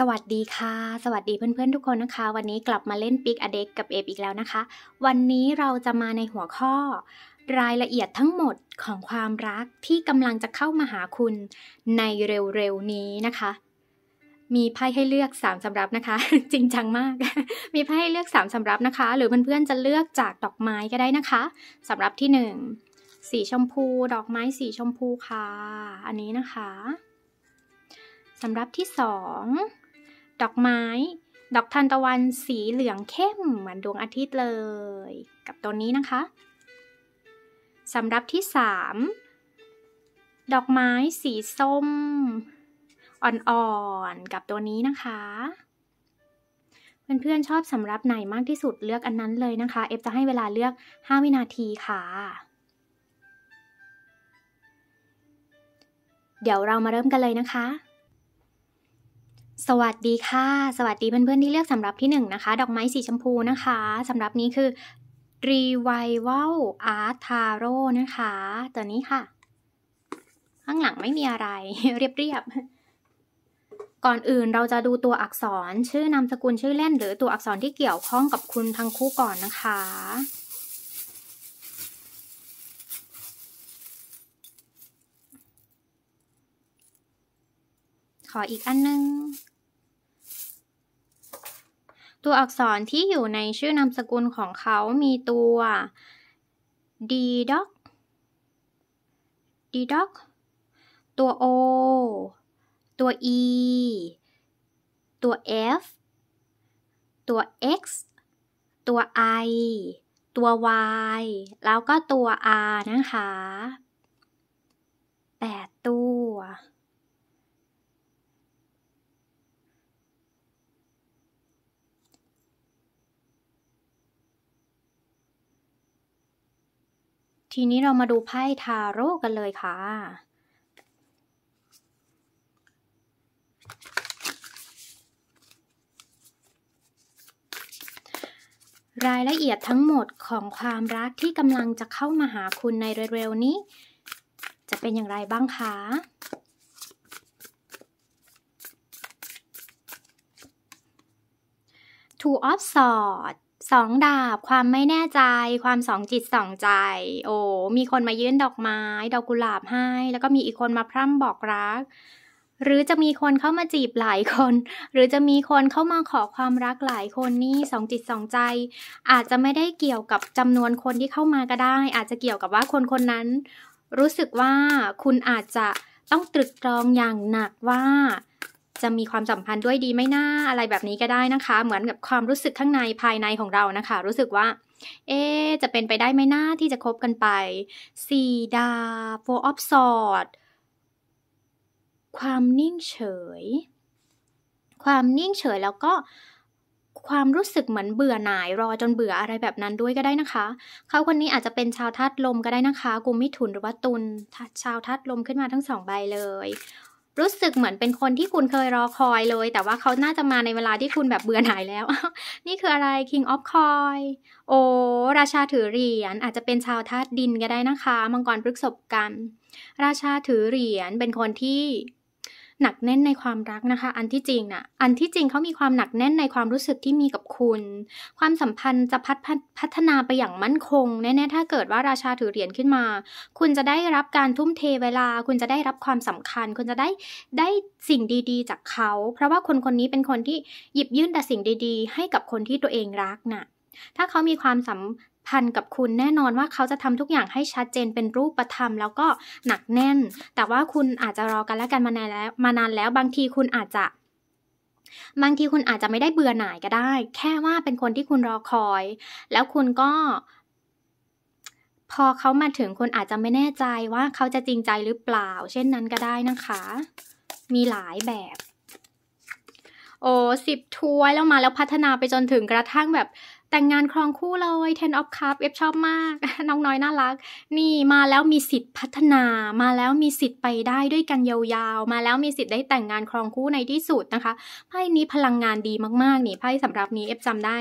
สวัสดีค่ะ สวัสดีเพื่อนๆทุกคนนะคะ วันนี้กลับมาเล่นปิกอเด็กกับเอฟอีกแล้วนะคะ วันนี้เราจะมาในหัวข้อ รายละเอียดทั้งหมดของความรักที่กำลังจะเข้ามาหาคุณในเร็วๆ นี้นะคะ มีไพ่ให้เลือก3ามสำรับนะคะ จริงจังมาก มีไพ่ให้เลือก3ามสำรับนะคะ หรือเพื่อนๆจะเลือกจากดอกไม้ก็ได้นะคะสำรับที่ 1 สีชมพู ดอกไม้สีชมพูค่ะ อันนี้นะคะสำรับที่สองดอกไม้ ดอกทานตะวันสีเหลืองเข้ม เหมือนดวงอาทิตย์เลย กับตัวนี้นะคะสำหรับที่3ดอกไม้สีส้ม อ่อนๆกับตัวนี้นะคะเพื่อนๆชอบสำหรับไหนมากที่สุดเลือกอันนั้นเลยนะคะ เอฟจะให้เวลาเลือก 5 วินาทีค่ะ เดี๋ยวเรามาเริ่มกันเลยนะคะสวัสดีค่ะสวัสดีเพื่อนๆที่เลือกสำหรับที่1นนะคะ ดอกไม้สีชมพูนะคะสำหรับนี้คือ Revival Art Tarot นะคะตัวนี้ค่ะ ข้างหลังไม่มีอะไร เรียบๆก่อนอื่นเราจะดูตัวอักษรชื่อนามสกุลชื่อเล่นหรือตัวอักษรที่เกี่ยวข้องกับคุณทั้งคู่ก่อนนะคะ ขออีกอันนึงตัวอักษรที่อยู่ในชื่อนามสกุลของเขามีตัว d doc d doc ตัว o ตัว e ตัว f ตัว x ตัว i ตัว y แล้วก็ตัว r นะคะ 8 ตัวทีนี้เรามาดูไพ่ทาโร่กันเลยค่ะ รายละเอียดทั้งหมดของความรักที่กำลังจะเข้ามาหาคุณในเร็วๆ นี้ จะเป็นอย่างไรบ้างคะท of Swords สองดาบความไม่แน่ใจความสองจิตสองใจ โอ้มีคนมายื่นดอกไม้ ดอกกุหลาบให้ แล้วก็มีอีกคนมาพร่ำบอกรัก หรือจะมีคนเข้ามาจีบหลายคน หรือจะมีคนเข้ามาขอความรักหลายคนนี่สองจิตสองใจ อาจจะไม่ได้เกี่ยวกับจำนวนคนที่เข้ามาก็ได้ อาจจะเกี่ยวกับว่าคนคนนั้น รู้สึกว่าคุณอาจจะต้องตรึกตรองอย่างหนักว่าจะมีความสัมพันธ์ด้วยดีไม่น่าอะไรแบบนี้ก็ได้นะคะ เหมือนกับความรู้สึกข้างในภายในของเรานะคะ รู้สึกว่าเอ๊จะเป็นไปได้ไหมหน้าที่จะคบกันไปสีดา four of sword ความนิ่งเฉย ความนิ่งเฉย แล้วก็ ความรู้สึกเหมือนเบื่อหน่ายรอจนเบื่ออะไรแบบนั้นด้วยก็ได้นะคะเขาคนนี้อาจจะเป็นชาวธาตุลมก็ได้นะคะ กุมมิถุนหรือว่าตุลชาวธาตุลมขึ้นมาทั้งสองใบเลยรู้สึกเหมือนเป็นคนที่คุณเคยรอคอยเลย แต่ว่าเขาน่าจะมาในเวลาที่คุณแบบเบื่อหน่ายแล้ว นี่คืออะไร King of Coin โอ้ ราชาถือเหรียญ อาจจะเป็นชาวธาตุดินก็ได้นะคะ มังกรปรึกศพกัน ราชาถือเหรียญ เป็นคนที่หนักแน่นในความรักนะคะ อันที่จริงนะ่ะอันที่จริงเขามีความหนักแน่นในความรู้สึกที่มีกับคุณ ความสัมพันธ์จะพัฒพฒนาไปอย่างมั่นคงแน่ๆ ถ้าเกิดว่าราชาถือเหรียญขึ้นมา คุณจะได้รับการทุ่มเทเวลาคุณจะได้รับความสำคัญ คุณจะได้ได้สิ่งดีๆ จากเขาเพราะว่าคนคนนี้เป็นคนที่หยิบยื่นแต่สิ่งดี ๆ ให้กับคนที่ตัวเองรักนะ่ะถ้าเขามีความสัมพัน กับคุณแน่นอนว่าเขาจะทำทุกอย่างให้ชัดเจนเป็นรูปธรรม แล้วก็หนักแน่น แต่ว่าคุณอาจจะรอกันและกันมานานแล้ว มานานแล้ว บางทีคุณอาจจะ บางทีคุณอาจจะไม่ได้เบื่อหน่ายก็ได้ แค่ว่าเป็นคนที่คุณรอคอย แล้วคุณก็ พอเขามาถึงคุณอาจจะไม่แน่ใจว่าเขาจะจริงใจหรือเปล่า เช่นนั้นก็ได้นะคะ มีหลายแบบ โอ้สิบถ้วยแล้วมาแล้วพัฒนาไปจนถึงกระทั่งแบบแต่งงานครองคู่เลย Ten of Cup เอฟชอบมาก น้องน้อยน่ารัก นี่ มาแล้วมีสิทธิ์พัฒนา มาแล้วมีสิทธิ์ไปได้ด้วยกันยาวๆ มาแล้วมีสิทธิ์ได้แต่งงานครองคู่ในที่สุดนะคะ ไพ่นี้พลังงานดีมาก ๆนี่ไพ่สำหรับนี้เอฟจำได้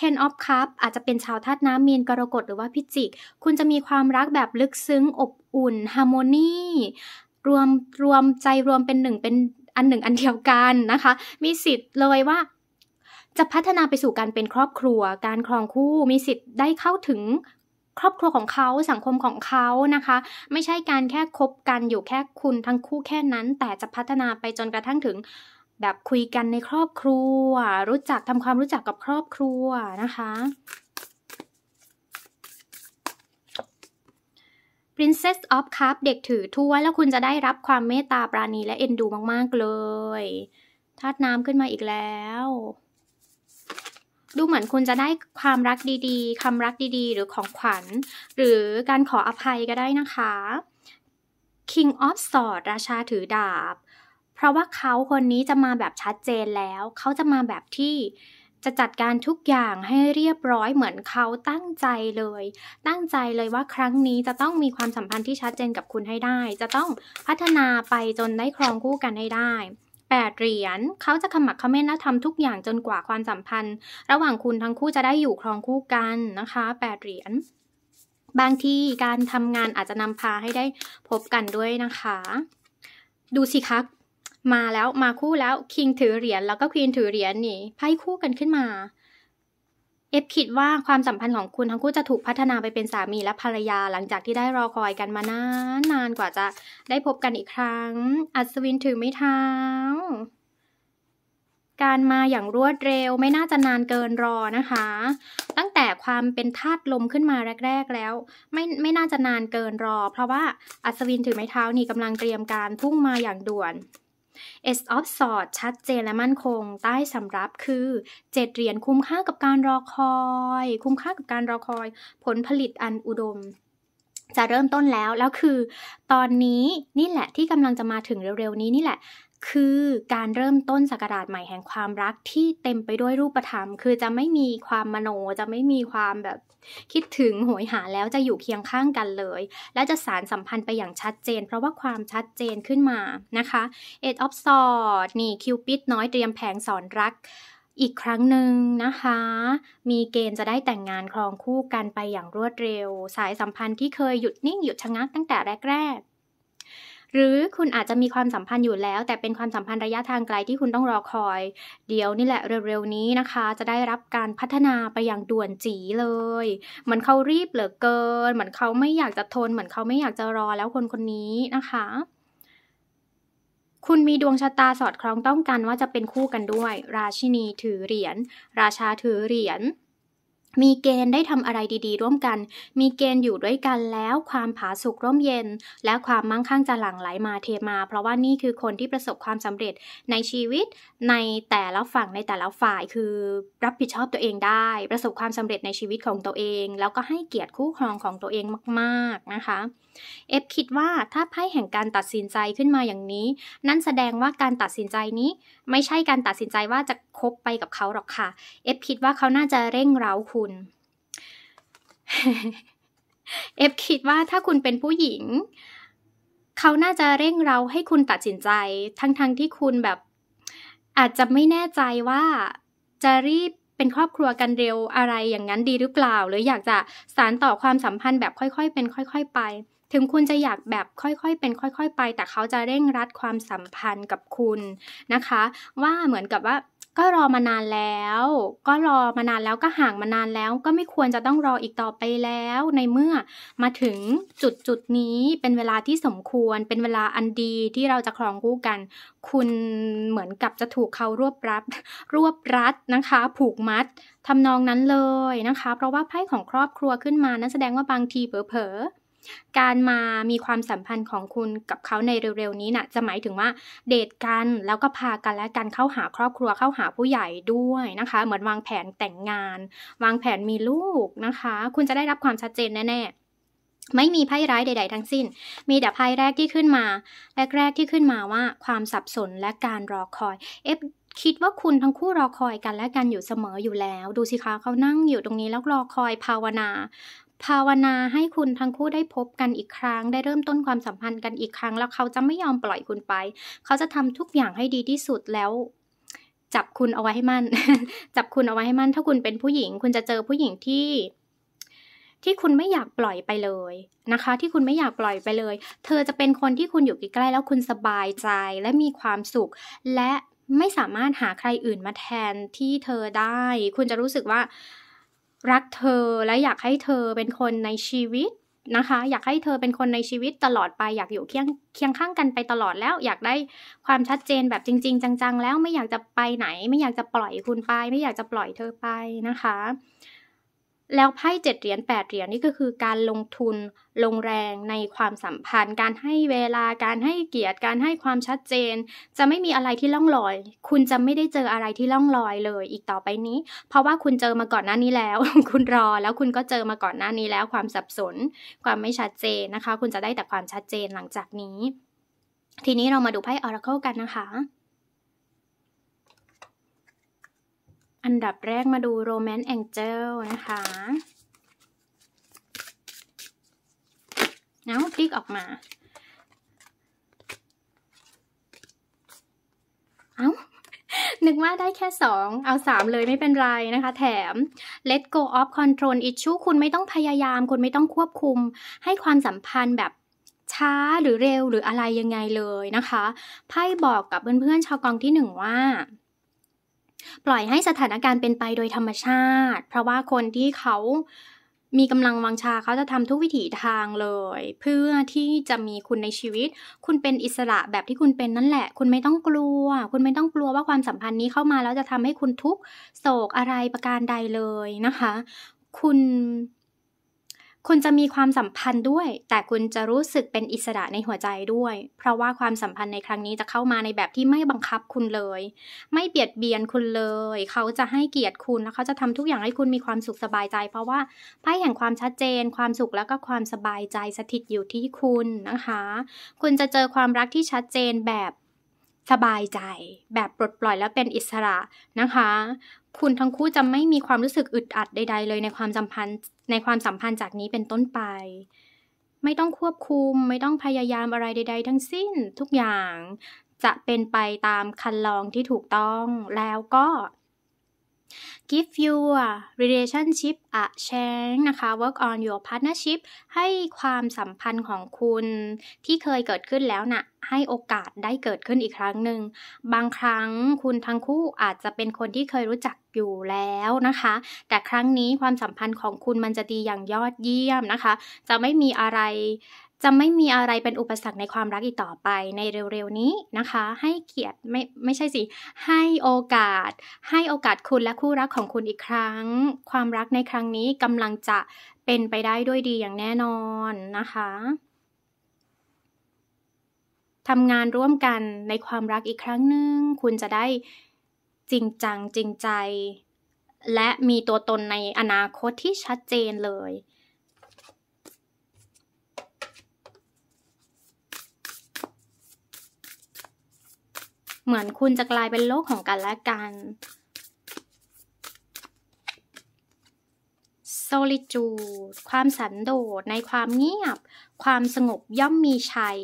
Ten of Cup อาจจะเป็นชาวธาตุน้ำมีนกรกฎหรือว่าพิจิก คุณจะมีความรักแบบลึกซึ้งอบอุ่นฮาร์โมนีรวมรวมใจรวมเป็นหนึ่งเป็นอันหนึ่งอันเดียวกันนะคะ มีสิทธิ์เลยว่าจะพัฒนาไปสู่การเป็นครอบครัว การครองคู่ มีสิทธิ์ได้เข้าถึงครอบครัวของเขา สังคมของเขา นะคะ ไม่ใช่การแค่คบกันอยู่แค่คุณทั้งคู่แค่นั้น แต่จะพัฒนาไปจนกระทั่งถึงแบบคุยกันในครอบครัว รู้จักทำความรู้จักกับครอบครัวนะคะ Princess of Cup เด็กถือถ้วยแล้วคุณจะได้รับความเมตตาปราณีและเอ็นดูมากๆเลยทาดน้ำขึ้นมาอีกแล้วดูเหมือนคุณจะได้ความรักดีๆคำรักดีๆ หรือของขวัญ หรือการขออภัยก็ได้นะคะ King of Swords ราชาถือดาบ เพราะว่าเขาคนนี้จะมาแบบชัดเจนแล้ว เขาจะมาแบบที่จะจัดการทุกอย่างให้เรียบร้อยเหมือนเขาตั้งใจเลย ตั้งใจเลยว่าครั้งนี้จะต้องมีความสัมพันธ์ที่ชัดเจนกับคุณให้ได้ จะต้องพัฒนาไปจนได้ครองคู่กันให้ได้8เหรียญ เขาจะขมักเขม้นและทำทุกอย่างจนกว่าความสัมพันธ์ ระหว่างคุณทั้งคู่จะได้อยู่ครองคู่กันนะคะ8เหรียญ บางทีการทำงานอาจจะนำพาให้ได้พบกันด้วยนะคะ ดูสิคะ มาแล้วมาคู่แล้วคิงถือเหรียญ แล้วก็ควีนถือเหรียญนี่ไพ่คู่กันขึ้นมาเอฟคิดว่าความสัมพันธ์ของคุณทั้งคู่จะถูกพัฒนาไปเป็นสามีและภรรยาหลังจากที่ได้รอคอยกันมานานนานกว่าจะได้พบกันอีกครั้ง อัศวินถือไม้เท้า การมาอย่างรวดเร็วไม่น่าจะนานเกินรอนะคะ ตั้งแต่ความเป็นธาตุลมขึ้นมาแรก ๆแล้ว ไม่ไม่น่าจะนานเกินรอ เพราะว่า อัศวินถือไม้เท้านี่กำลังเตรียมการพุ่งมาอย่างด่วน S of s w o r d ชัดเจนและมั่นคง ใต้สำรับคือ เจ็ดเหรียญคุ้มค่ากับการรอคอย คุ้มค่ากับการรอคอย ผลผลิตอันอุดม จะเริ่มต้นแล้วแล้วคือตอนนี้ นี่แหละที่กำลังจะมาถึงเร็วๆนี้นี่แหละคือการเริ่มต้นสกราชใหม่แห่งความรักที่เต็มไปด้วยรูปธรรม คือจะไม่มีความมโน จะไม่มีความแบบคิดถึงโหยหาแล้วจะอยู่เคียงข้างกันเลย และจะสารสัมพันธ์ไปอย่างชัดเจน เพราะว่าความชัดเจนขึ้นมานะคะเอ็ดออฟซอดนี่คิวปิดน้อยเตรียมแผงสอนรักอีกครั้งหนึ่งนะคะ มีเกณฑ์จะได้แต่งงานครองคู่กันไปอย่างรวดเร็ว สายสัมพันธ์ที่เคยหยุดนิ่งหยุดชะงักตั้งแต่แรกหรือคุณอาจจะมีความสัมพันธ์อยู่แล้ว แต่เป็นความสัมพันธ์ระยะทางไกลที่คุณต้องรอคอย เดี๋ยวนี่แหละเร็วๆนี้นะคะ จะได้รับการพัฒนาไปอย่างด่วนจีเลยเหมือนเขารีบเหลือเกิน เหมือนเขาไม่อยากจะทน เหมือนเขาไม่อยากจะรอแล้วคนคนนี้นะคะ คุณมีดวงชะตาสอดคล้องต้องกันว่าจะเป็นคู่กันด้วย ราชินีถือเหรียญราชาถือเหรียญมีเกณฑ์ได้ทำอะไรดีๆ ร่วมกัน มีเกณฑ์อยู่ด้วยกันแล้วความผาสุกร่มเย็น และความมั่งคั่งจะหลั่งไหลมาเทมา เพราะว่านี่คือคนที่ประสบความสำเร็จในชีวิตในแต่ละฝั่งในแต่ละฝ่ายคือ รับผิดชอบตัวเองได้ ประสบความสำเร็จในชีวิตของตัวเองแล้วก็ให้เกียรติคู่ครองของตัวเองมาก ๆนะคะเอฟคิดว่าถ้าไพ่แห่งการตัดสินใจขึ้นมาอย่างนี้ นั่นแสดงว่าการตัดสินใจนี้ ไม่ใช่การตัดสินใจว่าจะคบไปกับเขาหรอกค่ะ เอฟคิดว่าเขาน่าจะเร่งเร้าคุณ เอฟคิดว่าถ้าคุณเป็นผู้หญิง เขาน่าจะเร่งเราให้คุณตัดสินใจทั้งๆทที่คุณแบบ อาจจะไม่แน่ใจว่าจะรีบเป็นครอบครัวกันเร็วอะไรอย่างนั้นดีหรือเปล่าหรืออยากจะสานต่อความสัมพันธ์แบบ ค่อยๆเป็น ค่อย ๆไปถึงคุณจะอยากแบบค่อยๆเป็นค่อย ๆ ไป แต่เขาจะเร่งรัดความสัมพันธ์กับคุณนะคะ ว่าเหมือนกับว่าก็รอมานานแล้ว ก็รอมานานแล้วก็ห่างมานานแล้ว ก็ไม่ควรจะต้องรออีกต่อไปแล้ว ในเมื่อมาถึงจุดจุดนี้เป็นเวลาที่สมควรเป็นเวลาอันดีที่เราจะครองคู่กัน คุณเหมือนกับจะถูกเขารวบรัดรวบรัดนะคะ ผูกมัดทำนองนั้นเลยนะคะ เพราะว่าไพ่ของครอบครัวขึ้นมานั้นแสดงว่าบางทีเผลอการมามีความสัมพันธ์ของคุณกับเขาในเร็ว ๆ นี้นะ่ะจะหมายถึงว่าเดทกันแล้วก็พากันและกันเข้าหาครอบครัวเข้าหาผู้ใหญ่ด้วยนะคะ เหมือนวางแผนแต่งงาน วางแผนมีลูกนะคะ คุณจะได้รับความชัดเจนแน่ๆไม่มีไพ่ร้ายใด ๆ ทั้งสิ้น มีแต่ไพ่แรกที่ขึ้นมาแรกๆที่ขึ้นมาว่าความสับสนและการรอคอย เอฟคิดว่าคุณทั้งคู่รอคอยกัน และกันอยู่เสมออยู่แล้ว ดูสิคะเขานั่งอยู่ตรงนี้แล้วรอคอยภาวนาภาวนาให้คุณทั้งคู่ได้พบกันอีกครั้ง ได้เริ่มต้นความสัมพันธ์กันอีกครั้ง แล้วเขาจะไม่ยอมปล่อยคุณไป เขาจะทำทุกอย่างให้ดีที่สุดแล้ว จับคุณเอาไว้ให้มั่นจับคุณเอาไว้ให้มั่นถ้าคุณเป็นผู้หญิง คุณจะเจอผู้หญิงที่ ที่คุณไม่อยากปล่อยไปเลยนะคะ ที่คุณไม่อยากปล่อยไปเลย เธอจะเป็นคนที่คุณอยู่ใกล้ๆแล้วคุณสบายใจและมีความสุข และไม่สามารถหาใครอื่นมาแทนที่เธอได้ คุณจะรู้สึกว่ารักเธอและอยากให้เธอเป็นคนในชีวิตนะคะ อยากให้เธอเป็นคนในชีวิตตลอดไปอยากอยู่เคียงเคียงข้างกันไปตลอดแล้ว อยากได้ความชัดเจนแบบจริง ๆ จังๆแล้วไม่อยากจะไปไหนไม่อยากจะปล่อยคุณไป ไม่อยากจะปล่อยเธอไปนะคะแล้วไพ่เจ็ดเหรียญแปดเหรียญนี่ก็คือการลงทุนลงแรงในความสัมพันธ์ การให้เวลา การให้เกียรติการให้ความชัดเจน จะไม่มีอะไรที่ล่องลอย คุณจะไม่ได้เจออะไรที่ล่องลอยเลยอีกต่อไปนี้ เพราะว่าคุณเจอมาก่อนหน้านี้แล้ว คุณรอแล้วคุณก็เจอมาก่อนหน้านี้แล้ว ความสับสน ความไม่ชัดเจนนะคะ คุณจะได้แต่ความชัดเจนหลังจากนี้ ทีนี้เรามาดูไพ่ออราเคิลกันนะคะอันดับแรกมาดู โรแมนต์แองเจลนะคะเอาพลิกออกมา เอ้านึกว่าได้แค่สองเอาสามเลยไม่เป็นไรนะคะ แถม let go of control issue คุณไม่ต้องพยายาม คุณไม่ต้องควบคุมให้ความสัมพันธ์แบบช้าหรือเร็วหรืออะไรยังไงเลยนะคะไพ่บอกกับเพื่อนๆชาวกองที่หนึ่งว่าปล่อยให้สถานการณ์เป็นไปโดยธรรมชาติ เพราะว่าคนที่เขามีกำลังวังชาเขาจะทำทุกวิถีทางเลย เพื่อที่จะมีคุณในชีวิต คุณเป็นอิสระแบบที่คุณเป็นนั่นแหละ คุณไม่ต้องกลัว คุณไม่ต้องกลัวว่าความสัมพันธ์นี้เข้ามาแล้วจะทำให้คุณทุกโศกอะไรประการใดเลยนะคะ คุณคุณจะมีความสัมพันธ์ด้วย แต่คุณจะรู้สึกเป็นอิสระในหัวใจด้วย เพราะว่าความสัมพันธ์ในครั้งนี้จะเข้ามาในแบบที่ไม่บังคับคุณเลย ไม่เบียดเบียนคุณเลย เขาจะให้เกียรติคุณแล้วเขาจะทำทุกอย่างให้คุณมีความสุขสบายใจ เพราะว่าไพ่แห่งความชัดเจนความสุขแล้วก็ความสบายใจสถิตอยู่ที่คุณนะคะ คุณจะเจอความรักที่ชัดเจนแบบสบายใจแบบปลดปล่อยและเป็นอิสระนะคะ คุณทั้งคู่จะไม่มีความรู้สึกอึดอัดใด ๆ เลยในความสัมพันธ์ในความสัมพันธ์จากนี้เป็นต้นไป ไม่ต้องควบคุม ไม่ต้องพยายามอะไรใด ๆ ทั้งสิ้นทุกอย่างจะเป็นไปตามคันลองที่ถูกต้องแล้วก็ give your relationship a chance นะคะ work on your partnership ให้ความสัมพันธ์ของคุณที่เคยเกิดขึ้นแล้วนะ่ะ ให้โอกาสได้เกิดขึ้นอีกครั้งหนึ่ง บางครั้งคุณทั้งคู่อาจจะเป็นคนที่เคยรู้จักอยู่แล้วนะคะ แต่ครั้งนี้ความสัมพันธ์ของคุณมันจะดีอย่างยอดเยี่ยมนะคะ จะไม่มีอะไรจะไม่มีอะไรเป็นอุปสรรคในความรักอีกต่อไปในเร็วๆนี้นะคะ ให้เกียรติไม่ไม่ใช่สิให้โอกาส ให้โอกาสคุณและคู่รักของคุณอีกครั้ง ความรักในครั้งนี้กำลังจะเป็นไปได้ด้วยดีอย่างแน่นอนนะคะทำงานร่วมกันในความรักอีกครั้งหนึ่งคุณจะได้จริงจังจริงใจ และมีตัวตนในอนาคตที่ชัดเจนเลยเหมือนคุณจะกลายเป็นโลกของกันและกัน solitude ความสันโดษในความเงียบ ความสงบย่อมมีชัย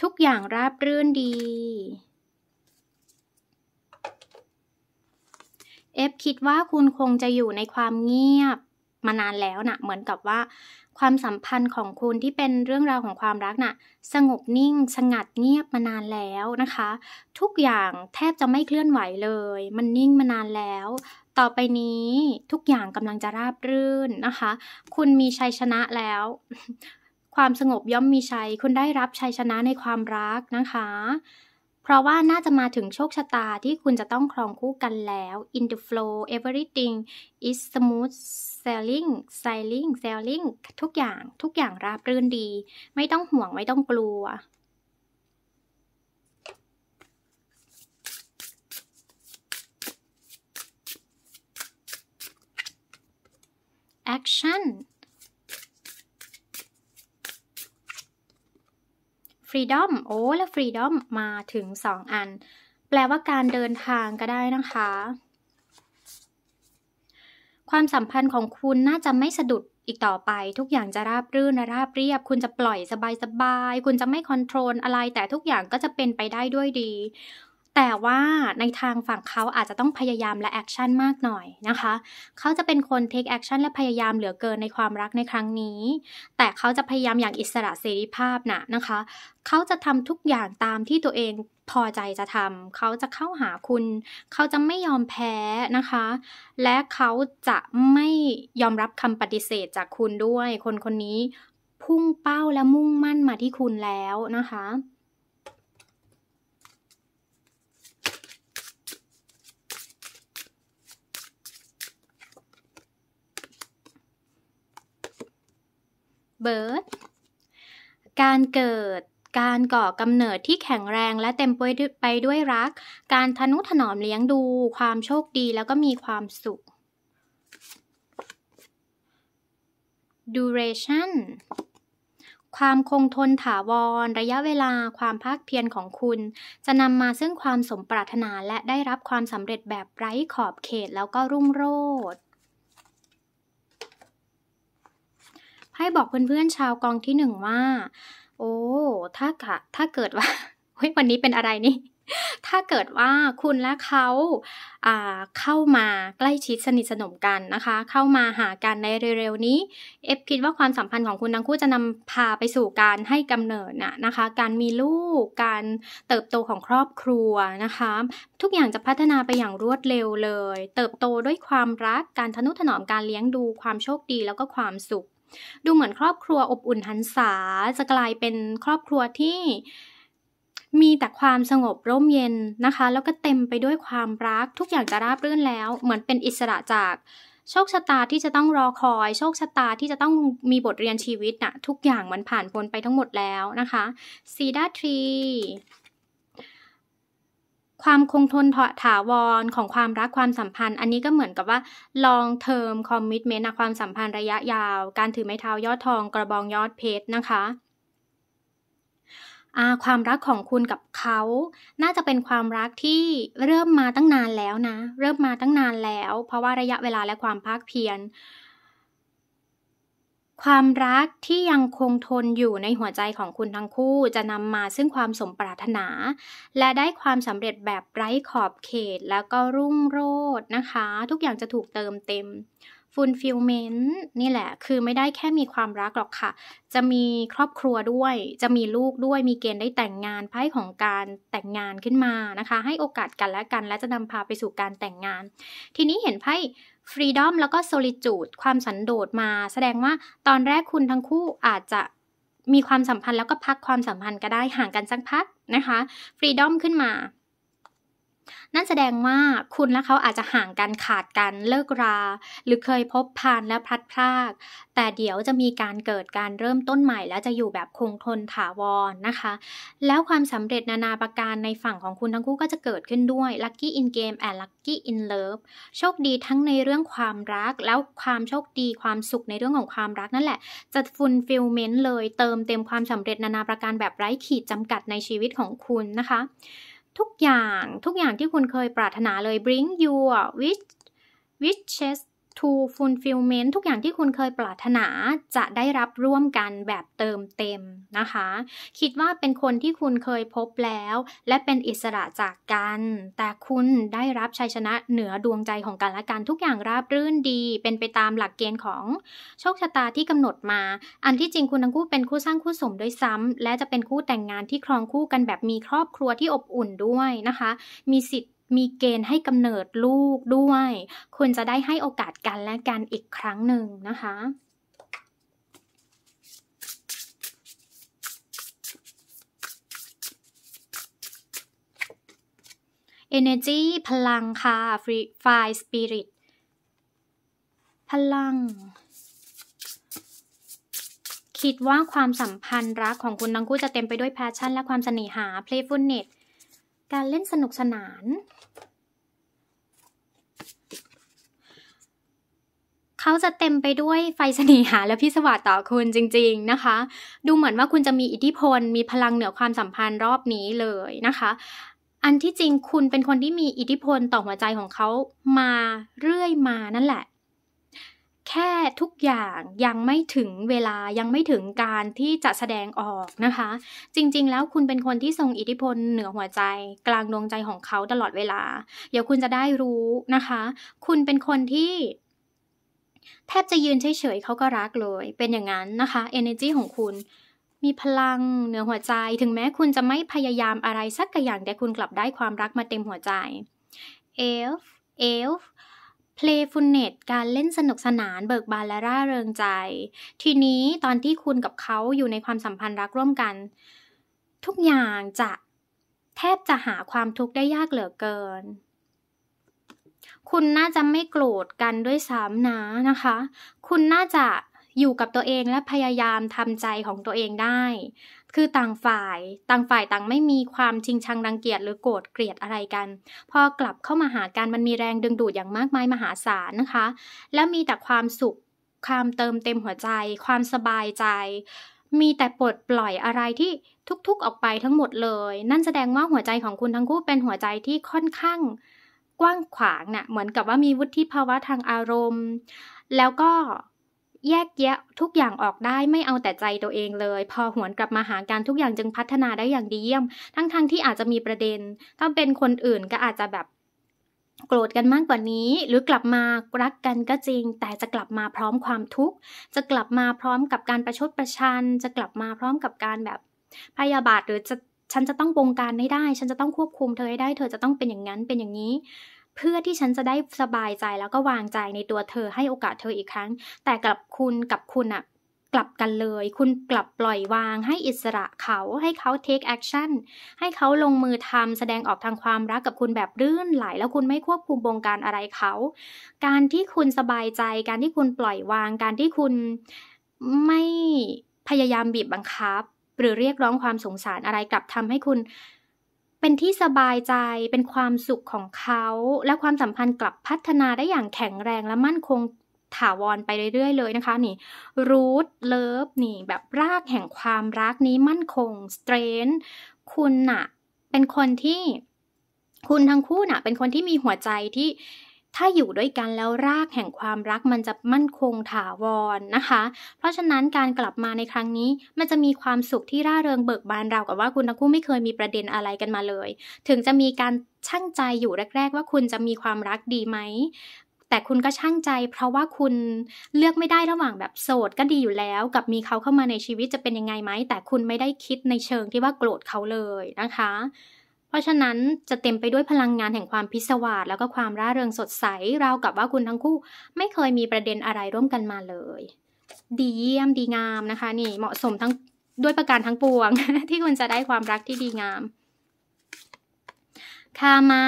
ทุกอย่างราบรื่นดี เอฟคิดว่าคุณคงจะอยู่ในความเงียบ มานานแล้วนะเหมือนกับว่าความสัมพันธ์ของคุณที่เป็นเรื่องราวของความรักนะ่ะ สงบนิ่งสงัดเงียบมานานแล้วนะคะ ทุกอย่างแทบจะไม่เคลื่อนไหวเลย มันนิ่งมานานแล้ว ต่อไปนี้ทุกอย่างกำลังจะราบรื่นนะคะ คุณมีชัยชนะแล้ว ความสงบย่อมมีชัย คุณได้รับชัยชนะในความรักนะคะเพราะว่าน่าจะมาถึงโชคชะตาที่คุณจะต้องครองคู่กันแล้ว in the flow everything is smooth selling selling selling ทุกอย่างทุกอย่างราบรื่นดี ไม่ต้องห่วง ไม่ต้องกลัวแอคชั่น freedom โอ้ และ freedom มาถึง 2 อัน แปลว่าการเดินทางก็ได้นะคะ ความสัมพันธ์ของคุณน่าจะไม่สะดุดอีกต่อไป ทุกอย่างจะราบรื่นและราบเรียบ คุณจะปล่อยสบายๆ คุณจะไม่คอนโทรลอะไร แต่ทุกอย่างก็จะเป็นไปได้ด้วยดีแต่ว่าในทางฝั่งเขาอาจจะต้องพยายามและแอคชั่นมากหน่อยนะคะ เขาจะเป็นคนเทคแอคชั่นและพยายามเหลือเกินในความรักในครั้งนี้ แต่เขาจะพยายามอย่างอิสระเสรีภาพนะนะคะ เขาจะทำทุกอย่างตามที่ตัวเองพอใจจะทำเขาจะเข้าหาคุณ เขาจะไม่ยอมแพ้นะคะ และเขาจะไม่ยอมรับคำปฏิเสธจากคุณด้วย คนคนนี้พุ่งเป้าและมุ่งมั่นมาที่คุณแล้วนะคะ birth การเกิด การก่อกำเนิดที่แข็งแรงและเต็มไปด้วยรัก การทนุถนอมเลี้ยงดู ความโชคดีแล้วก็มีความสุข duration ความคงทนถาวร ระยะเวลา ความภาคเพียรของคุณ จะนำมาซึ่งความสมปรารถนา และได้รับความสำเร็จแบบไร้ขอบเขตแล้วก็รุ่งโรจน์ให้บอกเพื่อนๆชาวกองที่หนึ่งว่า โอ้ถ้ากะถ้าเกิดว่าเฮ้ยวันนี้เป็นอะไรนี่ถ้าเกิดว่าคุณและเขาเข้ามาใกล้ชิดสนิทสนมกันนะคะ เข้ามาหากันในเร็วๆนี้ เอฟคิดว่าความสัมพันธ์ของคุณทั้งคู่จะนำพาไปสู่การให้กำเนิดน่ะนะคะ การมีลูก การเติบโตของครอบครัวนะคะ ทุกอย่างจะพัฒนาไปอย่างรวดเร็วเลย เติบโตด้วยความรัก การทนุถนอม การเลี้ยงดู ความโชคดี แล้วก็ความสุขดูเหมือนครอบครัวอบอุ่นหันษาจะกลายเป็นครอบครัวที่มีแต่ความสงบร่มเย็นนะคะ แล้วก็เต็มไปด้วยความรักทุกอย่างจะราบรื่นแล้ว เหมือนเป็นอิสระจากโชคชะตาที่จะต้องรอคอย โชคชะตาที่จะต้องมีบทเรียนชีวิตนะ่ะ ทุกอย่างมันผ่านพ้นไปทั้งหมดแล้วนะคะซีดาทรีความคงทนถาวรของความรักความสัมพันธ์ อันนี้ก็เหมือนกับว่า long term commitment นะความสัมพันธ์ระยะยาว การถือไม้เท้ายอดทองกระบองยอดเพชรนะคะความรักของคุณกับเขา น่าจะเป็นความรักที่เริ่มมาตั้งนานแล้วนะ เริ่มมาตั้งนานแล้ว เพราะว่าระยะเวลาและความภาคเพียรความรักที่ยังคงทนอยู่ในหัวใจของคุณทั้งคู่ จะนำมาซึ่งความสมปรารถนา และได้ความสำเร็จแบบไร้ขอบเขตแล้วก็รุ่งโรจน์นะคะ ทุกอย่างจะถูกเติมเต็มฟูลฟิลเมนต์นี่แหละ คือไม่ได้แค่มีความรักหรอกค่ะ จะมีครอบครัวด้วย จะมีลูกด้วยมีเกณฑ์ได้แต่งงานไพ่ของการแต่งงานขึ้นมานะคะ ให้โอกาสกันและกัน และจะนำพาไปสู่การแต่งงาน ทีนี้เห็นไพ่ฟรีดอมแล้วก็โซลิจูดความสันโดษมา แสดงว่าตอนแรกคุณทั้งคู่อาจจะมีความสัมพันธ์แล้วก็พักความสัมพันธ์ก็ได้ห่างกันสักพักนะคะฟรีดอมขึ้นมานั่นแสดงว่าคุณและเขาอาจจะห่างกันขาดกันเลิกรา หรือเคยพบพานและพลัดพราก แต่เดี๋ยวจะมีการเกิดการเริ่มต้นใหม่และ จะอยู่แบบคงทนถาวรนนะคะ แล้วความสำเร็จนานาประการในฝั่งของคุณทั้งคู่ก็จะเกิดขึ้นด้วย Lucky in Game and Lucky in Love โชคดีทั้งในเรื่องความรักแล้วความโชคดีความสุขในเรื่องของความรักนั่นแหละจะฟุลฟิลเมนต์เลยเติมเต็มความสำเร็จนานาประการแบบไร้ขีดจำกัดในชีวิตของคุณนะคะทุกอย่างทุกอย่างที่คุณเคยปรารถนาเลย bring your wish wishes to fulfillment ทุกอย่างที่คุณเคยปรารถนาจะได้รับร่วมกันแบบเติมเต็มนะคะ คิดว่าเป็นคนที่คุณเคยพบแล้ว และเป็นอิสระจากกันแต่คุณได้รับชัยชนะเหนือดวงใจของกันและกันทุกอย่างราบรื่นดี เป็นไปตามหลักเกณฑ์ของโชคชะตาที่กำหนดมา อันที่จริงคุณทั้งคู่เป็นคู่สร้างคู่สมด้วยซ้ำและจะเป็นคู่แต่งงานที่ครองคู่กันแบบมีครอบครัวที่อบอุ่นด้วยนะคะมีสิทธิ์มีเกณฑ์ให้กำเนิดลูกด้วย คุณจะได้ให้โอกาสกันและกันอีกครั้งหนึ่งนะคะเอเนจีพลังค่ะรีไฟสปิริตพลัง คิดว่าความสัมพันธ์รักของคุณทั้งคู่ จะเต็มไปด้วยแพชชั่น และความเสน่หาเพลฟ f u l n e การเล่นสนุกสนานเขาจะเต็มไปด้วยไฟเสน่หาและพิสวาสต่อคุณจริง ๆนะคะ ดูเหมือนว่าคุณจะมีอิทธิพลมีพลังเหนือความสัมพันธ์รอบนี้เลยนะคะ อันที่จริงคุณเป็นคนที่มีอิทธิพลต่อหัวใจของเขามาเรื่อยมานั่นแหละ แค่ทุกอย่างยังไม่ถึงเวลายังไม่ถึงการที่จะแสดงออกนะคะ จริง ๆ แล้วคุณเป็นคนที่ทรงอิทธิพลเหนือหัวใจ กลางดวงใจของเขาตลอดเวลา เดี๋ยวคุณจะได้รู้นะคะ คุณเป็นคนที่แทบจะยืนเฉยๆเขาก็รักเลย เป็นอย่างนั้นนะคะ energy ของคุณ มีพลังเหนือหัวใจถึงแม้คุณจะไม่พยายามอะไรสักอย่างแต่คุณกลับได้ความรักมาเต็มหัวใจ elf elf playfulness การเล่นสนุกสนานเบิกบานและร่าเริงใจ ทีนี้ตอนที่คุณกับเขาอยู่ในความสัมพันธ์รักร่วมกัน ทุกอย่างจะแทบจะหาความทุกข์ได้ยากเหลือเกินคุณน่าจะไม่โกรธกันด้วยซ้ำนะนะคะ คุณน่าจะอยู่กับตัวเองและพยายามทำใจของตัวเองได้ คือต่างฝ่าย ต่างฝ่ายต่างไม่มีความชิงชังรังเกียจหรือโกรธเกลียดอะไรกัน พอกลับเข้ามาหากันมันมีแรงดึงดูดอย่างมากมายมหาศาลนะคะ แล้วมีแต่ความสุข ความเติมเต็มหัวใจ ความสบายใจ มีแต่ปลดปล่อยอะไรที่ทุกๆออกไปทั้งหมดเลย นั่นแสดงว่าหัวใจของคุณทั้งคู่เป็นหัวใจที่ค่อนข้างกว้างขวางนะ่ะเหมือนกับว่ามีวุฒิภาวะทางอารมณ์ แล้วก็แยกแยะทุกอย่างออกได้ไม่เอาแต่ใจตัวเองเลย พอหวนกลับมาหาการทุกอย่างจึงพัฒนาได้อย่างดีเยี่ยมทั้งๆทที่อาจจะมีประเด็นถ้าเป็นคนอื่นก็อาจจะแบบ โกรธกันมากกว่านี้ หรือกลับมารักกันก็จริง แต่จะกลับมาพร้อมความทุกข์จะกลับมาพร้อมกับการประชดประชัน จะกลับมาพร้อมกับการแบบพยาบาทหรือจะฉันจะต้องบงการให้ได้ฉันจะต้องควบคุมเธอให้ได้ เธอจะต้องเป็นอย่างนั้นเป็นอย่างนี้ เพื่อที่ฉันจะได้สบายใจแล้วก็วางใจในตัวเธอให้โอกาสเธออีกครั้ง แต่กับคุณกับคุณอะกลับกันเลย คุณกลับปล่อยวางให้อิสระเขา ให้เขา take action ให้เขาลงมือทำแสดงออกทางความรักกับคุณแบบรื่นไหล แล้วคุณไม่ควบคุมบงการอะไรเขา การที่คุณสบายใจ การที่คุณปล่อยวาง การที่คุณไม่พยายามบีบบังคับหรือเรียกร้องความสงสารอะไรกลับทำให้คุณเป็นที่สบายใจ เป็นความสุขของเขาและความสัมพันธ์กลับพัฒนาได้อย่างแข็งแรงและมั่นคงถาวรไปเรื่อยๆเลยนะคะ นี่รูทเลิฟนี่ แบบรากแห่งความรักนี้มั่นคงสเตรนคุณนะ่ะ เป็นคนที่ คุณทั้งคู่นะ่ะ เป็นคนที่มีหัวใจที่ถ้าอยู่ด้วยกันแล้วรากแห่งความรักมันจะมั่นคงถาวรนนะคะ เพราะฉะนั้นการกลับมาในครั้งนี้มันจะมีความสุขที่ร่าเริงเบิกบานเรากับว่าคุณทั้งคู่ไม่เคยมีประเด็นอะไรกันมาเลย ถึงจะมีการช่างใจอยู่แรก ๆ ว่าคุณจะมีความรักดีไหม แต่คุณก็ช่างใจเพราะว่าคุณเลือกไม่ได้ระหว่างแบบโสดก็ดีอยู่แล้วกับมีเขาเข้ามาในชีวิตจะเป็นยังไงไหม แต่คุณไม่ได้คิดในเชิงที่ว่าโกรธเขาเลยนะคะเพราะฉะนั้นจะเต็มไปด้วยพลังงานแห่งความพิศวาสแล้วก็ความร่าเริงสดใสราวกับว่าคุณทั้งคู่ไม่เคยมีประเด็นอะไรร่วมกันมาเลย ดีเยี่ยมดีงามนะคะนี่เหมาะสมทั้ง ด้วยประการทั้งปวง ที่คุณจะได้ความรักที่ดีงาม Karma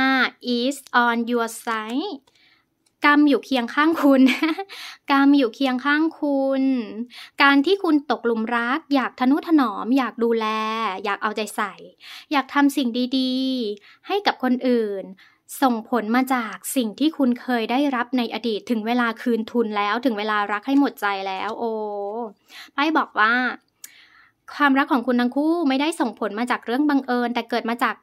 is on your side กรรมอยู่เคียงข้างคุณกรรมอยู่เคียงข้างคุณ การที่คุณตกหลุมรัก อยากทนุถนอม อยากดูแล อยากเอาใจใส่อยากทำสิ่งดีๆให้กับคนอื่น ส่งผลมาจากสิ่งที่คุณเคยได้รับในอดีตถึงเวลาคืนทุนแล้วถึงเวลารักให้หมดใจแล้ว โอ้ไปบอกว่า ความรักของคุณทั้งคู่ไม่ได้ส่งผลมาจากเรื่องบังเอิญ แต่เกิดมาจาก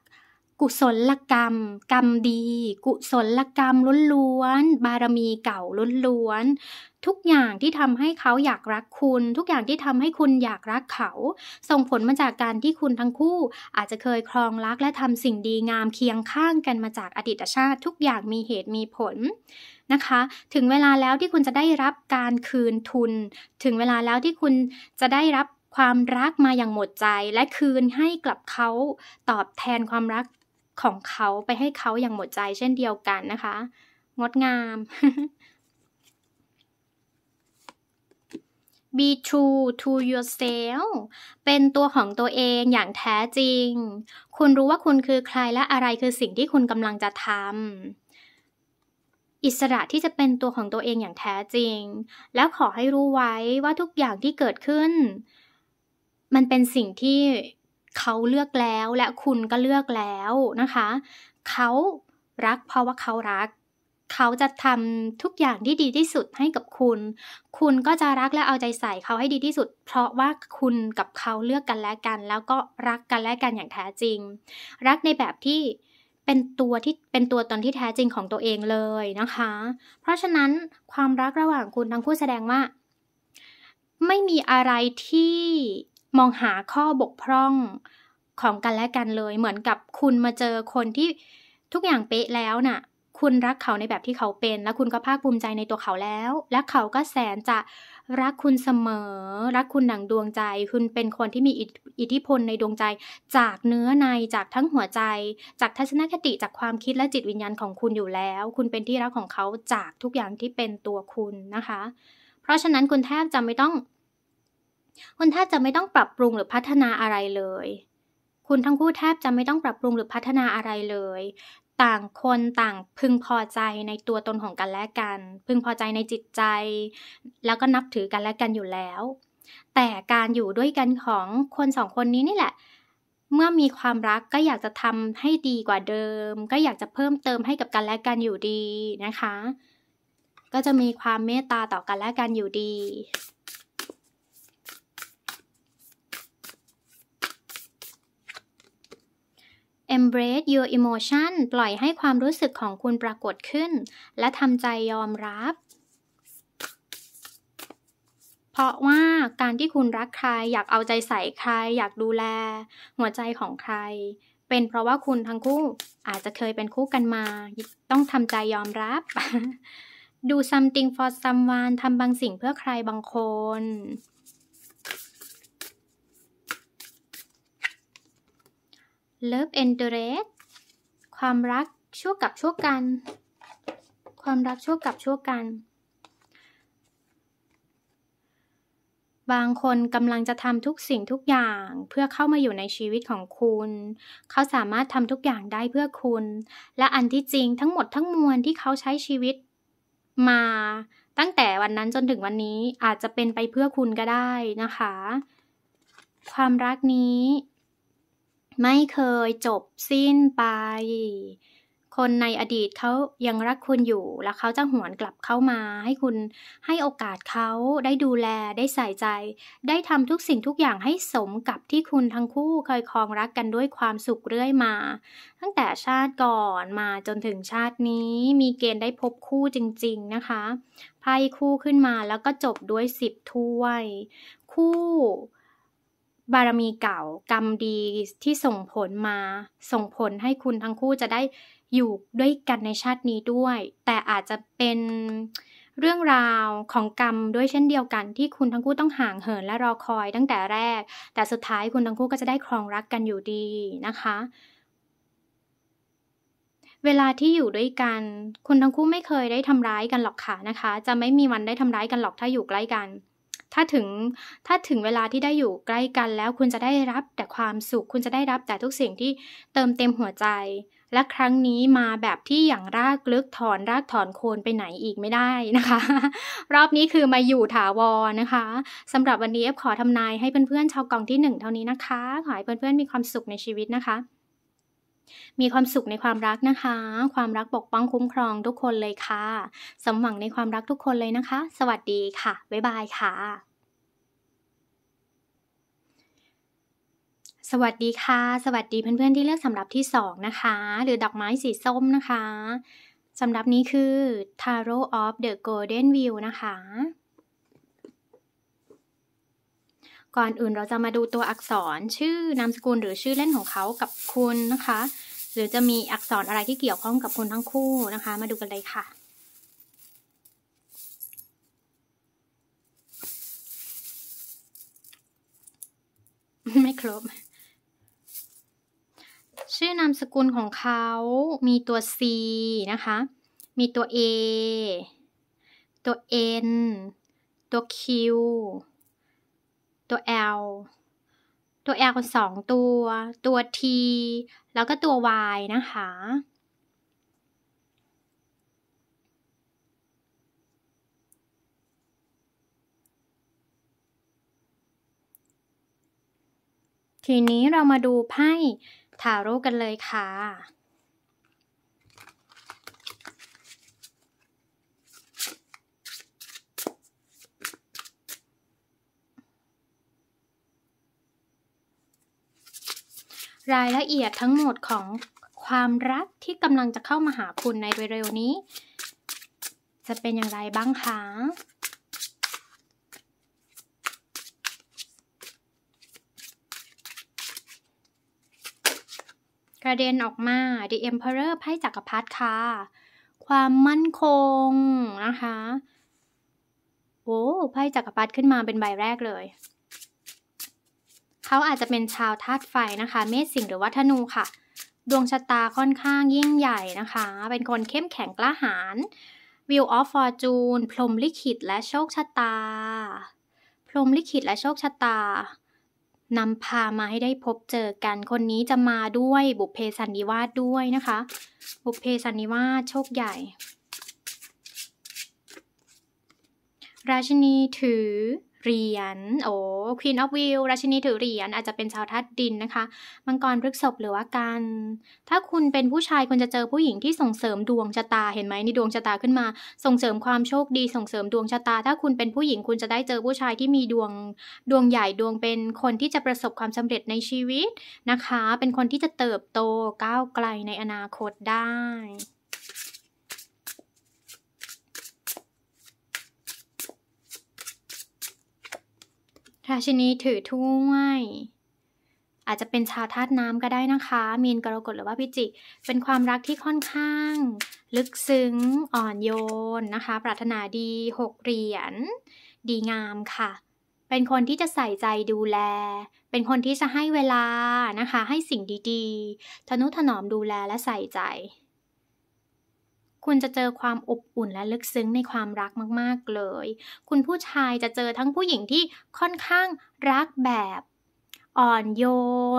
กุศลกรรม กรรมดี กุศลกรรมล้วนๆบารมีเก่าล้วนๆทุกอย่างที่ทำให้เขาอยากรักคุณ ทุกอย่างที่ทำให้คุณอยากรักเขา ส่งผลมาจากการที่คุณทั้งคู่อาจจะเคยครองรักและทำสิ่งดีงามเคียงข้างกันมาจากอดีตชาติ ทุกอย่างมีเหตุมีผลนะคะ ถึงเวลาแล้วที่คุณจะได้รับการคืนทุน ถึงเวลาแล้วที่คุณจะได้รับความรักมาอย่างหมดใจ และคืนให้กลับเขาตอบแทนความรักของเขาไปให้เขาอย่างหมดใจเช่นเดียวกันนะคะ งดงาม be true to yourself เป็นตัวของตัวเองอย่างแท้จริง คุณรู้ว่าคุณคือใครและอะไรคือสิ่งที่คุณกำลังจะทำอิสระที่จะเป็นตัวของตัวเองอย่างแท้จริง แล้วขอให้รู้ไว้ว่าทุกอย่างที่เกิดขึ้น มันเป็นสิ่งที่เขาเลือกแล้วและคุณก็เลือกแล้วนะคะ เขารักเพราะว่าเขารัก เขาจะทำทุกอย่างที่ดีที่สุดให้กับคุณ คุณก็จะรักและเอาใจใส่เขาให้ดีที่สุด เพราะว่าคุณกับเขาเลือกกันและกัน แล้วก็รักกันและกันอย่างแท้จริง รักในแบบที่เป็นตัวที่ เป็นตัวตนที่แท้จริงของตัวเองเลยนะคะ เพราะฉะนั้นความรักระหว่างคุณทั้งคู่แสดงว่า ไม่มีอะไรที่มองหาข้อบกพร่องของกันและกันเลย เหมือนกับคุณมาเจอคนที่ทุกอย่างเป๊ะแล้วนะ่ะ คุณรักเขาในแบบที่เขาเป็น แล้วคุณก็ภาคภูมิใจในตัวเขาแล้ว และเขาก็แสนจะรักคุณเสมอ รักคุณหนังดวงใจ คุณเป็นคนที่มีอิทธิพลในดวงใจจากเนื้อในจากทั้งหัวใจ จากทัศนคติจากความคิดและจิตวิญญาณของคุณอยู่แล้ว คุณเป็นที่รักของเขาจากทุกอย่างที่เป็นตัวคุณนะคะ เพราะฉะนั้นคุณแทบจะไม่ต้องคุณแทบจะไม่ต้องปรับปรุงหรือพัฒนาอะไรเลย คุณทั้งคู่แทบจะไม่ต้องปรับปรุงหรือพัฒนาอะไรเลย ต่างคนต่างพึงพอใจในตัวตนของกันและกัน พึงพอใจในจิตใจ แล้วก็นับถือกันและกันอยู่แล้ว แต่การอยู่ด้วยกันของคนสองคนนี้นี่แหละ เมื่อมีความรักก็อยากจะทำให้ดีกว่าเดิม ก็อยากจะเพิ่มเติมให้กับกันและกันอยู่ดีนะคะ ก็จะมีความเมตตาต่อกันและกันอยู่ดี Embrace your emotion ปล่อยให้ความรู้สึกของคุณปรากฏขึ้น และทำใจยอมรับ เพราะว่าการที่คุณรักใคร อยากเอาใจใส่ใคร อยากดูแล หัวใจของใคร เป็นเพราะว่าคุณทั้งคู่อาจจะเคยเป็นคู่กันมา ต้องทำใจยอมรับ do something for someone ทำบางสิ่งเพื่อใครบางคน Love and the Rest ความรักชั่วกับชั่วกัน ความรักชั่วกับชั่วกัน บางคนกำลังจะทำทุกสิ่งทุกอย่างเพื่อเข้ามาอยู่ในชีวิตของคุณ เขาสามารถทำทุกอย่างได้เพื่อคุณ และอันที่จริงทั้งหมดทั้งมวลที่เขาใช้ชีวิต มา ตั้งแต่วันนั้นจนถึงวันนี้อาจจะเป็นไปเพื่อคุณก็ได้นะคะ ความรักนี้ไม่เคยจบสิ้นไป คนในอดีตเขายังรักคุณอยู่ แล้วเขาจะหวนกลับเข้ามา ให้คุณให้โอกาสเขาได้ดูแล ได้ใส่ใจ ได้ทำทุกสิ่งทุกอย่างให้สมกับที่คุณทั้งคู่เคยครองรักกันด้วยความสุขเรื่อยมา ตั้งแต่ชาติก่อนมาจนถึงชาตินี้มีเกณฑ์ได้พบคู่จริงๆนะคะ ไพ่คู่ขึ้นมาแล้วก็จบด้วยสิบถ้วย คู่บารมีเก่ากรรมดีที่ส่งผลมาส่งผลให้คุณทั้งคู่จะได้อยู่ด้วยกันในชาตินี้ด้วย แต่อาจจะเป็นเรื่องราวของกรรมด้วยเช่นเดียวกัน ที่คุณทั้งคู่ต้องห่างเหินและรอคอย ตั้งแต่แรก แต่สุดท้ายคุณทั้งคู่ก็จะได้ครองรักกันอยู่ดีนะคะ เวลาที่อยู่ด้วยกัน คุณทั้งคู่ไม่เคยได้ทำร้ายกันหรอกค่ะนะคะ จะไม่มีวันได้ทำร้ายกันหรอกถ้าอยู่ใกล้กันถ้าถึงถ้าถึงเวลาที่ได้อยู่ใกล้กันแล้วคุณจะได้รับแต่ความสุขคุณจะได้รับแต่ทุกสิ่งที่เติมเต็มหัวใจ และครั้งนี้มาแบบที่อย่างรากลึกถอนรากถอนโคนไปไหนอีกไม่ได้นะคะ รอบนี้คือมาอยู่ถาวรนะคะสำหรับวันนี้เอฟขอทำนายให้เพื่อนๆชาวกองที่ 1 เท่านี้นะคะ ขอให้เพื่อน ๆ มีความสุขในชีวิตนะคะมีความสุขในความรักนะคะ ความรักปกป้องคุ้มครองทุกคนเลยค่ะ สมหวังในความรักทุกคนเลยนะคะ สวัสดีค่ะ บ๊ายบายค่ะ สวัสดีค่ะ สวัสดีเพื่อนๆที่เลือกสำหรับที่ 2 นะคะ หรือดอกไม้สีส้มนะคะ สำหรับนี้คือ Tarot of the Golden View นะคะก่อนอื่นเราจะมาดูตัวอักษรชื่อนามสกุลหรือชื่อเล่นของเขากับคุณนะคะหรือจะมีอักษรอะไรที่เกี่ยวข้องกับคุณทั้งคู่นะคะมาดูกันเลยค่ะไม่ครบชื่อนามสกุลของเขา มีตัว C นะคะมีตัว A ตัว N ตัว Q ตัว L ตัว L สองตัว ตัว T แล้วก็ตัว Y นะคะ ทีนี้เรามาดูไพ่ทาโร่กันเลยค่ะรายละเอียดทั้งหมดของความรักที่กำลังจะเข้ามาหาคุณในเร็วๆนี้ จะเป็นอย่างไรบ้างคะกระเด็นออกมา The Emperor ไพ่จักรพรรดิค่ะ ความมั่นคงนะคะ โอ้ ไพ่จักรพรรดิขึ้นมาเป็นใบแรกเลยเขาอาจจะเป็นชาวธาตุไฟนะคะ เมษสิงหรือว่าธนูค่ะ ดวงชะตาค่อนข้างยิ่งใหญ่นะคะ เป็นคนเข้มแข็งกล้าหาญ View of Fortune พรมลิขิตและโชคชะตา พรมลิขิตและโชคชะตา นำพามาให้ได้พบเจอกัน คนนี้จะมาด้วยบุพเพสันนิวาสด้วยนะคะ บุพเพสันนิวาสโชคใหญ่ ราชินีถือเหรียญ โอ้ควีนออฟวิวราชินีถือเหรียญอาจจะเป็นชาวทัดดินนะคะ มังกรพฤกษบหรือว่ากัน ถ้าคุณเป็นผู้ชายคุณจะเจอผู้หญิงที่ส่งเสริมดวงชะตา เห็นไหมนี่ดวงชะตาขึ้นมา ส่งเสริมความโชคดี ส่งเสริมดวงชะตา ถ้าคุณเป็นผู้หญิงคุณจะได้เจอผู้ชายที่มีดวงดวงใหญ่ดวงเป็นคนที่จะประสบความสำเร็จในชีวิตนะคะ เป็นคนที่จะเติบโตก้าวไกลในอนาคตได้ราชินีถือถ้วย อาจจะเป็นชาวธาตุน้ำก็ได้นะคะ มีนกรกฎหรือว่าพิจิก เป็นความรักที่ค่อนข้าง ลึกซึ้ง อ่อนโยนนะคะ ปรารถนาดีหกเหรียญดีงามค่ะ เป็นคนที่จะใส่ใจดูแล เป็นคนที่จะให้เวลานะคะ ให้สิ่งดีๆ ทนุถนอมดูแลและใส่ใจคุณจะเจอความอบอุ่นและลึกซึ้งในความรักมากๆเลย คุณผู้ชายจะเจอทั้งผู้หญิงที่ค่อนข้างรักแบบ อ่อนโย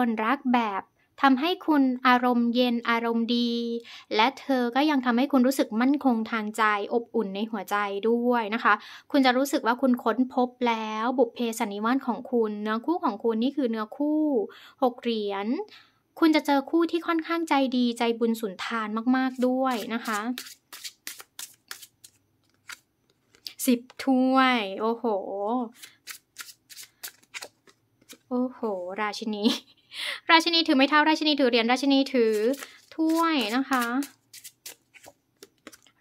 น รักแบบทำให้คุณอารมณ์เย็นอารมณ์ดี และเธอก็ยังทำให้คุณรู้สึกมั่นคงทางใจอบอุ่นในหัวใจด้วยนะคะ คุณจะรู้สึกว่าคุณค้นพบแล้ว บุพเพสันนิวาสของคุณเนื้อคู่ของคุณนี่คือเนื้อคู่หกเหรียญ คุณจะเจอคู่ที่ค่อนข้างใจดีใจบุญสุนทานมาก ๆด้วยนะคะสิบถ้วย โอ้โห โอ้โห ราชินี ราชินีถือไม่เท่าราชินีถือเหรียญ ราชินีถือถ้วยนะคะ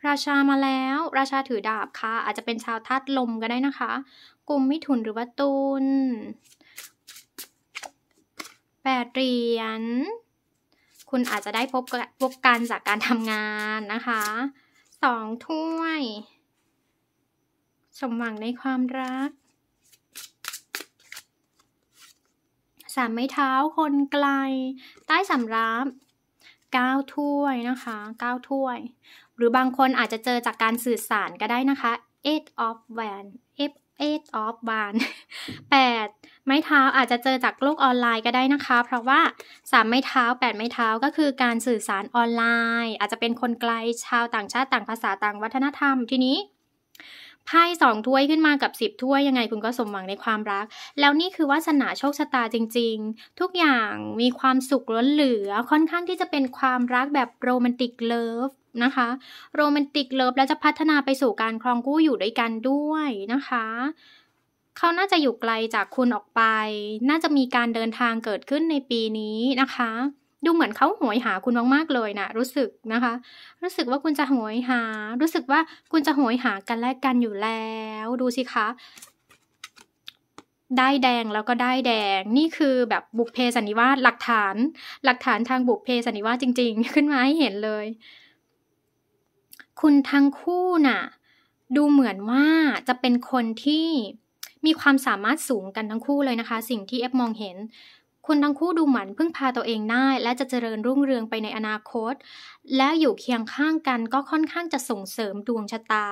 ราชามาแล้ว ราชาถือดาบค่ะ อาจจะเป็นชาวทัดลมก็ได้นะคะ กลุ่มมิถุนหรือว่าตุลแปดเหรียญ คุณอาจจะได้พบพบกันจากการทำงานนะคะ สองถ้วยสมหวังในความรักสามไม้เท้าคนไกล ใต้สำรับก้าวถ้วยนะคะก้าวถ้วย หรือบางคนอาจจะเจอจากการสื่อสารก็ได้นะคะ eight of wand f eight of wand แปดไม้เท้าอาจจะเจอจากโลกออนไลน์ก็ได้นะคะเพราะว่าสามไม้เท้าแปดไม้เท้าก็คือการสื่อสารออนไลน์ อาจจะเป็นคนไกลชาวต่างชาติต่างภาษาต่างวัฒนธรรมทีนี้ไพ่สองถ้วยขึ้นมากับสิบถ้วยยังไงคุณก็สมหวังในความรัก แล้วนี่คือวาสนาโชคชะตาจริงๆ ทุกอย่างมีความสุขล้นเหลือ ค่อนข้างที่จะเป็นความรักแบบโรแมนติกเลิฟนะคะโรแมนติกเลิฟแล้วจะพัฒนาไปสู่การครองคู่อยู่ด้วยกันด้วยนะคะ เขาน่าจะอยู่ไกลจากคุณออกไป น่าจะมีการเดินทางเกิดขึ้นในปีนี้นะคะดูเหมือนเขาหวยหาคุณมากๆเลยนะรู้สึกนะคะ รู้สึกว่าคุณจะหวยหา รู้สึกว่าคุณจะหวยหากันและกันอยู่แล้ว ดูสิคะ ได้แดงแล้วก็ได้แดงนี่คือแบบบุกเพสันนิวาสหลักฐาน หลักฐานทางบุกเพสันนิวาสจริงๆ ขึ้นมาให้เห็นเลย คุณทั้งคู่น่ะ ดูเหมือนว่าจะเป็นคนที่มีความสามารถสูงกันทั้งคู่เลยนะคะสิ่งที่เอฟมองเห็นคุณทั้งคู่ดูเหมือนพึ่งพาตัวเองได้ และจะเจริญรุ่งเรืองไปในอนาคต และอยู่เคียงข้างกันก็ค่อนข้างจะส่งเสริมดวงชะตา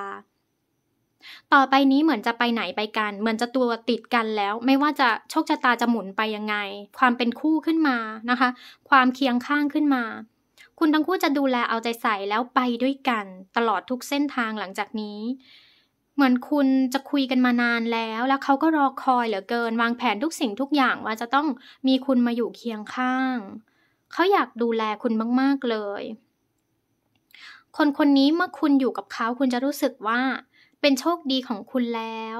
ต่อไปนี้เหมือนจะไปไหนไปกัน เหมือนจะตัวติดกันแล้ว ไม่ว่าจะโชคชะตาจะหมุนไปยังไง ความเป็นคู่ขึ้นมานะคะ ความเคียงข้างขึ้นมา คุณทั้งคู่จะดูแลเอาใจใส่แล้วไปด้วยกัน ตลอดทุกเส้นทางหลังจากนี้เหมือนคุณจะคุยกันมานานแล้ว แล้วเขาก็รอคอยเหลือเกิน วางแผนทุกสิ่งทุกอย่างว่าจะต้องมีคุณมาอยู่เคียงข้าง เขาอยากดูแลคุณมากๆเลย คนคนนี้เมื่อคุณอยู่กับเขาคุณจะรู้สึกว่าเป็นโชคดีของคุณแล้ว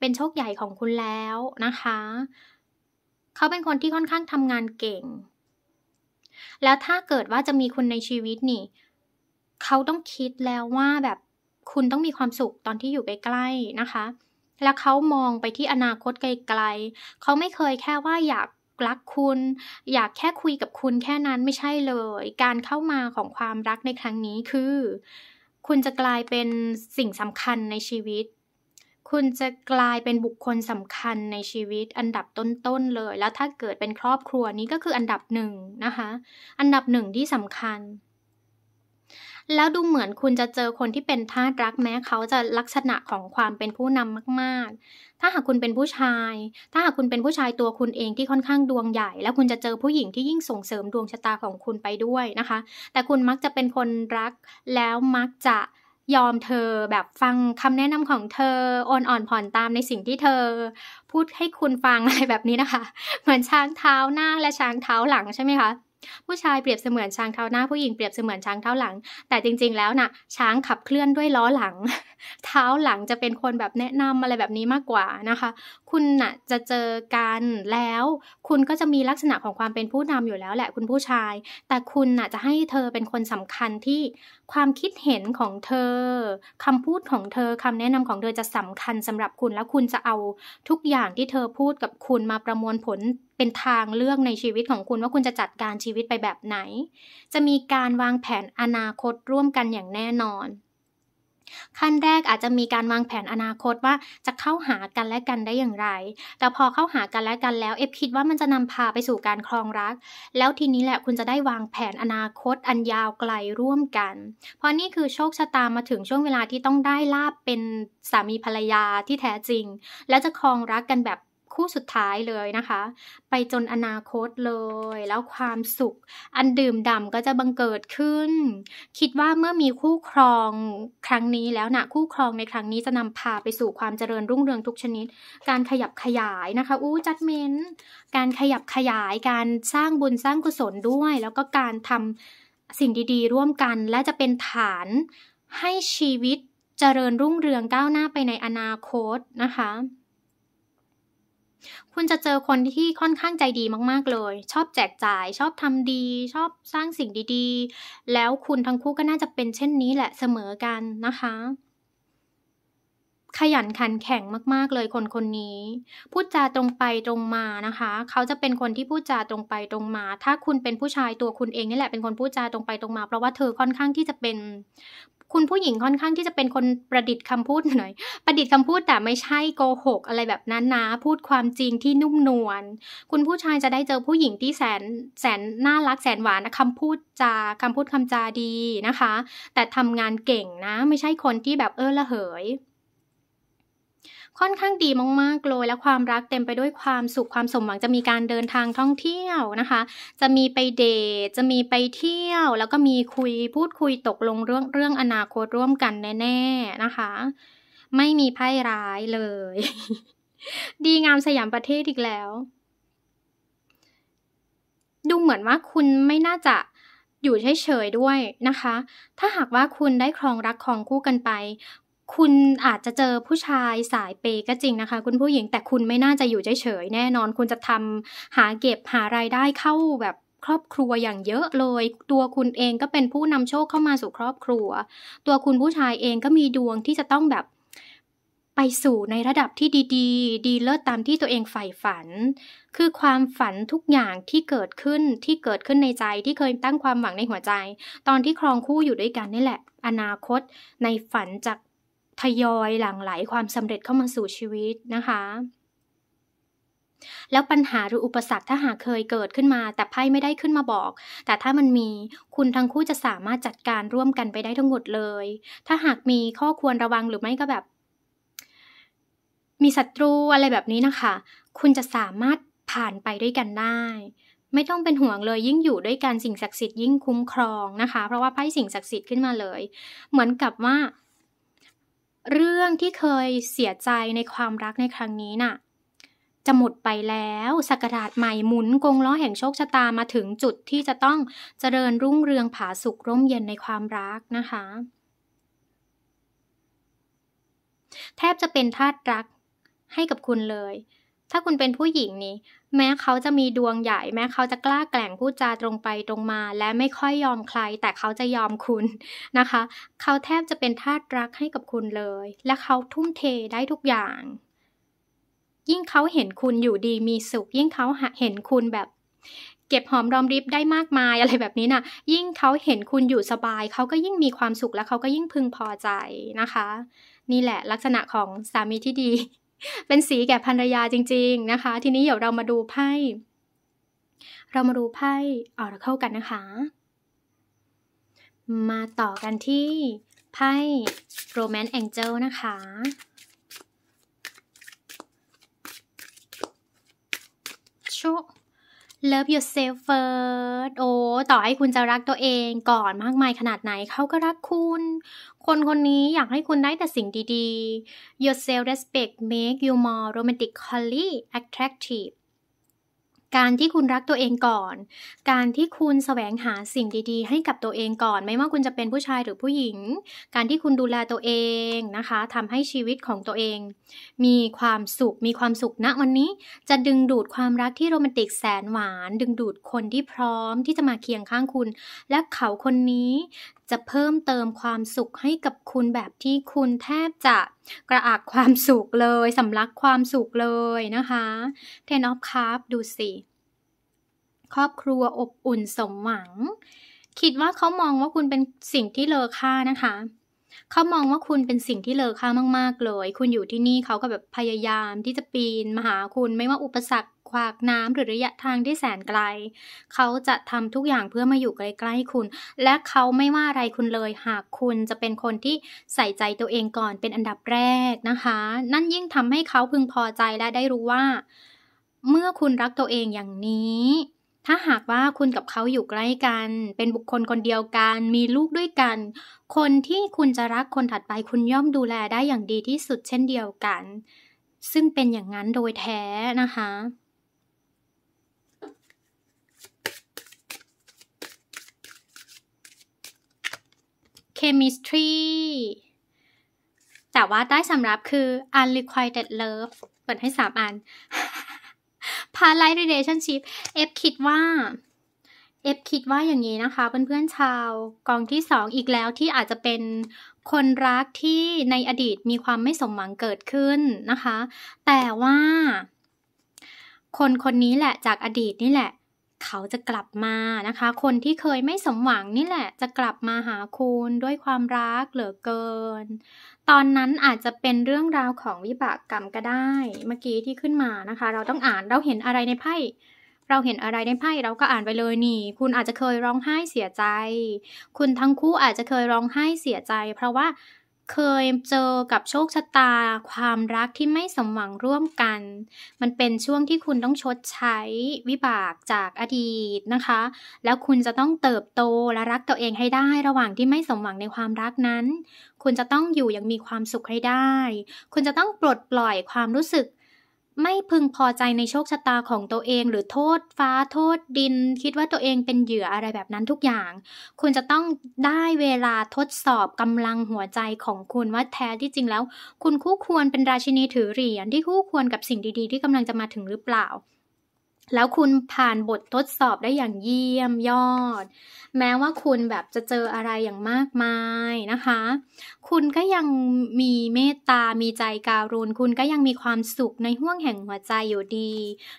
เป็นโชคใหญ่ของคุณแล้วนะคะ เขาเป็นคนที่ค่อนข้างทำงานเก่ง แล้วถ้าเกิดว่าจะมีคุณในชีวิตนี่ เขาต้องคิดแล้วว่าแบบคุณต้องมีความสุขตอนที่อยู่ใกล้ๆนะคะ และเขามองไปที่อนาคตไกลๆ เขาไม่เคยแค่ว่าอยากรักคุณ อยากแค่คุยกับคุณแค่นั้นไม่ใช่เลย การเข้ามาของความรักในครั้งนี้คือ คุณจะกลายเป็นสิ่งสำคัญในชีวิต คุณจะกลายเป็นบุคคลสำคัญในชีวิต อันดับต้นๆเลย แล้วถ้าเกิดเป็นครอบครัวนี้ก็คืออันดับหนึ่งนะคะ อันดับหนึ่งที่สำคัญแล้วดูเหมือนคุณจะเจอคนที่เป็นทาสรักแม้ เขาจะลักษณะของความเป็นผู้นำมากๆ ถ้าหากคุณเป็นผู้ชาย ถ้าหากคุณเป็นผู้ชายตัวคุณเองที่ค่อนข้างดวงใหญ่ แล้วคุณจะเจอผู้หญิงที่ยิ่งส่งเสริมดวงชะตาของคุณไปด้วยนะคะ แต่คุณมักจะเป็นคนรัก แล้วมักจะยอมเธอแบบฟังคำแนะนำของเธออ่อนอ่อนผ่อนตามในสิ่งที่เธอ พูดให้คุณฟังอะไรแบบนี้นะคะ เหมือนช้างเท้าหน้าและช้างเท้าหลังใช่ไหมคะผู้ชายเปรียบเสมือนช้างเท้าหน้า ผู้หญิงเปรียบเสมือนช้างเท้าหลัง แต่จริงๆแล้วนะ่ะ ช้างขับเคลื่อนด้วยล้อหลัง เท้าหลังจะเป็นคนแบบแนะนำอะไรแบบนี้มากกว่านะคะ คุณนะ่ะจะเจอกันแล้ว คุณก็จะมีลักษณะของความเป็นผู้นำอยู่แล้วแหละคุณผู้ชาย แต่คุณนะ่ะจะให้เธอเป็นคนสำคัญที่ความคิดเห็นของเธอคำพูดของเธอคำแนะนำของเธอจะสำคัญสำหรับคุณแล้วคุณจะเอาทุกอย่างที่เธอพูดกับคุณมาประมวลผลเป็นทางเลือกในชีวิตของคุณว่าคุณจะจัดการชีวิตไปแบบไหน จะมีการวางแผนอนาคตร่วมกันอย่างแน่นอนขั้นแรกอาจจะมีการวางแผนอนาคตว่าจะเข้าหากันและกันได้อย่างไร แต่พอเข้าหากันและกันแล้วเอฟคิดว่ามันจะนำพาไปสู่การครองรัก แล้วทีนี้แหละคุณจะได้วางแผนอนาคตอันยาวไกลร่วมกัน เพราะนี่คือโชคชะตามาถึงช่วงเวลาที่ต้องได้ลาบเป็นสามีภรรยาที่แท้จริง และจะครองรักกันแบบคู่ สุดท้ายเลยนะคะ ไปจนอนาคตเลย แล้วความสุขอันดื่มด่ำก็จะบังเกิดขึ้น คิดว่าเมื่อมีคู่ครองครั้งนี้แล้วนะ คู่ครองในครั้งนี้จะนำพาไปสู่ความเจริญรุ่งเรืองทุกชนิด การขยับขยายนะคะ อู้ จัดเมนการขยับขยาย การสร้างบุญสร้างกุศลด้วย แล้วก็การทำสิ่งดี ๆ ร่วมกัน และจะเป็นฐานให้ชีวิตจเจริญรุ่งเรืองก้าวหน้าไปในอนาคตนะคะคุณจะเจอคนที่ค่อนข้างใจดีมากๆ เลย ชอบแจกจ่าย ชอบทำดี ชอบสร้างสิ่งดีๆ แล้วคุณทั้งคู่ก็น่าจะเป็นเช่นนี้แหละเสมอกันนะคะ ขยันขันแข็งมาก ๆ เลยคนคนนี้ พูดจาตรงไปตรงมานะคะ เขาจะเป็นคนที่พูดจาตรงไปตรงมา ถ้าคุณเป็นผู้ชายตัวคุณเองนี่แหละเป็นคนพูดจาตรงไปตรงมา เพราะว่าเธอค่อนข้างที่จะเป็นคุณผู้หญิงค่อนข้างที่จะเป็นคนประดิษฐ์คำพูดหน่อย ประดิษฐ์คำพูดแต่ไม่ใช่โกหกอะไรแบบนั้นนะพูดความจริงที่นุ่มนวลคุณผู้ชายจะได้เจอผู้หญิงที่แสนแสนน่ารักแสนหวานคำพูดจาคำพูดคำจาดีนะคะ แต่ทำงานเก่งนะไม่ใช่คนที่แบบเออละเหยค่อนข้างดีมาก ๆ เลยและความรักเต็มไปด้วยความสุขความสมหวังจะมีการเดินทางท่องเที่ยวนะคะ จะมีไปเดท จะมีไปเที่ยว แล้วก็มีคุยพูดคุยตกลงเรื่องเรื่องอนาคตร่วมกันแน่ๆนะคะ ไม่มีไพ่ร้ายเลย ดีงามสยามประเทศอีกแล้ว ดูเหมือนว่าคุณไม่น่าจะอยู่เฉยๆด้วยนะคะ ถ้าหากว่าคุณได้ครองรักครองคู่กันไปคุณอาจจะเจอผู้ชายสายเปก็จริงนะคะ คุณผู้หญิงแต่คุณไม่น่าจะอยู่เฉยๆแน่นอน คุณจะทำหาเก็บหารายได้เข้าแบบครอบครัวอย่างเยอะเลย ตัวคุณเองก็เป็นผู้นำโชคเข้ามาสู่ครอบครัว ตัวคุณผู้ชายเองก็มีดวงที่จะต้องแบบไปสู่ในระดับที่ดี ๆ ดีเลิศตามที่ตัวเองใฝ่ฝัน คือความฝันทุกอย่างที่เกิดขึ้นที่เกิดขึ้นในใจที่เคยตั้งความหวังในหัวใจ ตอนที่ครองคู่อยู่ด้วยกันนี่แหละ อนาคตในฝันจากทยอยหลั่งไหลความสำเร็จเข้ามาสู่ชีวิตนะคะ แล้วปัญหาหรืออุปสรรคถ้าหากเคยเกิดขึ้นมา แต่ไพ่ไม่ได้ขึ้นมาบอก แต่ถ้ามันมีคุณทั้งคู่จะสามารถจัดการร่วมกันไปได้ทั้งหมดเลย ถ้าหากมีข้อควรระวังหรือไม่ก็แบบ มีศัตรูอะไรแบบนี้นะคะ คุณจะสามารถผ่านไปด้วยกันได้ ไม่ต้องเป็นห่วงเลยยิ่งอยู่ด้วยกันสิ่งศักดิ์สิทธิ์ยิ่งคุ้มครองนะคะ เพราะว่าไพ่สิ่งศักดิ์สิทธิ์ขึ้นมาเลย เหมือนกับว่าเรื่องที่เคยเสียใจในความรักในครั้งนี้น่ะ จะหมดไปแล้วสักราชใหม่หมุนกงล้อแห่งโชคชะตามาถึงจุดที่จะต้องเจริญรุ่งเรืองผาสุกร่มเย็นในความรักนะคะ แทบจะเป็นทาตรักให้กับคุณเลย ถ้าคุณเป็นผู้หญิงนี่แม้เขาจะมีดวงใหญ่แม้เขาจะกล้าแกล่งพูดจาตรงไปตรงมา และไม่ค่อยยอมใคร แต่เขาจะยอมคุณนะคะ เขาแทบจะเป็นทาสรักให้กับคุณเลย และเขาทุ่มเทได้ทุกอย่าง ยิ่งเขาเห็นคุณอยู่ดีมีสุข ยิ่งเขาเห็นคุณแบบ เก็บหอมรอมริบได้มากมาย อะไรแบบนี้นะ่ะ ยิ่งเขาเห็นคุณอยู่สบาย เขาก็ยิ่งมีความสุขและเขาก็ยิ่งพึงพอใจนะคะ นี่แหละลักษณะของสามีที่ดีเป็นสีแก่ภรรยาจริงๆ นะคะ ทีนี้เดี๋ยวเรามาดูไพ่ เรามาดูไพ่ออร์เคิลกันนะคะ มาต่อกันที่ไพ่โรแมนต์แองเจิลนะคะชุ Love yourself first โอ้ ต่อให้คุณจะรักตัวเองก่อนมากมายขนาดไหนเขาก็รักคุณคนคนนี้อยากให้คุณได้แต่สิ่งดี ๆ Your self respect make you more romantically attractive การที่คุณรักตัวเองก่อน การที่คุณแสวงหาสิ่งดี ๆ ให้กับตัวเองก่อน ไม่ว่าคุณจะเป็นผู้ชายหรือผู้หญิง การที่คุณดูแลตัวเองนะคะ ทำให้ชีวิตของตัวเองมีความสุข มีความสุข ณ วันนี้ จะดึงดูดความรักที่โรแมนติกแสนหวาน ดึงดูดคนที่พร้อมที่จะมาเคียงข้างคุณ และเขาคนนี้จะเพิ่มเติมความสุขให้กับคุณแบบที่คุณแทบจะกระอักความสุขเลยสำลักความสุขเลยนะคะเทนออฟคาร์ฟดูสิครอบครัวอบอุ่นสมหวัง คิดว่าเขามองว่าคุณเป็นสิ่งที่เลอค่านะคะเขามองว่าคุณเป็นสิ่งที่เลอค่ามากๆเลยคุณอยู่ที่นี่เขาก็แบบพยายาม ที่จะปีนมาหาคุณไม่ว่าอุปสรรคขวากน้ำหรือระยะทางที่แสนไกล เขาจะทำทุกอย่างเพื่อมาอยู่ใกล้ ๆ คุณ และเขาไม่ว่าอะไรคุณเลย หากคุณจะเป็นคนที่ใส่ใจตัวเองก่อนเป็นอันดับแรกนะคะ นั่นยิ่งทำให้เขาพึงพอใจและได้รู้ว่า เมื่อคุณรักตัวเองอย่างนี้ ถ้าหากว่าคุณกับเขาอยู่ใกล้กัน เป็นบุคคลคนเดียวกัน มีลูกด้วยกัน คนที่คุณจะรักคนถัดไปคุณย่อมดูแลได้อย่างดีที่สุดเช่นเดียวกัน ซึ่งเป็นอย่างนั้นโดยแท้นะคะ chemistry แต่ว่าใต้สำรับคือ unrequited love เปิดให้สามอัน p a r a l l e relationship ฟคิดว่า เอฟคิดว่าอย่างนี้นะคะ เพื่อนๆชาวกองที่สองอีกแล้วที่อาจจะเป็นคนรักที่ในอดีตมีความไม่สมหวังเกิดขึ้นนะคะ แต่ว่า คนคนนี้แหละจากอดีตนี่แหละเขาจะกลับมานะคะ คนที่เคยไม่สมหวังนี่แหละ จะกลับมาหาคุณด้วยความรักเหลือเกิน ตอนนั้นอาจจะเป็นเรื่องราวของวิบากกรรมก็ได้ เมื่อกี้ที่ขึ้นมานะคะ เราต้องอ่านเราเห็นอะไรในไพ่ เราเห็นอะไรในไพ่เราก็อ่านไปเลยนี่ คุณอาจจะเคยร้องไห้เสียใจ คุณทั้งคู่อาจจะเคยร้องไห้เสียใจ เพราะว่าเคยเจอกับโชคชะตา ความรักที่ไม่สมหวังร่วมกัน มันเป็นช่วงที่คุณต้องชดใช้วิบากจากอดีตนะคะ แล้วคุณจะต้องเติบโตและรักตัวเองให้ได้ ระหว่างที่ไม่สมหวังในความรักนั้น คุณจะต้องอยู่อย่างมีความสุขให้ได้ คุณจะต้องปลดปล่อยความรู้สึกไม่พึงพอใจในโชคชะตาของตัวเองหรือโทษฟ้าโทษดินคิดว่าตัวเองเป็นเหยื่ออะไรแบบนั้นทุกอย่าง คุณจะต้องได้เวลาทดสอบกำลังหัวใจของคุณว่าแท้ที่จริงแล้ว คุณคู่ควรเป็นราชินีถือเหรียญที่คู่ควรกับสิ่งดีๆที่กำลังจะมาถึงหรือเปล่าแล้วคุณผ่านบททดสอบได้อย่างเยี่ยมยอด แม้ว่าคุณแบบจะเจออะไรอย่างมากมายนะคะ คุณก็ยังมีเมตตา มีใจการุณคุณก็ยังมีความสุขในห่วงแห่งหัวใจอยู่ดี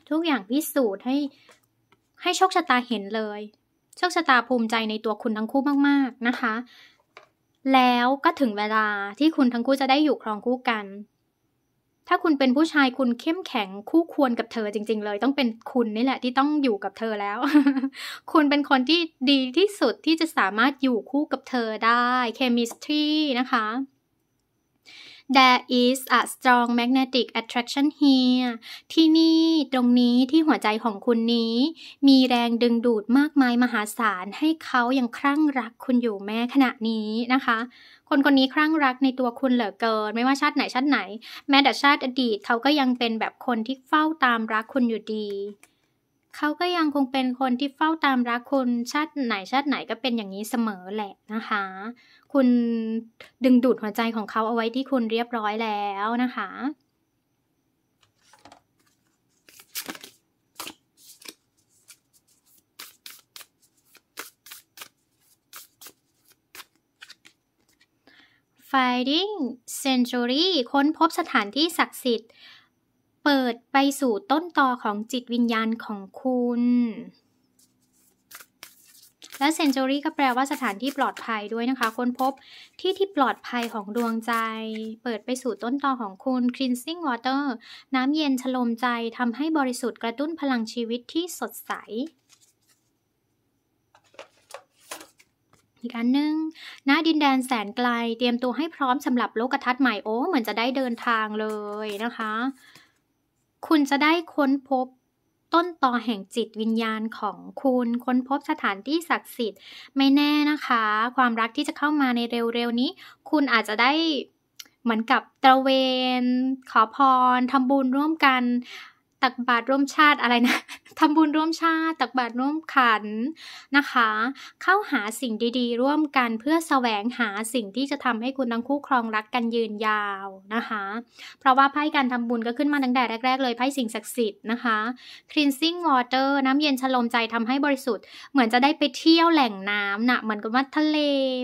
ทุกอย่างพิสูจน์ให้ให้โชคชะตาเห็นเลย โชคชะตาภูมิใจในตัวคุณทั้งคู่มากๆนะคะ แล้วก็ถึงเวลาที่คุณทั้งคู่จะได้อยู่ครองคู่กันถ้าคุณเป็นผู้ชายคุณเข้มแข็งคู่ควรกับเธอจริงๆ เลย ต้องเป็นคุณนี่แหละ ที่ต้องอยู่กับเธอแล้ว คุณเป็นคนที่ดีที่สุดที่จะสามารถอยู่คู่กับเธอได้เคมีสตรีนะคะ There is a strong magnetic attraction here ที่นี่ตรงนี้ที่หัวใจของคุณนี้ มีแรงดึงดูดมากมายมหาศาล ให้เขายังคลั่งรักคุณอยู่แม้ขณะนี้นะคะ คนคนนี้คลั่งรักในตัวคุณเหลือเกิน ไม่ว่าชาติไหน ชาติไหน แม้แต่ชาติอดีตเขาก็ยังเป็นแบบคนที่เฝ้าตามรักคุณอยู่ดีเขาก็ยังคงเป็นคนที่เฝ้าตามรักคุณชาติไหน ชาติไหนก็เป็นอย่างนี้เสมอแหละนะคะ คุณดึงดูดหัวใจของเขาเอาไว้ที่คุณเรียบร้อยแล้วนะคะไฟดิ้งเซนจูรีค้นพบสถานที่ศักดิ์สิทธิ์เปิดไปสู่ต้น ตอ ของจิตวิญญาณของคุณ และเซนจูรี่ก็แปลว่าสถานที่ปลอดภัยด้วยนะคะ ค้นพบที่ที่ปลอดภัยของ ดวงใจ เปิดไปสู่ต้น ตอ ของคุณ cleansing water น้ำเย็นชโลมใจ ทำให้บริสุทธิ์กระตุ้นพลังชีวิตที่สดใส อีกอันหนึ่งหน้าดินแดนแสนไกล เตรียมตัวให้พร้อมสำหรับโลกทัศน์ใหม่ โอ้ เหมือนจะได้เดินทางเลยนะคะคุณจะได้ค้นพบต้นต่อแห่งจิตวิญญาณของคุณ ค้นพบสถานที่ศักดิ์สิทธิ์ไม่แน่นะคะ ความรักที่จะเข้ามาในเร็ว ๆ นี้ คุณอาจจะได้เหมือนกับตระเวน ขอพรทำบุญร่วมกันตักบาตรร่วมชาติอะไรนะ ทำบุญร่วมชาติ ตักบาตรร่วมขันนะคะ เข้าหาสิ่งดีๆ ร่วมกันเพื่อสแสวงหาสิ่งที่จะทำให้คุณทั้งคู่ครองรักกันยืนยาวนะคะ เพราะว่าไพ่การทำบุญก็ขึ้นมาตั้งแต่แรก ๆ เลยไพ่สิ่งศักดิ์สิทธิ์นะคะ cleansing water น้ำเย็นชโลมใจทำให้บริสุทธิ์ เหมือนจะได้ไปเที่ยวแหล่งน้ำนะ่ะเหมือนกับว่าทะเล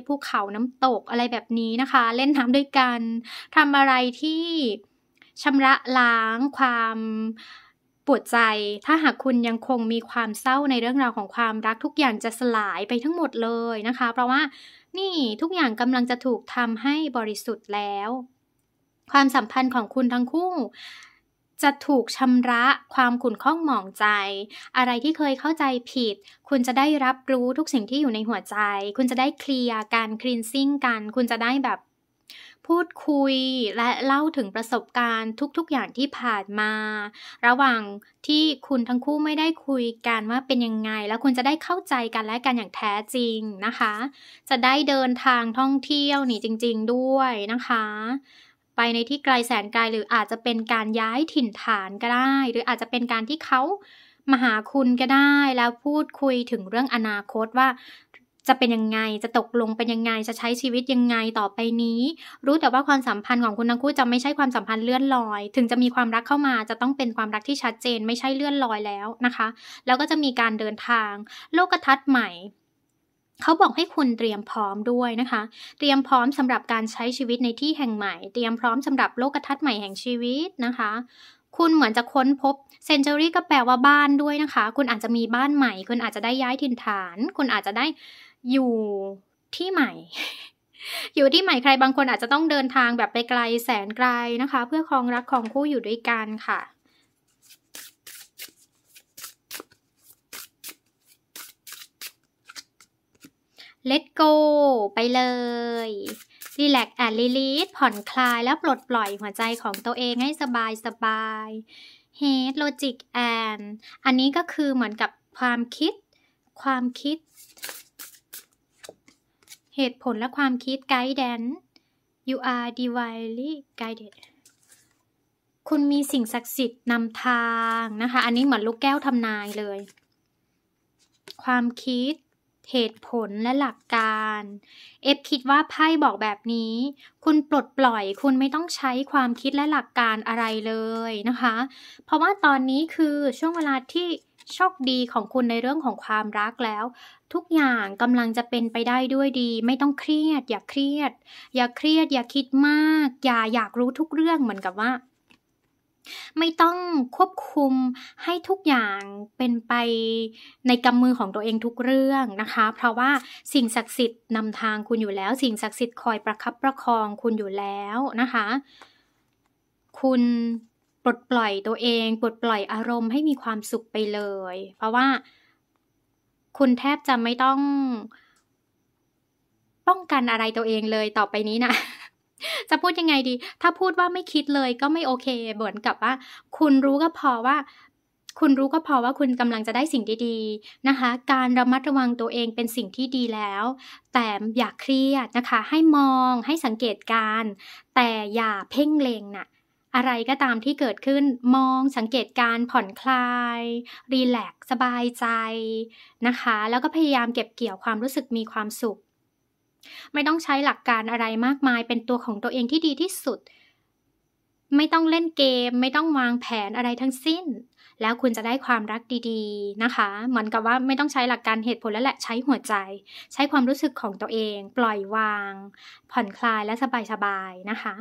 ภูเขาน้ำตกอะไรแบบนี้นะคะ เล่นน้ำด้วยกันทำอะไรที่ชำระล้างความปวดใจ ถ้าหากคุณยังคงมีความเศร้าในเรื่องราวของความรักทุกอย่างจะสลายไปทั้งหมดเลยนะคะ เพราะว่า นี่ทุกอย่างกำลังจะถูกทำให้บริสุทธิ์แล้ว ความสัมพันธ์ของคุณทั้งคู่ จะถูกชำระ ความขุ่นข้องหมองใจ อะไรที่เคยเข้าใจผิด คุณจะได้รับรู้ทุกสิ่งที่อยู่ในหัวใจ คุณจะได้เคลียร์การคลีนซิ่งกัน คุณจะได้แบบพูดคุยและเล่าถึงประสบการณ์ทุกๆอย่างที่ผ่านมา ระหว่างที่คุณทั้งคู่ไม่ได้คุยกันว่าเป็นยังไง แล้วคุณจะได้เข้าใจกันและกันอย่างแท้จริงนะคะ จะได้เดินทางท่องเที่ยวนี่จริงๆด้วยนะคะ ไปในที่ไกลแสนไกลหรืออาจจะเป็นการย้ายถิ่นฐานก็ได้ หรืออาจจะเป็นการที่เขามาหาคุณก็ได้ แล้วพูดคุยถึงเรื่องอนาคตว่าจะเป็นยังไง จะตกลงเป็นยังไง จะใช้ชีวิตยังไงต่อไปนี้ รู้แต่ว่าความสัมพันธ์ของคุณทั้งคู่จะไม่ใช่ความสัมพันธ์เลื่อนลอย ถึงจะมีความรักเข้ามาจะต้องเป็นความรักที่ชัดเจน ไม่ใช่เลื่อนลอยแล้วนะคะ แล้วก็จะมีการเดินทาง โลกทัศน์ใหม่ เขาบอกให้คุณเตรียมพร้อมด้วยนะคะ เตรียมพร้อมสำหรับการใช้ชีวิตในที่แห่งใหม่ เตรียมพร้อมสำหรับโลกทัศน์ใหม่แห่งชีวิตนะคะ คุณเหมือนจะค้นพบ เซนจูรี่ก็แปลว่าบ้านด้วยนะคะ คุณอาจจะมีบ้านใหม่ คุณอาจจะได้ย้ายถิ่นฐาน คุณอาจจะได้อยู่ที่ใหม่ อยู่ที่ใหม่ ใครบางคนอาจจะต้องเดินทางแบบไปไกลแสนไกลนะคะ เพื่อครองรักของคู่อยู่ด้วยกันค่ะเลตโกไปเลยรีแลกแอนลิลีสผ่อนคลาย แล้วปลดปล่อยหัวใจของตัวเองให้สบายสบายเฮดโลจิกแอนอันนี้ก็คือเหมือนกับความคิด ความคิดเหตุผลและความคิด guidance you are divinely guided คุณมีสิ่งศักดิ์สิทธิ์นำทาง นะคะ อันนี้เหมือนลูกแก้วทำนายเลย ความคิด เหตุผลและหลักการ เอฟคิดว่าไพ่บอกแบบนี้ คุณปลดปล่อย คุณไม่ต้องใช้ความคิดและหลักการอะไรเลยนะคะ เพราะว่าตอนนี้คือช่วงเวลาที่โชคดีของคุณในเรื่องของความรักแล้ว ทุกอย่างกำลังจะเป็นไปได้ด้วยดี ไม่ต้องเครียด อย่าเครียด อย่าเครียด อย่าคิดมาก อย่าอยากรู้ทุกเรื่องเหมือนกับว่า ไม่ต้องควบคุมให้ทุกอย่างเป็นไปในกำมือของตัวเองทุกเรื่องนะคะ เพราะว่าสิ่งศักดิ์สิทธิ์นำทางคุณอยู่แล้วสิ่งศักดิ์สิทธิ์คอยประคับประคอง คุณอยู่แล้วนะคะ คุณปลดปล่อยตัวเอง ปลดปล่อยอารมณ์ให้มีความสุขไปเลย เพราะว่า คุณแทบจะไม่ต้อง ป้องกันอะไรตัวเองเลยต่อไปนี้นะ จะพูดยังไงดี ถ้าพูดว่าไม่คิดเลยก็ไม่โอเค เหมือนกับว่า คุณรู้ก็พอว่า คุณรู้ก็พอว่าคุณกำลังจะได้สิ่งดีๆนะคะ การระมัดระวังตัวเองเป็นสิ่งที่ดีแล้ว แต่อย่าเครียดนะคะ ให้มองให้สังเกตการ แต่อย่าเพ่งเลงนะ่ะอะไรก็ตามที่เกิดขึ้นมองสังเกตการผ่อนคลาย รีแลกซ์สบายใจนะคะ แล้วก็พยายามเก็บเกี่ยวความรู้สึกมีความสุข ไม่ต้องใช้หลักการอะไรมากมาย เป็นตัวของตัวเองที่ดีที่สุด ไม่ต้องเล่นเกม ไม่ต้องวางแผนอะไรทั้งสิ้น แล้วคุณจะได้ความรักดีๆนะคะ เหมือนกับว่าไม่ต้องใช้หลักการเหตุผลแล้วแหละ ใช้หัวใจ ใช้ความรู้สึกของตัวเอง ปล่อยวาง ผ่อนคลายและสบายๆนะคะ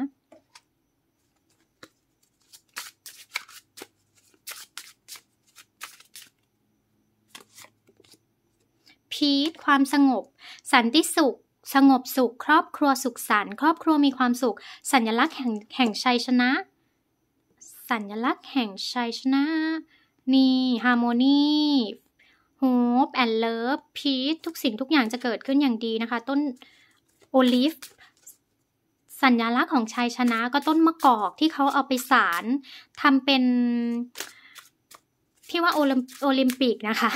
พีซความสงบสันติสุขสงบสุขครอบครัวสุขสันต์ครอบครัวมีความสุข สัญลักษณ์แห่งแห่งชัยชนะ สัญลักษณ์แห่งชัยชนะนี่ฮาร์โมนีโฮปแอนเลิฟพีซทุกสิ่งทุกอย่างจะเกิดขึ้นอย่างดีนะคะต้นโอลิฟสัญลักษณ์ของชัยชนะก็ต้นมะกอกที่เขาเอาไปสารทำเป็นที่ว่าโอลิมปิกนะคะ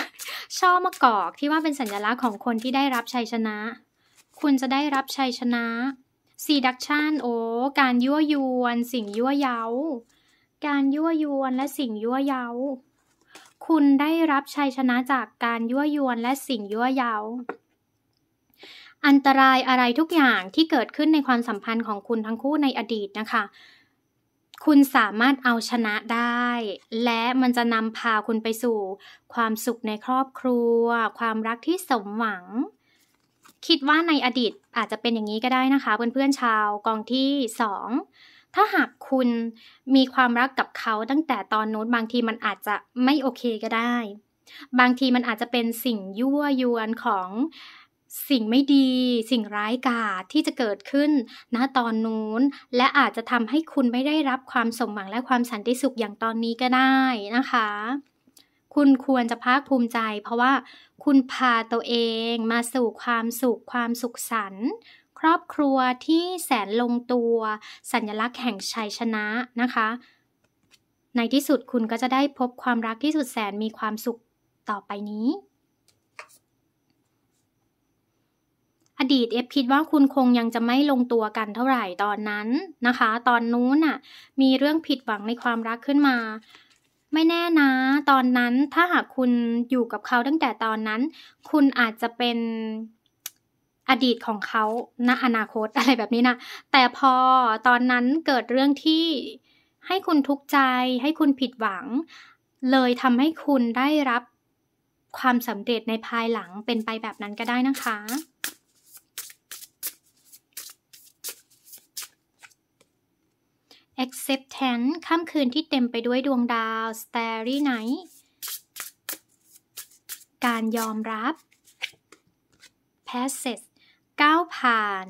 ช่อมะกอกที่ว่าเป็นสัญลักษณ์ของคนที่ได้รับชัยชนะ คุณจะได้รับชัยชนะซีดักชันโอ้การยั่วยวนสิ่งยั่วเยา้าการยั่วยวนและสิ่งยั่วเยา้าคุณได้รับชัยชนะจากการยั่วยวนและสิ่งยั่วเยา้าอันตรายอะไรทุกอย่างที่เกิดขึ้นในความสัมพันธ์ของคุณทั้งคู่ในอดีตนะคะคุณสามารถเอาชนะได้ และมันจะนำพาคุณไปสู่ ความสุขในครอบครัว ความรักที่สมหวัง คิดว่าในอดีตอาจจะเป็นอย่างนี้ก็ได้นะคะเพื่อนๆชาวกองที่สองถ้าหากคุณมีความรักกับเขาตั้งแต่ตอนนู้นบางทีมันอาจจะไม่โอเคก็ได้ บางทีมันอาจจะเป็นสิ่งยั่วยวนของสิ่งไม่ดีสิ่งร้ายกาจที่จะเกิดขึ้นณตอนนู้นและอาจจะทำให้คุณไม่ได้รับความสมหวังและความสันติสุขอย่างตอนนี้ก็ได้นะคะ คุณควรจะภาคภูมิใจ เพราะว่าคุณพาตัวเองมาสู่ความสุขความสุขสันต์ครอบครัวที่แสนลงตัวสัญลักษณ์แห่งชัยชนะนะคะ ในที่สุดคุณก็จะได้พบความรักที่สุดแสนมีความสุขต่อไปนี้อดีตเอฟคิดว่าคุณคงยังจะไม่ลงตัวกันเท่าไหร่ตอนนั้นนะคะ ตอนนู้นน่ะ มีเรื่องผิดหวังในความรักขึ้นมา ไม่แน่นะ ตอนนั้นถ้าหากคุณอยู่กับเขาตั้งแต่ตอนนั้น คุณอาจจะเป็นอดีตของเขาณอนาคตอะไรแบบนี้นะ แต่พอตอนนั้นเกิดเรื่องที่ให้คุณทุกข์ใจให้คุณผิดหวัง เลยทำให้คุณได้รับความสำเร็จในภายหลังเป็นไปแบบนั้นก็ได้นะคะ acceptance ค่ำคืนที่เต็มไปด้วยดวงดาว starry night การยอมรับ passage ก้าวผ่าน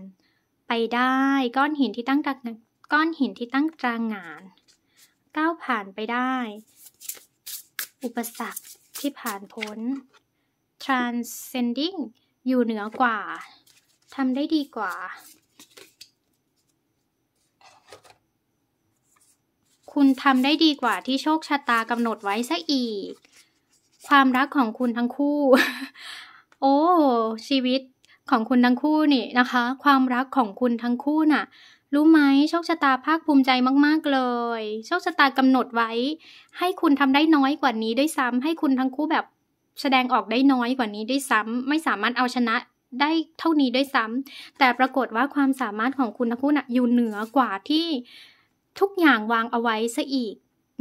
ไปได้ก้อนหินที่ตั้งก้อนหินที่ตั้งตรางงานก้าวผ่านไปได้ อุปสรรคที่ผ่านพ้น transcending อยู่เหนือกว่า ทำได้ดีกว่าคุณทำได้ดีกว่าที่โชคชะตากำหนดไว้ซะอีก ความรักของคุณทั้งคู่ โอ้ ชีวิตของคุณทั้งคู่นี่นะคะ ความรักของคุณทั้งคู่น่ะ รู้ไหมโชคชะตาภาคภูมิใจมากๆเลย โชคชะตากำหนดไว้ ให้คุณทำได้น้อยกว่านี้ด้วยซ้ำให้คุณทั้งคู่แบบแสดงออกได้น้อยกว่านี้ด้วยซ้ำไม่สามารถเอาชนะได้เท่านี้ด้วยซ้ำแต่ปรากฏว่าความสามารถของคุณทั้งคู่น่ะอยู่เหนือกว่าที่ทุกอย่างวางเอาไว้ซะอีก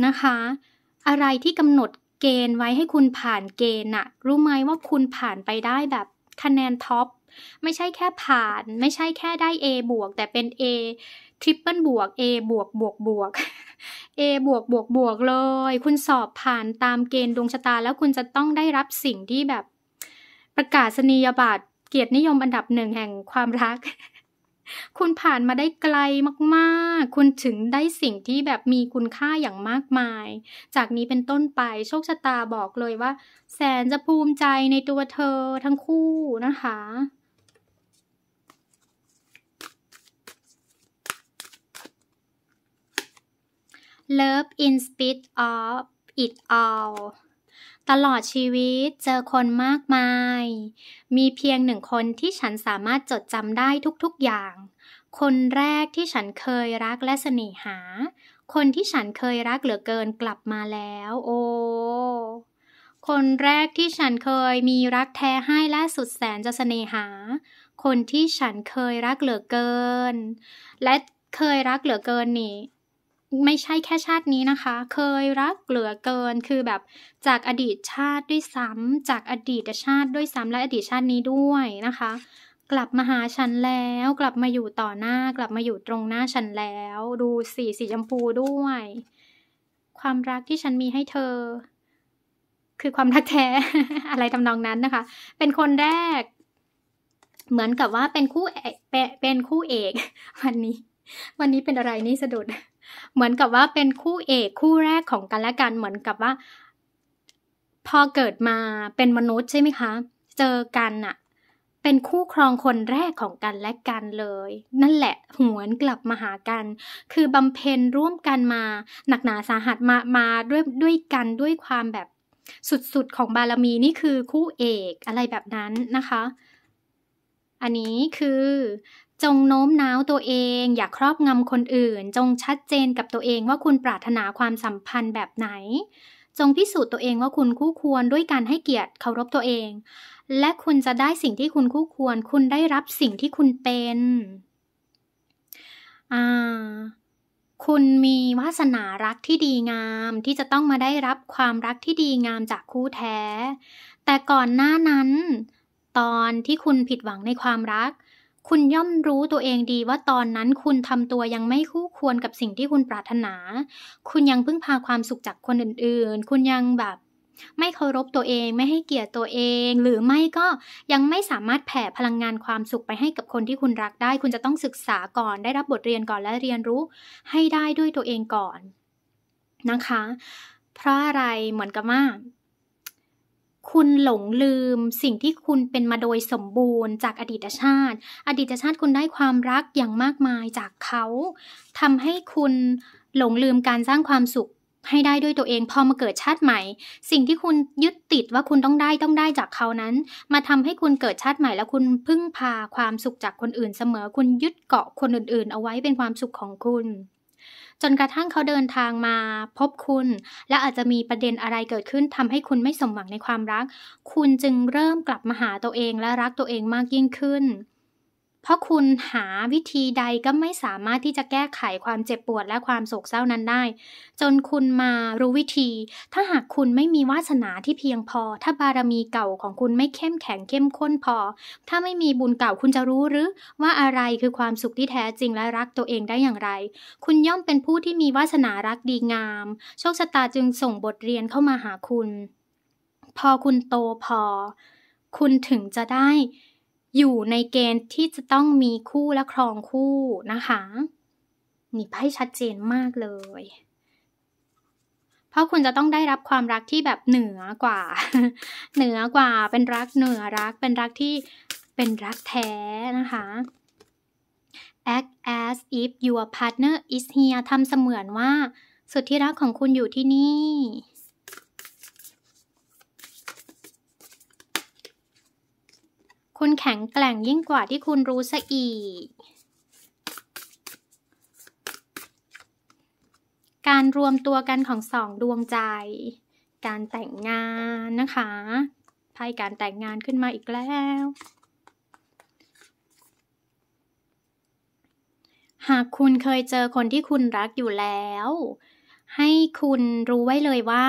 นะคะ อะไรที่กำหนดเกณฑ์ไว้ให้คุณผ่านเกณฑ์น่ะรู้ไหมว่าคุณผ่านไปได้แบบ คะแนนท็อปไม่ใช่แค่ผ่าน ไม่ใช่แค่ได้ A บวกแต่เป็น A ทริปเปิลบวก A บวกบวกบวก A บวกบวกบวกเลย คุณสอบผ่านตามเกณฑ์ดวงชะตาแล้วคุณจะต้องได้รับสิ่งที่แบบ ประกาศนียบัตรเกียรตินิยมอันดับหนึ่งแห่งความรักคุณผ่านมาได้ไกลมาก ๆ คุณถึงได้สิ่งที่แบบมีคุณค่าอย่างมากมาย จากนี้เป็นต้นไปโชคชะตาบอกเลยว่า แสนจะภูมิใจในตัวเธอทั้งคู่นะคะ Love in spite of it all ตลอดชีวิตเจอคนมากมาย มีเพียงหนึ่งคนที่ฉันสามารถจดจำได้ทุกๆอย่าง คนแรกที่ฉันเคยรักและเสน่หา คนที่ฉันเคยรักเหลือเกินกลับมาแล้ว โอ้ คนแรกที่ฉันเคยมีรักแท้ให้และสุดแสนจะเสน่หา คนที่ฉันเคยรักเหลือเกิน และเคยรักเหลือเกินนี่ไม่ใช่แค่ชาตินี้นะคะ เคยรักเหลือเกิน คือแบบจากอดีตชาติด้วยซ้ำ จากอดีตชาติด้วยซ้ำและอดีตชาตินี้ด้วยนะคะ กลับมาหาฉันแล้ว กลับมาอยู่ต่อหน้า กลับมาอยู่ตรงหน้าฉันแล้ว ดูสีสีชมพูด้วย ความรักที่ฉันมีให้เธอ คือความรักแท้ อะไรทำนองนั้นนะคะ เป็นคนแรก เหมือนกับว่าเป็นคู่เป็นคู่เอก วันนี้ วันนี้เป็นอะไรนี่สะดุดเหมือนกับว่าเป็นคู่เอกคู่แรกของกันและกัน เหมือนกับว่า พอเกิดมาเป็นมนุษย์ใช่ไหมคะ เจอกันอะเป็นคู่ครองคนแรกของกันและกันเลย นั่นแหละหวนกลับมาหากัน คือบำเพ็ญร่วมกันมา หนักหนาสาหัสมามาด้วยด้วยกันด้วยความแบบสุดๆของบารมีนี่คือคู่เอกอะไรแบบนั้นนะคะ อันนี้คือจงโน้มน้าวตัวเอง อย่าครอบงำคนอื่น จงชัดเจนกับตัวเองว่าคุณปรารถนาความสัมพันธ์แบบไหน จงพิสูจน์ตัวเองว่าคุณคู่ควรด้วยการให้เกียรติเคารพตัวเอง และคุณจะได้สิ่งที่คุณคู่ควร คุณได้รับสิ่งที่คุณเป็นอ่าคุณมีวาสนารักที่ดีงามที่จะต้องมาได้รับความรักที่ดีงามจากคู่แท้ แต่ก่อนหน้านั้น ตอนที่คุณผิดหวังในความรักคุณย่อมรู้ตัวเองดีว่าตอนนั้นคุณทำตัวยังไม่คู่ควรกับสิ่งที่คุณปรารถนา คุณยังพึ่งพาความสุขจากคนอื่นๆ คุณยังแบบไม่เคารพตัวเองไม่ให้เกียรติตัวเอง หรือไม่ก็ยังไม่สามารถแผ่พลังงานความสุขไปให้กับคนที่คุณรักได้ คุณจะต้องศึกษาก่อนได้รับบทเรียนก่อนและเรียนรู้ให้ได้ด้วยตัวเองก่อนนะคะ เพราะอะไรเหมือนกับว่าคุณหลงลืมสิ่งที่คุณเป็นมาโดยสมบูรณ์จากอดีตชาติ อดีตชาติคุณได้ความรักอย่างมากมายจากเขา ทำให้คุณหลงลืมการสร้างความสุขให้ได้ด้วยตัวเองพอมาเกิดชาติใหม่ สิ่งที่คุณยึดติดว่าคุณต้องได้ต้องได้จากเขานั้น มาทำให้คุณเกิดชาติใหม่แล้วคุณพึ่งพาความสุขจากคนอื่นเสมอ คุณยึดเกาะคนอื่นๆ เอาไว้เป็นความสุขของคุณจนกระทั่งเขาเดินทางมาพบคุณและอาจจะมีประเด็นอะไรเกิดขึ้นทำให้คุณไม่สมหวังในความรัก คุณจึงเริ่มกลับมาหาตัวเองและรักตัวเองมากยิ่งขึ้นเพราะคุณหาวิธีใดก็ไม่สามารถที่จะแก้ไขความเจ็บปวดและความโศกเศร้านั้นได้ จนคุณมารู้วิธี ถ้าหากคุณไม่มีวาสนาที่เพียงพอ ถ้าบารมีเก่าของคุณไม่เข้มแข็งเข้มข้นพอ ถ้าไม่มีบุญเก่าคุณจะรู้หรือ ว่าอะไรคือความสุขที่แท้จริงและรักตัวเองได้อย่างไร คุณย่อมเป็นผู้ที่มีวาสนารักดีงาม โชคชะตาจึงส่งบทเรียนเข้ามาหาคุณ พอคุณโตพอ คุณถึงจะได้อยู่ในเกณฑ์ที่จะต้องมีคู่และครองคู่นะคะ นี่ไพ่ชัดเจนมากเลย เพราะคุณจะต้องได้รับความรักที่แบบเหนือกว่า เหนือกว่า เป็นรักเหนือรัก เป็นรักที่เป็นรักแท้นะคะ act as if your partner is here ทำเสมือนว่าสุดที่รักของคุณอยู่ที่นี่คุณแข็งแกร่งยิ่งกว่าที่คุณรู้ซะอีก การรวมตัวกันของสองดวงใจ การแต่งงานนะคะไพ่การแต่งงานขึ้นมาอีกแล้ว หากคุณเคยเจอคนที่คุณรักอยู่แล้ว ให้คุณรู้ไว้เลยว่า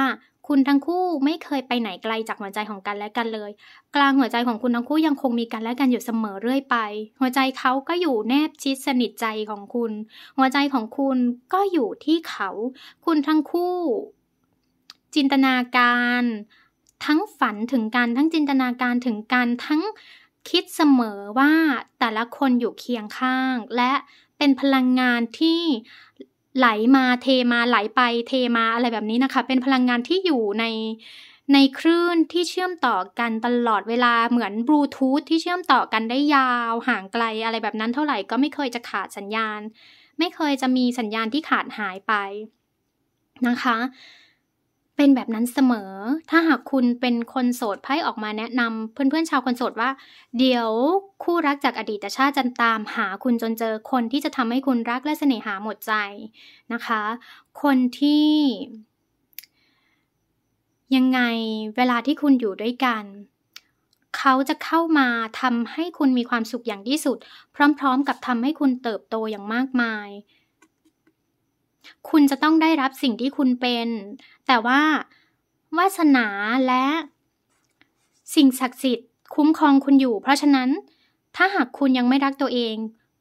คุณทั้งคู่ไม่เคยไปไหนไกลจากหัวใจของกันและกันเลย กลางหัวใจของคุณทั้งคู่ยังคงมีกันและกันอยู่เสมอเรื่อยไป หัวใจเขาก็อยู่แนบชิดสนิทใจของคุณ หัวใจของคุณก็อยู่ที่เขา คุณทั้งคู่ จินตนาการทั้งฝันถึงกันทั้งจินตนาการถึงกันทั้งคิดเสมอว่าแต่ละคนอยู่เคียงข้าง และเป็นพลังงานที่ไหลมาเทมาไหลไป เทมาอะไรแบบนี้นะคะ เป็นพลังงานที่อยู่ในในคลื่นที่เชื่อมต่อกันตลอดเวลาเหมือนบลูทูธที่เชื่อมต่อกันได้ยาวห่างไกลอะไรแบบนั้นเท่าไหร่ก็ไม่เคยจะขาดสัญญาณ ไม่เคยจะมีสัญญาณที่ขาดหายไป นะคะเป็นแบบนั้นเสมอ ถ้าหากคุณเป็นคนโสดไพ่ออกมาแนะนำเพื่อนๆชาวคนโสดว่า เดี๋ยวคู่รักจากอดีตชาติจะตามหาคุณจนเจอคนที่จะทำให้คุณรักและเสน่หาหมดใจนะคะ คนที่ ยังไงเวลาที่คุณอยู่ด้วยกัน เขาจะเข้ามาทำให้คุณมีความสุขอย่างที่สุด พร้อมๆ กับทำให้คุณเติบโตอย่างมากมายคุณจะต้องได้รับสิ่งที่คุณเป็น แต่ว่า วาสนาและ สิ่งศักดิ์สิทธิ์ คุ้มครองคุณอยู่ เพราะฉะนั้น ถ้าหากคุณยังไม่รักตัวเอง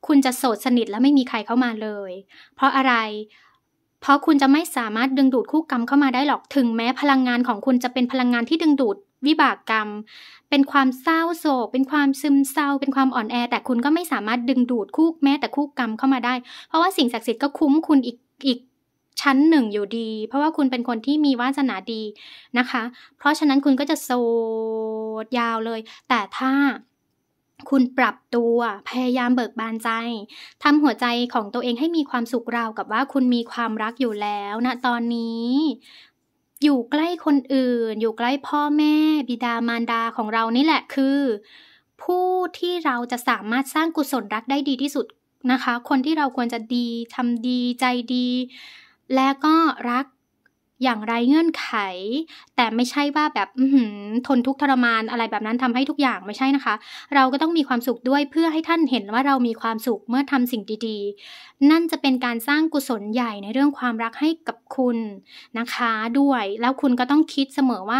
คุณจะโสดสนิทและไม่มีใครเข้ามาเลย เพราะอะไร เพราะคุณจะไม่สามารถดึงดูดคู่กรรมเข้ามาได้หรอกถึงแม้พลังงานของคุณจะเป็นพลังงานที่ดึงดูดวิบากกรรม เป็นความเศร้าโศก เป็นความซึมเศร้า เป็นความอ่อนแอ แต่คุณก็ไม่สามารถดึงดูดคู่แม้แต่คู่กรรมเข้ามาได้ เพราะว่าสิ่งศักดิ์สิทธิ์ก็คุ้มคุณอีกอีกชั้นหนึ่งอยู่ดี เพราะว่าคุณเป็นคนที่มีวาสนาดีนะคะ เพราะฉะนั้นคุณก็จะโซดยาวเลย แต่ถ้าคุณปรับตัวพยายามเบิกบานใจทำหัวใจของตัวเองให้มีความสุขราวกับว่าคุณมีความรักอยู่แล้วนะตอนนี้ อยู่ใกล้คนอื่น อยู่ใกล้พ่อแม่บิดามารดาของเรานี่แหละคือ ผู้ที่เราจะสามารถสร้างกุศลรักได้ดีที่สุดนะคะ คนที่เราควรจะดี ทำดี ใจดี และก็รักอย่างไรเงื่อนไข แต่ไม่ใช่ว่าแบบ ทนทุกข์ทรมานอะไรแบบนั้นทำให้ทุกอย่างไม่ใช่นะคะ เราก็ต้องมีความสุขด้วยเพื่อให้ท่านเห็นว่าเรามีความสุขเมื่อทำสิ่งดีๆ นั่นจะเป็นการสร้างกุศลใหญ่ในเรื่องความรักให้กับคุณนะคะด้วย แล้วคุณก็ต้องคิดเสมอว่า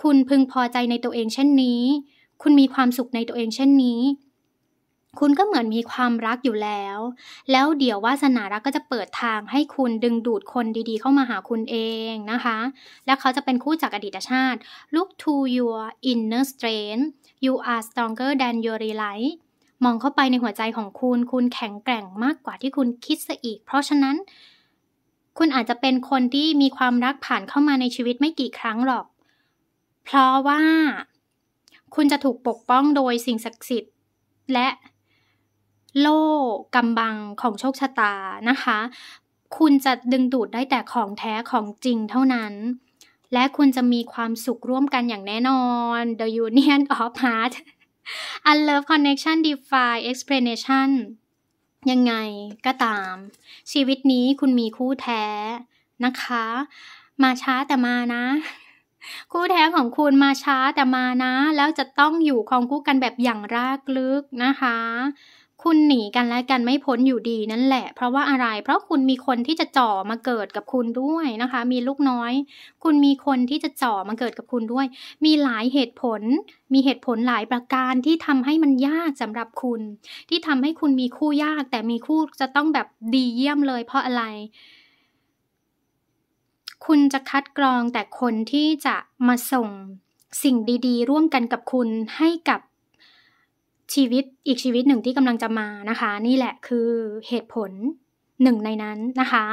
คุณพึงพอใจในตัวเองเช่นนี้ คุณมีความสุขในตัวเองเช่นนี้คุณก็เหมือนมีความรักอยู่แล้ว แล้วเดี๋ยววาสนารักก็จะเปิดทางให้คุณดึงดูดคนดีๆเข้ามาหาคุณเองนะคะ แล้วเขาจะเป็นคู่จากอดีตชาติ Look to your inner strength you are stronger than your realize มองเข้าไปในหัวใจของคุณ คุณแข็งแกร่งมากกว่าที่คุณคิดซะอีก เพราะฉะนั้น คุณอาจจะเป็นคนที่มีความรักผ่านเข้ามาในชีวิตไม่กี่ครั้งหรอก เพราะว่า คุณจะถูกปกป้องโดยสิ่งศักดิ์สิทธิ์ และโล่กำบังของโชคชะตานะคะ คุณจะดึงดูดได้แต่ของแท้ของจริงเท่านั้น และคุณจะมีความสุขร่วมกันอย่างแน่นอน The Union of Heart u n l o v e Connection Defy Explanation ยังไงก็ตาม ชีวิตนี้คุณมีคู่แท้นะคะ มาช้าแต่มานะ คู่แท้ของคุณมาช้าแต่มานะ แล้วจะต้องอยู่ของคู่กันแบบอย่างรากลึกนะคะคุณหนีกันและกันไม่พ้นอยู่ดีนั่นแหละ เพราะว่าอะไร เพราะคุณมีคนที่จะจ่อมาเกิดกับคุณด้วยนะคะ มีลูกน้อย คุณมีคนที่จะจ่อมาเกิดกับคุณด้วย มีหลายเหตุผล มีเหตุผลหลายประการที่ทำให้มันยากสำหรับคุณ ที่ทำให้คุณมีคู่ยาก แต่มีคู่จะต้องแบบดีเยี่ยมเลย เพราะอะไร คุณจะคัดกรองแต่คนที่จะมาส่งสิ่งดี ๆ ร่วมกันกับคุณให้กับชีวิตอีกชีวิตหนึ่งที่กำลังจะมานะคะ นี่แหละคือเหตุผลหนึ่งในนั้นนะคะ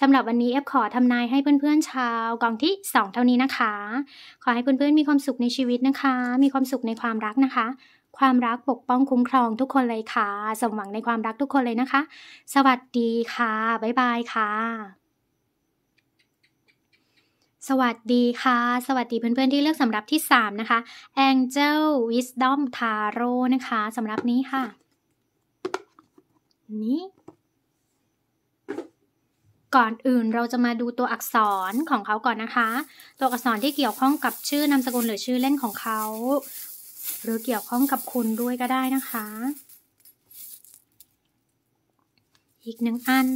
สำหรับวันนี้เอฟขอทำนายให้เพื่อนๆชาวกองที่ 2 เท่านี้นะคะ ขอให้เพื่อนๆมีความสุขในชีวิตนะคะ มีความสุขในความรักนะคะ ความรักปกป้องคุ้มครองทุกคนเลยค่ะสมหวังในความรักทุกคนเลยนะคะ สวัสดีค่ะบ๊ายบายค่ะสวัสดีค่ะ สวัสดีเพื่อนๆ ที่เลือกสำรับที่ 3 นะคะ Angel Wisdom Tarot นะคะสำรับนี้ค่ะนี้ก่อนอื่นเราจะมาดูตัวอักษรของเขาก่อนนะคะ ตัวอักษรที่เกี่ยวข้องกับชื่อนามสกุลหรือชื่อเล่นของเขา หรือเกี่ยวข้องกับคุณด้วยก็ได้นะคะ อีกหนึ่งอัน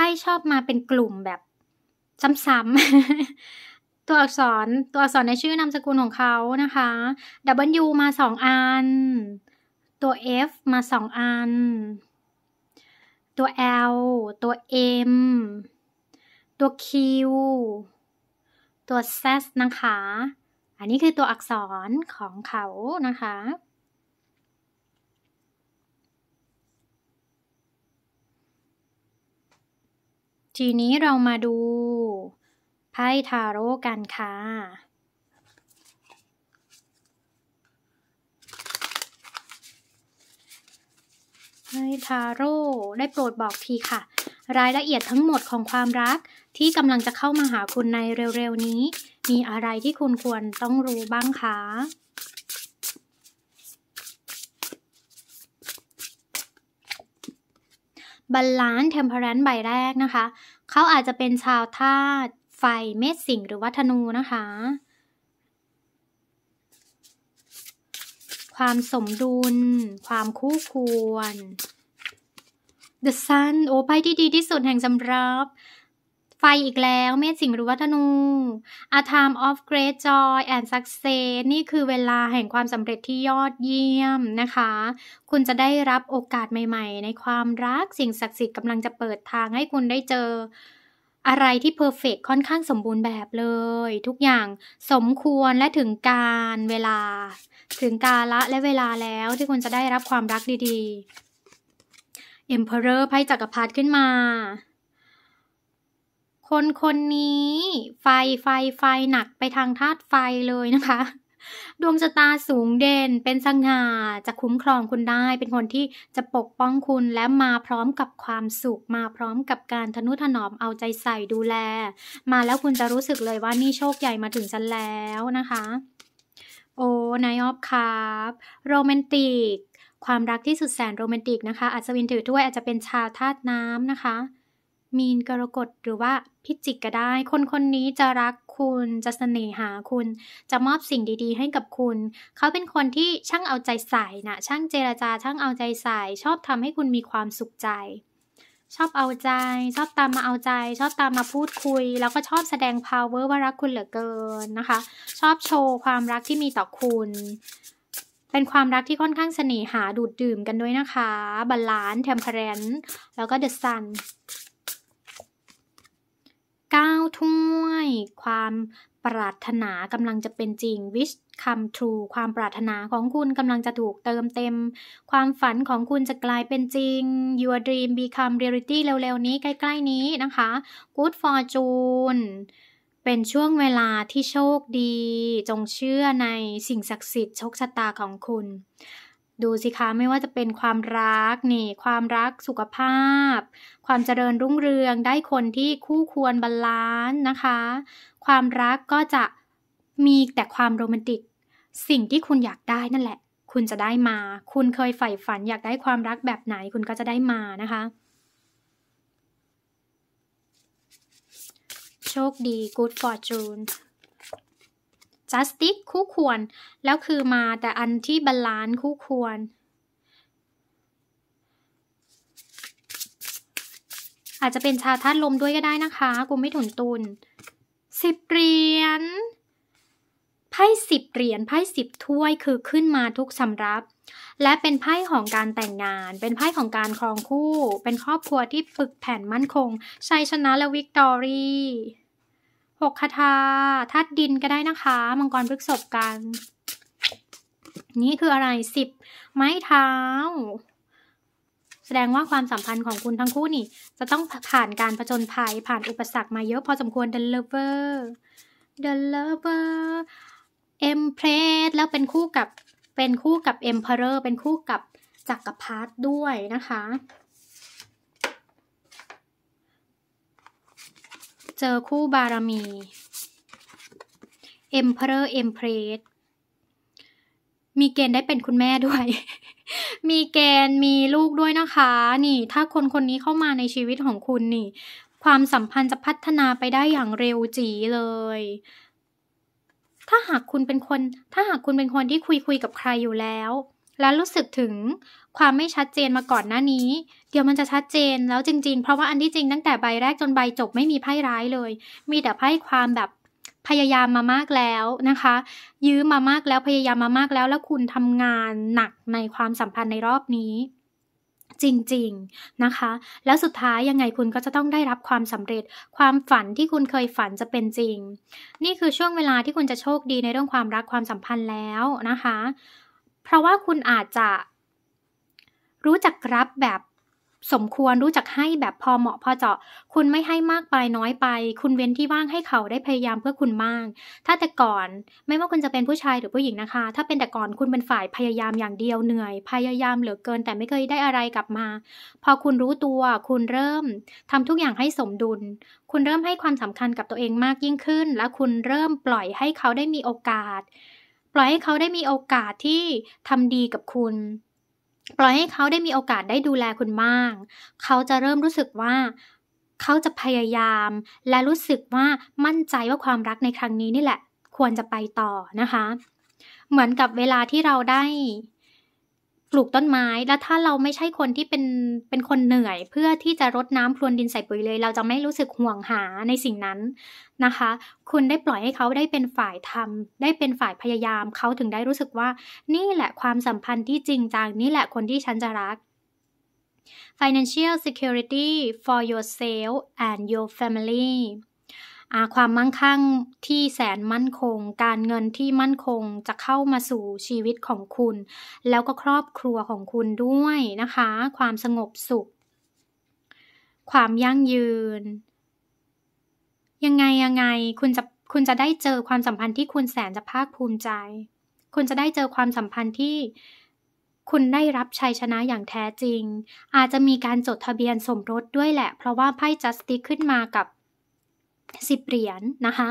พ่ชอบมาเป็นกลุ่มแบบ ซ้ำ ๆ ตัวอักษร ตัวอักษรในชื่อนามสกุลของเขานะคะ W มาสองอัน ตัว F มาสองอัน ตัว L ตัว M ตัว Q ตัว Z นะคะ อันนี้คือตัวอักษรของเขานะคะทีนี้เรามาดูไพ่ทาโร่กันค่ะ ไพ่ทาโร่ได้โปรดบอกทีค่ะ รายละเอียดทั้งหมดของความรักที่กำลังจะเข้ามาหาคุณในเร็วๆ นี้ มีอะไรที่คุณควรต้องรู้บ้างคะบาลานซ์เทมเพอรรนใบแรกนะคะเขาอาจจะเป็นชาวธาตุไฟเมษสิงหรือวัฒนูนะคะ ความสมดุล ความคู่ควร The Sun โอ้ไพ่ที่ดี ที่สุดแห่งสำรับไฟอีกแล้วเมสิงห์รุวัฒนู A time of great joy and success นี่คือเวลาแห่งความสำเร็จที่ยอดเยี่ยมนะคะ คุณจะได้รับโอกาสใหม่ ๆ ในความรักสิ่งศักดิ์สิทธิ์กำลังจะเปิดทางให้คุณได้เจอ อะไรที่เพอร์เฟกค่อนข้างสมบูรณ์แบบเลย ทุกอย่างสมควรและถึงการเวลา ถึงกาละและเวลาแล้วที่คุณจะได้รับความรักดีๆ Emperor ไพ่จักรพรรดิขึ้นมาคนคนนี้ ไฟไฟไฟหนักไปทางธาตุไฟเลยนะคะ ดวงชะตาสูงเด่น เป็นสง่าจะคุ้มครองคุณได้ เป็นคนที่จะปกป้องคุณและมาพร้อมกับความสุข มาพร้อมกับการทนุถนอมเอาใจใส่ดูแล มาแล้วคุณจะรู้สึกเลยว่านี่โชคใหญ่มาถึงฉันแล้วนะคะ โอ้นายออฟครับโรแมนติก ความรักที่สุดแสนโรแมนติกนะคะอัศวินถือถ้วยอาจจะเป็นชาวธาตุน้ำนะคะมีนกรกฎหรือว่าพิจิก ก็ได้ คนคนนี้จะรักคุณจะเสน่หาคุณ จะมอบสิ่งดี ๆ ให้กับคุณ เขาเป็นคนที่ช่างเอาใจใส่นะช่างเจรจาช่างเอาใจใส่ ชอบทำให้คุณมีความสุขใจ ชอบเอาใจ ชอบตามมาเอาใจ ชอบตามมาพูดคุย แล้วก็ชอบแสดง power ว่ารักคุณเหลือเกินนะคะ ชอบโชว์ ความรักที่มีต่อคุณ เป็นความรักที่ค่อนข้างเสน่หาดูดดื่มกันด้วยนะคะบาลานซ์เทมเพลนแล้วก็เดอะซันก้าวถ้วยความปรารถนากำลังจะเป็นจริง wish come true ความปรารถนาของคุณกำลังจะถูกเติมเต็ม ความฝันของคุณจะกลายเป็นจริง your dream become reality เร็ว ๆ นี้ใกล้ ๆนี้นะคะ good fortune เป็นช่วงเวลาที่โชคดี จงเชื่อในสิ่งศักดิ์สิทธิ์โชคชะตาของคุณดูสิคะ ไม่ว่าจะเป็นความรัก นี่ ความรักสุขภาพ ความเจริญรุ่งเรืองได้คนที่คู่ควรบาลานซ์นะคะ ความรักก็จะมีแต่ความโรแมนติก สิ่งที่คุณอยากได้นั่นแหละ คุณจะได้มา คุณเคยใฝ่ฝันอยากได้ความรักแบบไหนคุณก็จะได้มานะคะ โชคดี good fortune j u s t i c คู่ควรแล้วคือมาแต่อันที่บาลานซ์คู่ควร อาจจะเป็นชาทาดลมด้วยก็ได้นะคะ กูไม่ถุนตุนสิบเหรียญไพ่สิบเหรียญไพ่สิบถ้วยคือขึ้นมาทุกสำรับ และเป็นไพ่ของการแต่งงาน เป็นไพ่ของการครองคู่ เป็นครอบครัวที่ฝึกแผ่นมั่นคงชัยชนะและวิกตอรี่หกคาถาธาตุดินก็ได้นะคะ มังกรพฤกษบกัน นี่คืออะไรสิบไม้เท้า แสดงว่าความสัมพันธ์ของคุณทั้งคู่นี่ จะต้องผ่านการผจญภัยผ่านอุปสรรคมาเยอะพอสมควร The Lover The Lover Empress แล้วเป็นคู่กับ เป็นคู่กับ Emperor เป็นคู่กับจักรพรรดิด้วยนะคะเจอคู่บารมี Emperor Empress มีเกณฑ์ได้เป็นคุณแม่ด้วย มีเกณฑ์มีลูกด้วยนะคะ นี่ ถ้าคนคนนี้เข้ามาในชีวิตของคุณนี่ ความสัมพันธ์จะพัฒนาไปได้อย่างเร็วจีเลย ถ้าหากคุณเป็นคน ถ้าหากคุณเป็นคนที่คุยคุยกับใครอยู่แล้ว แล้วรู้สึกถึงความไม่ชัดเจนมาก่อนหน้านี้เดี๋ยวมันจะชัดเจน แล้วจริง ๆ เพราะว่าอันที่จริง ตั้งแต่ใบแรกจนใบจบไม่มีไพ่ร้ายเลย มีแต่ไพ่ความแบบพยายามมามากแล้วนะคะ ยื้อมามากแล้วพยายามมามากแล้ว แล้วคุณทำงานหนักในความสัมพันธ์ในรอบนี้ จริงๆนะคะ แล้วสุดท้ายยังไงคุณก็จะต้องได้รับความสำเร็จความฝันที่คุณเคยฝันจะเป็นจริง นี่คือช่วงเวลาที่คุณจะโชคดีในเรื่องความรักความสัมพันธ์แล้วนะคะ เพราะว่าคุณอาจจะ รู้จักรับแบบสมควรรู้จักให้แบบพอเหมาะพอเจาะคุณไม่ให้มากไปน้อยไป คุณเว้นที่ว่างให้เขาได้พยายามเพื่อคุณมาก ถ้าแต่ก่อน ไม่ว่าคุณจะเป็นผู้ชายหรือผู้หญิงนะคะ ถ้าเป็นแต่ก่อนคุณเป็นฝ่ายพยายามอย่างเดียวเหนื่อย พยายามเหลือเกินแต่ไม่เคยได้อะไรกลับมา พอคุณรู้ตัวคุณเริ่มทำทุกอย่างให้สมดุล คุณเริ่มให้ความสำคัญกับตัวเองมากยิ่งขึ้น และคุณเริ่มปล่อยให้เขาได้มีโอกาส ปล่อยให้เขาได้มีโอกาสที่ทำดีกับคุณปล่อยให้เขาได้มีโอกาสได้ดูแลคุณบ้างเขาจะเริ่มรู้สึกว่าเขาจะพยายาม และรู้สึกว่ามั่นใจว่าความรักในครั้งนี้นี่แหละ ควรจะไปต่อนะคะ เหมือนกับเวลาที่เราได้ปลูกต้นไม้ แล้วถ้าเราไม่ใช่คนที่เป็น เป็นคนเหนื่อยเพื่อที่จะรดน้ำพรวนดินใส่ปุ๋ยเลย เราจะไม่รู้สึกห่วงหาในสิ่งนั้นนะคะ คุณได้ปล่อยให้เขาได้เป็นฝ่ายทำ ได้เป็นฝ่ายพยายาม เขาถึงได้รู้สึกว่า นี่แหละความสัมพันธ์ที่จริงจัง นี่แหละคนที่ฉันจะรัก financial security for yourself and your family ความมั่งคั่งที่แสนมั่นคง การเงินที่มั่นคง จะเข้ามาสู่ชีวิตของคุณ แล้วก็ครอบครัวของคุณด้วยนะคะ ความสงบสุข ความยั่งยืน ยังไงยังไงคุณจะ คุณจะได้เจอความสัมพันธ์ที่คุณแสนจะภาคภูมิใจ คุณจะได้เจอความสัมพันธ์ที่ คุณได้รับชัยชนะอย่างแท้จริง อาจจะมีการจดทะเบียนสมรสด้วยแหละ เพราะว่าไพ่จัสติขึ้นมากับสิบเหรียญนนะคะ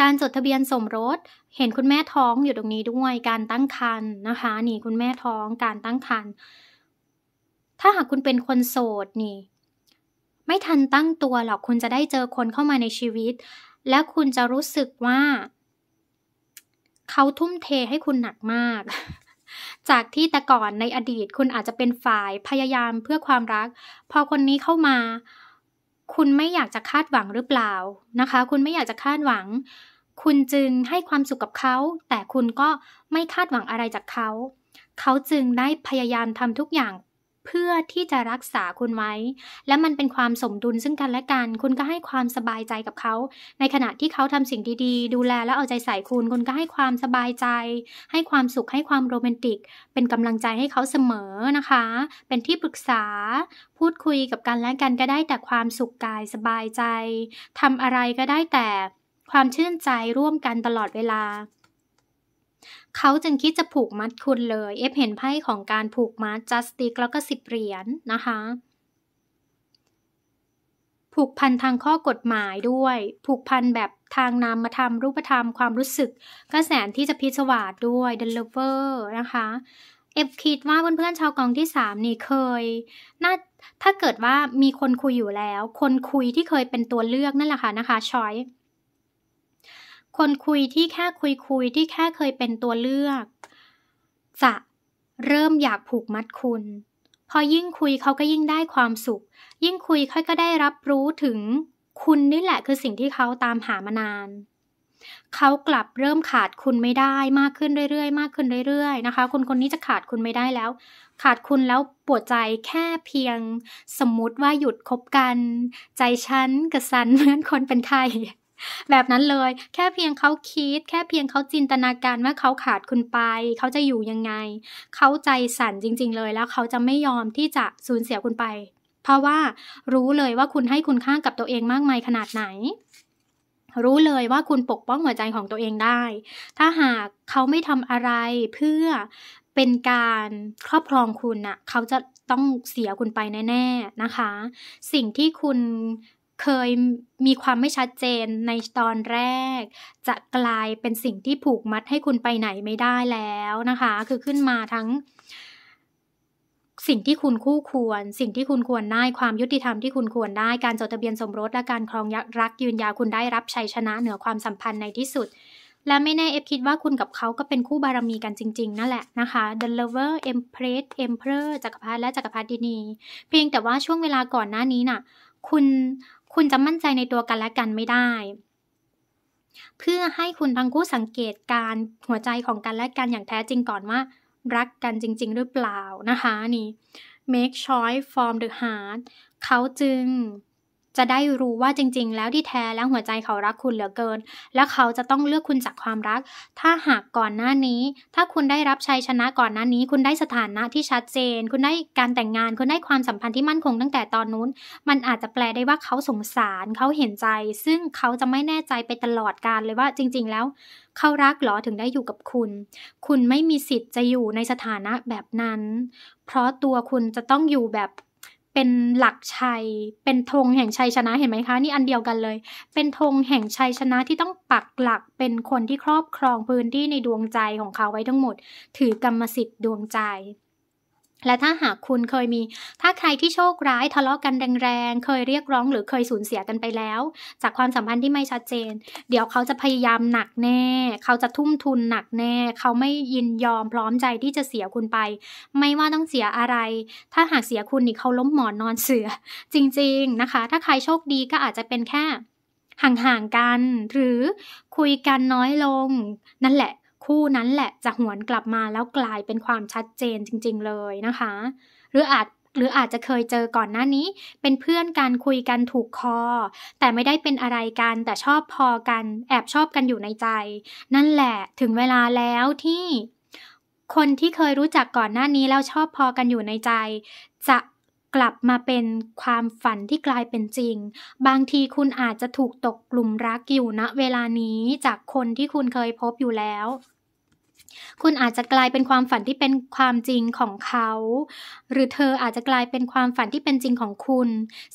การจดทะเบียนสมรส เห็นคุณแม่ท้องอยู่ตรงนี้ด้วย การตั้งครรภ์นะคะนี่คุณแม่ท้อง การตั้งครรภ์ถ้าหากคุณเป็นคนโสด นี่ ไม่ทันตั้งตัวหรอก คุณจะได้เจอคนเข้ามาในชีวิต และคุณจะรู้สึกว่า เขาทุ่มเทให้คุณหนักมาก จากที่แต่ก่อนในอดีตคุณอาจจะเป็นฝ่ายพยายามเพื่อความรัก พอคนนี้เข้ามาคุณไม่อยากจะคาดหวังหรือเปล่า นะคะ คุณไม่อยากจะคาดหวัง คุณจึงให้ความสุขกับเขา แต่คุณก็ไม่คาดหวังอะไรจากเขา เขาจึงได้พยายามทำทุกอย่างเพื่อที่จะรักษาคุณไว้ และมันเป็นความสมดุลซึ่งกันและกัน คุณก็ให้ความสบายใจกับเขา ในขณะที่เขาทำสิ่งดีๆ ดูแลและเอาใจใส่คุณคุณก็ให้ความสบายใจ ให้ความสุขให้ความโรแมนติก เป็นกำลังใจให้เขาเสมอนะคะ เป็นที่ปรึกษาพูดคุยกับกันและกันก็ได้แต่ความสุขกายสบายใจ ทำอะไรก็ได้แต่ ความชื่นใจร่วมกันตลอดเวลาเขาจึงคิดจะผูกมัดคุณเลย เอฟเห็นไพ่ของการผูกมัดจัสติกแล้วก็สิบเหรียญนนะคะ ผูกพันทางข้อกฎหมายด้วย ผูกพันแบบทางนามธรรม รูปธรรมความรู้สึกก็แสนที่จะพิศวาสด้วย deliver นะคะ เอฟคิดว่าเพื่อนๆชาวกองที่สามนี่เคย น่า ถ้าเกิดว่ามีคนคุยอยู่แล้ว คนคุยที่เคยเป็นตัวเลือกนั่นแหละค่ะนะคะ ชอยคนคุยที่แค่คุยคุยที่แค่เคยเป็นตัวเลือก จะเริ่มอยากผูกมัดคุณ พอยิ่งคุยเขาก็ยิ่งได้ความสุข ยิ่งคุยค่อยก็ได้รับรู้ถึงคุณนี่แหละคือสิ่งที่เขาตามหามานาน เขากลับเริ่มขาดคุณไม่ได้มากขึ้นเรื่อยๆมากขึ้นเรื่อย ๆนะคะคนคนนี้จะขาดคุณไม่ได้แล้ว ขาดคุณแล้วปวดใจแค่เพียง สมมุติว่าหยุดคบกัน ใจฉันกับสันเหมือนคนเป็นไข้แบบนั้นเลยแค่เพียงเขาคิด แค่เพียงเขาจินตนาการว่าเขาขาดคุณไปเขาจะอยู่ยังไงเขาใจสั่นจริงๆเลยแล้วเขาจะไม่ยอมที่จะสูญเสียคุณไป เพราะว่ารู้เลยว่าคุณให้คุณค่ากับตัวเองมากมายขนาดไหน รู้เลยว่าคุณปกป้องหัวใจของตัวเองได้ ถ้าหากเขาไม่ทำอะไรเพื่อเป็นการครอบครองคุณนะ่ะเขาจะต้องเสียคุณไปแน่ๆนะคะ สิ่งที่คุณเคยมีความไม่ชัดเจนในตอนแรก จะกลายเป็นสิ่งที่ผูกมัดให้คุณไปไหนไม่ได้แล้วนะคะ คือขึ้นมาทั้ง สิ่งที่คุณคู่ควร สิ่งที่คุณควรได้ความยุติธรรมที่คุณควรได้การจดทะเบียนสมรสและการครองรักยืนยาวคุณได้รับชัยชนะเหนือความสัมพันธ์ในที่สุด และไม่แน่เอฟคิดว่าคุณกับเขาก็เป็นคู่บารมีกันจริง ๆนั่นแหละนะคะ The Lover Empress Emperor จักรพรรดิและจักรพรรดินี เพียงแต่ว่าช่วงเวลาก่อนหน้านี้น่ะคุณคุณจะมั่นใจในตัวกันและกันไม่ได้ เพื่อให้คุณทั้งคู่สังเกตการหัวใจของกันและกันอย่างแท้จริงก่อนว่ารักกันจริง ๆ หรือเปล่านะคะ นี่ make choice from the heart เขาจึงจะได้รู้ว่าจริง ๆ แล้วที่แท้แล้วหัวใจเขารักคุณเหลือเกิน และเขาจะต้องเลือกคุณจากความรัก ถ้าหากก่อนหน้านี้ ถ้าคุณได้รับชัยชนะก่อนหน้านี้ คุณได้สถานะที่ชัดเจน คุณได้การแต่งงาน คุณได้ความสัมพันธ์ที่มั่นคงตั้งแต่ตอนนู้น มันอาจจะแปลได้ว่าเขาสงสารเขาเห็นใจ ซึ่งเขาจะไม่แน่ใจไปตลอดการเลยว่าจริง ๆ แล้ว เขารักหรอถึงได้อยู่กับคุณ คุณไม่มีสิทธิ์จะอยู่ในสถานะแบบนั้น เพราะตัวคุณจะต้องอยู่แบบเป็นหลักชัย เป็นธงแห่งชัยชนะเห็นไหมคะนี่อันเดียวกันเลย เป็นธงแห่งชัยชนะที่ต้องปักหลักเป็นคนที่ครอบครองพื้นที่ในดวงใจของเขาไว้ทั้งหมด ถือกรรมสิทธิ์ดวงใจและถ้าหากคุณเคยมี ถ้าใครที่โชคร้ายทะเลาะกันแรงๆเคยเรียกร้องหรือเคยสูญเสียกันไปแล้ว จากความสัมพันธ์ที่ไม่ชัดเจน เดี๋ยวเขาจะพยายามหนักแน่ เขาจะทุ่มทุนหนักแน่ เขาไม่ยินยอมพร้อมใจที่จะเสียคุณไป ไม่ว่าต้องเสียอะไร ถ้าหากเสียคุณนี่เขาล้มหมอนนอนเสือ จริงๆนะคะ ถ้าใครโชคดีก็อาจจะเป็นแค่ ห่างๆกันหรือคุยกันน้อยลง นั่นแหละคู่นั้นแหละ จะหวนกลับมาแล้วกลายเป็นความชัดเจนจริง ๆเลยนะคะ หรืออาจหรืออาจจะเคยเจอก่อนหน้านี้ เป็นเพื่อนกันคุยกันถูกคอ แต่ไม่ได้เป็นอะไรกัน แต่ชอบพอกันแอบชอบกันอยู่ในใจ นั่นแหละถึงเวลาแล้วที่คนที่เคยรู้จักก่อนหน้านี้แล้วชอบพอกันอยู่ในใจ จะกลับมาเป็นความฝันที่กลายเป็นจริง บางทีคุณอาจจะถูกตกกลุ่มรักอยู่ณเวลานี้จากคนที่คุณเคยพบอยู่แล้วคุณอาจจะกลายเป็นความฝันที่เป็นความจริงของเขา หรือเธออาจจะกลายเป็นความฝันที่เป็นจริงของคุณ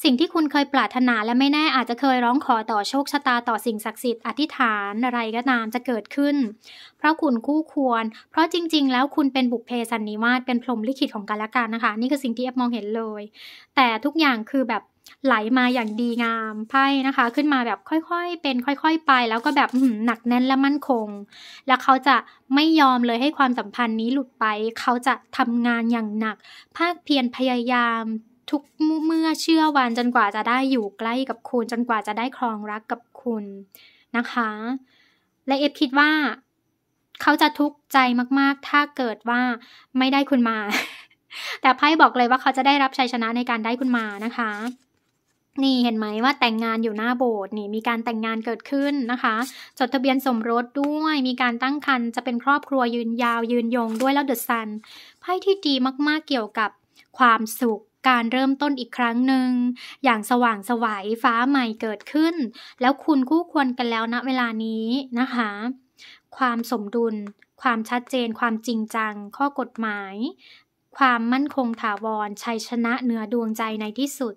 สิ่งที่คุณเคยปรารถนาและไม่แน่อาจจะเคยร้องขอต่อโชคชะตาต่อสิ่งศักดิ์สิทธิ์อธิษฐานอะไร ก็ตามจะเกิดขึ้น เพราะคุณคู่ควร เพราะจริงๆแล้วคุณเป็นบุพเพสันนิวาสเป็นพรหมลิขิตของกันและกันนะคะ นี่คือสิ่งที่แอบมองเห็นเลย แต่ทุกอย่างคือแบบไหลมาอย่างดีงามไพ่นะคะ ขึ้นมาแบบค่อยๆเป็นค่อยๆไปแล้วก็แบบหนักแน่นและมั่นคง แล้วเขาจะไม่ยอมเลยให้ความสัมพันธ์นี้หลุดไป เขาจะทำงานอย่างหนักภาคเพียรพยายามทุกเมื่อเชื่อวันจนกว่าจะได้อยู่ใกล้กับคุณจนกว่าจะได้ครองรักกับคุณนะคะ และเอฟคิดว่าเขาจะทุกข์ใจมากๆ ถ้าเกิดว่าไม่ได้คุณมา แต่ไพ่บอกเลยว่าเขาจะได้รับชัยชนะในการได้คุณมานะคะนี่เห็นไหมว่าแต่งงานอยู่หน้าโบสถ์นี่มีการแต่งงานเกิดขึ้นนะคะจดทะเบียนสมรสด้วยมีการตั้งครรภ์จะเป็นครอบครัวยืนยาวยืนยง ด้วยแล้วเดอะซันไพ่ที่ดีมากๆเกี่ยวกับความสุขการเริ่มต้นอีกครั้งหนึ่ง อย่างสว่างสวายฟ้าใหม่เกิดขึ้น แล้วคุณคู่ควรกันแล้วณเวลานี้นะคะความสมดุล ความชัดเจน ความจริงจัง ข้อกฎหมาย ความมั่นคงถาวรชัยชนะเหนือดวงใจในที่สุด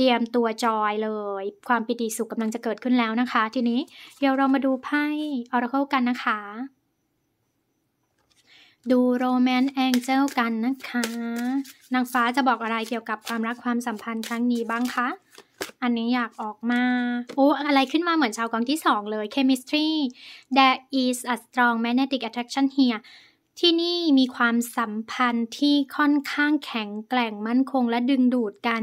เตรียมตัวจอยเลย ความปิติสุขกำลังจะเกิดขึ้นแล้วนะคะ ทีนี้ เดี๋ยวเรามาดูไพ่ออร์เคกันนะคะ ดูโรแมนต์แองเจิลกันนะคะ นางฟ้าจะบอกอะไรเกี่ยวกับความรักความสัมพันธ์ครั้งนี้บ้างคะ อันนี้อยากออกมา โอ้ อะไรขึ้นมาเหมือนชาวกองที่สองเลย chemistry there is a strong magnetic attraction here ที่นี่มีความสัมพันธ์ที่ค่อนข้างแข็งแกร่งมั่นคง และดึงดูดกัน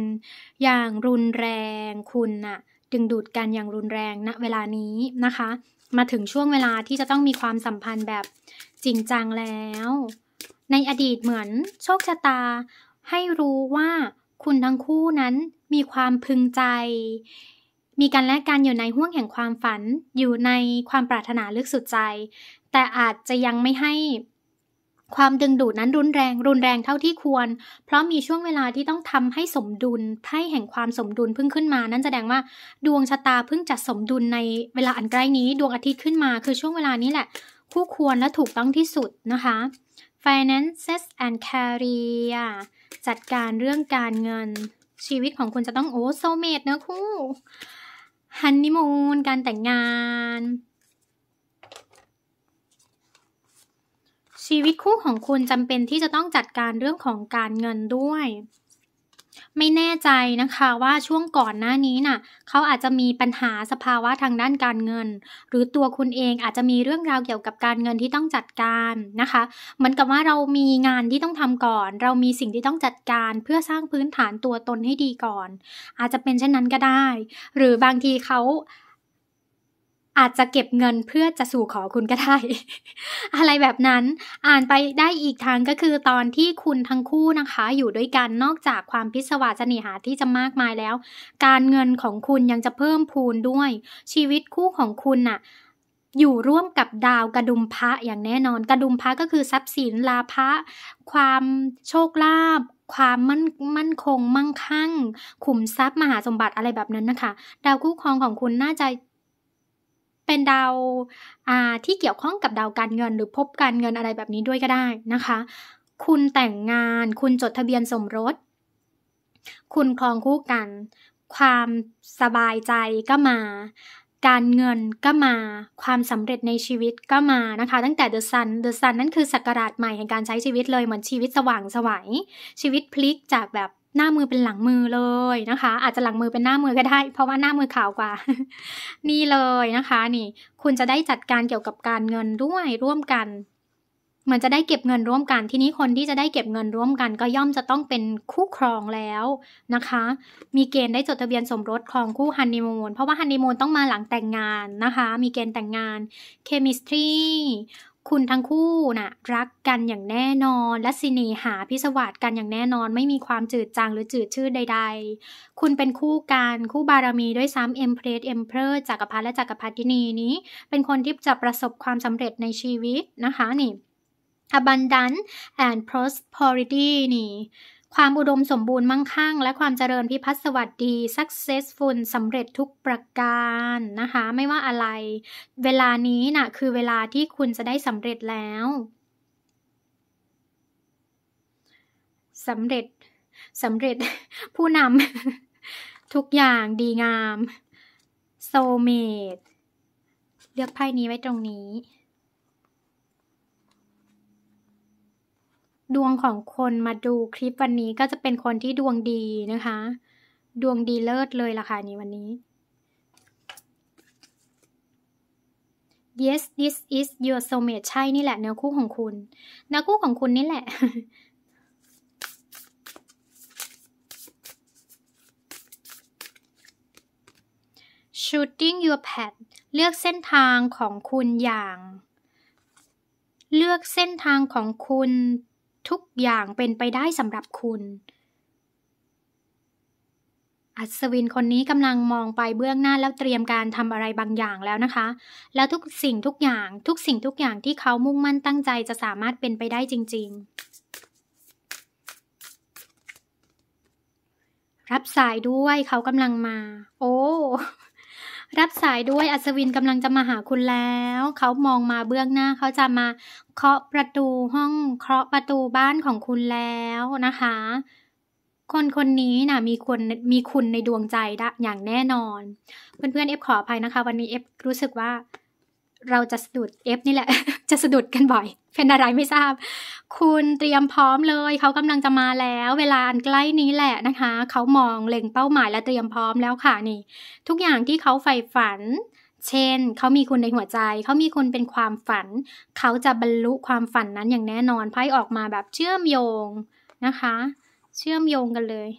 อย่างรุนแรง คุณน่ะดึงดูดกันอย่างรุนแรงณนะเวลานี้นะคะ มาถึงช่วงเวลาที่จะต้องมีความสัมพันธ์แบบจริงจังแล้ว ในอดีตเหมือนโชคชะตา ให้รู้ว่าคุณทั้งคู่นั้นมีความพึงใจ มีการและการอยู่ในห่วงแห่งความฝันอยู่ในความปรารถนาลึกสุดใจ แต่อาจจะยังไม่ให้ความดึงดูดนั้นรุนแรง รุนแรงเท่าที่ควร เพราะมีช่วงเวลาที่ต้องทำให้สมดุล ไพ่แห่งความสมดุลเพิ่งขึ้นมา นั่นแสดงว่าดวงชะตาเพิ่งจัดสมดุลในเวลาอันใกล้นี้ ดวงอาทิตย์ขึ้นมา คือช่วงเวลานี้แหละคู่ควรและถูกต้องที่สุดนะคะ finances and career จัดการเรื่องการเงิน ชีวิตของคุณจะต้องโอ้โซเมดเนะคู่ฮันนีมูนการแต่งงานชีวิตคู่ของคุณจำเป็นที่จะต้องจัดการเรื่องของการเงินด้วย ไม่แน่ใจนะคะว่าช่วงก่อนหน้านี้น่ะ เขาอาจจะมีปัญหาสภาวะทางด้านการเงิน หรือตัวคุณเองอาจจะมีเรื่องราวเกี่ยวกับการเงินที่ต้องจัดการนะคะเหมือนกับว่าเรามีงานที่ต้องทำก่อน เรามีสิ่งที่ต้องจัดการเพื่อสร้างพื้นฐานตัวตนให้ดีก่อน อาจจะเป็นเช่นนั้นก็ได้ หรือบางทีเขาอาจจะเก็บเงินเพื่อจะสู่ขอคุณก็ได้อะไรแบบนั้น อ่านไปได้อีกทางก็คือตอนที่คุณทั้งคู่นะคะ อยู่ด้วยกันนอกจากความพิศวาสเสน่หาที่จะมากมายแล้ว การเงินของคุณยังจะเพิ่มพูนด้วย ชีวิตคู่ของคุณน่ะ อยู่ร่วมกับดาวกระดุมพระอย่างแน่นอน กระดุมพระก็คือทรัพย์สินลาภะความโชคลาภความมั่นมั่นคง มั่งคั่งขุมทรัพย์มหาสมบัติอะไรแบบนั้นนะคะดาวคู่ครองของคุณน่าจะเป็นดาวาที่เกี่ยวข้องกับดาวการเงินหรือพบการเงินอะไรแบบนี้ด้วยก็ได้นะคะ คุณแต่งงานคุณจดทะเบียนสมรส คุณคลองคู่กัน ความสบายใจก็มาการเงินก็มาความสำเร็จในชีวิตก็มานะคะ ตั้งแต่เดอะซันเดอะซันนั่นคือสักราชใหม่แห่งการใช้ชีวิตเลยเหมือนชีวิตสว่างสวยัยชีวิตพลิกจากแบบหน้ามือเป็นหลังมือเลยนะคะ อาจจะหลังมือเป็นหน้ามือก็ได้ เพราะว่าหน้ามือขาวกว่านี่เลยนะคะ นี่ คุณจะได้จัดการเกี่ยวกับการเงินด้วยร่วมกัน มันจะได้เก็บเงินร่วมกัน ที่นี้คนที่จะได้เก็บเงินร่วมกัน ก็ย่อมจะต้องเป็นคู่ครองแล้วนะคะ มีเกณฑ์ได้จดทะเบียนสมรสครองคู่ฮันนีมูนเพราะว่าฮันนีมูนต้องมาหลังแต่งงานนะคะ มีเกณฑ์แต่งงาน เคมิสตรีคุณทั้งคู่นะ่ะ รักกันอย่างแน่นอน และสินี หาพิสวาสกันอย่างแน่นอน ไม่มีความจืดจางหรือจืดชืดใด ๆ คุณเป็นคู่กันคู่บารมีด้วยซ้ำเอ็มเพรสเอ็มเพรสจักรพรรดิและจักรพรรดินีนี้ เป็นคนที่จะประสบความสำเร็จในชีวิตนะคะ นี่ abundance and prosperity นี่ความอุดมสมบูรณ์มั่งคั่งและความเจริญพิพัฒน์สวัสดี successful สำเร็จทุกประการนะคะ ไม่ว่าอะไรเวลานี้นะ่ะ คือเวลาที่คุณจะได้สำเร็จแล้วสำเร็จสำเร็จ ผู้นำทุกอย่างดีงามโซเมดเลือกไพ่นี้ไว้ตรงนี้ดวงของคน มาดูคลิปวันนี้ก็จะเป็นคนที่ดวงดีนะคะ ดวงดีเลิศเลยล่ะค่ะนี่วันนี้ Yes this is your soulmate ใช่นี่แหละเนื้อคู่ของคุณ เนื้อคู่ของคุณนี่แหละ Shooting your path เลือกเส้นทางของคุณอย่าง เลือกเส้นทางของคุณทุกอย่างเป็นไปได้สำหรับคุณ อัศวินคนนี้กำลังมองไปเบื้องหน้าแล้วเตรียมการทำอะไรบางอย่างแล้วนะคะ แล้วทุกสิ่งทุกอย่าง ทุกสิ่งทุกอย่างที่เขามุ่งมั่นตั้งใจจะสามารถเป็นไปได้จริง ๆ รับสายด้วยเขากำลังมา โอ้รับสายด้วยอัศวินกำลังจะมาหาคุณแล้ว เขามองมาเบื้องหน้า เขาจะมาเคาะประตูห้อง เคาะประตูบ้านของคุณแล้วนะคะ คนคนนี้นะ่ะ มีคนมีคุณในดวงใจอย่างแน่นอน เพื่อนเพื่อนเอฟขออภัยนะคะ วันนี้เอฟรู้สึกว่าเราจะสะดุดเอฟนี่แหละ จะสะดุดกันบ่อยเป็นอะไรไม่ทราบ คุณเตรียมพร้อมเลย เขากำลังจะมาแล้ว เวลาใกล้นี้แหละนะคะเขามองเล็งเป้าหมาย และเตรียมพร้อมแล้วค่ะนี่ ทุกอย่างที่เขาใฝ่ฝัน เช่นเขามีคุณในหัวใจเขามีคุณเป็นความฝันเขาจะบรรลุความฝันนั้นอย่างแน่นอนไพ่ออกมาแบบเชื่อมโยงนะคะ เชื่อมโยงกันเลย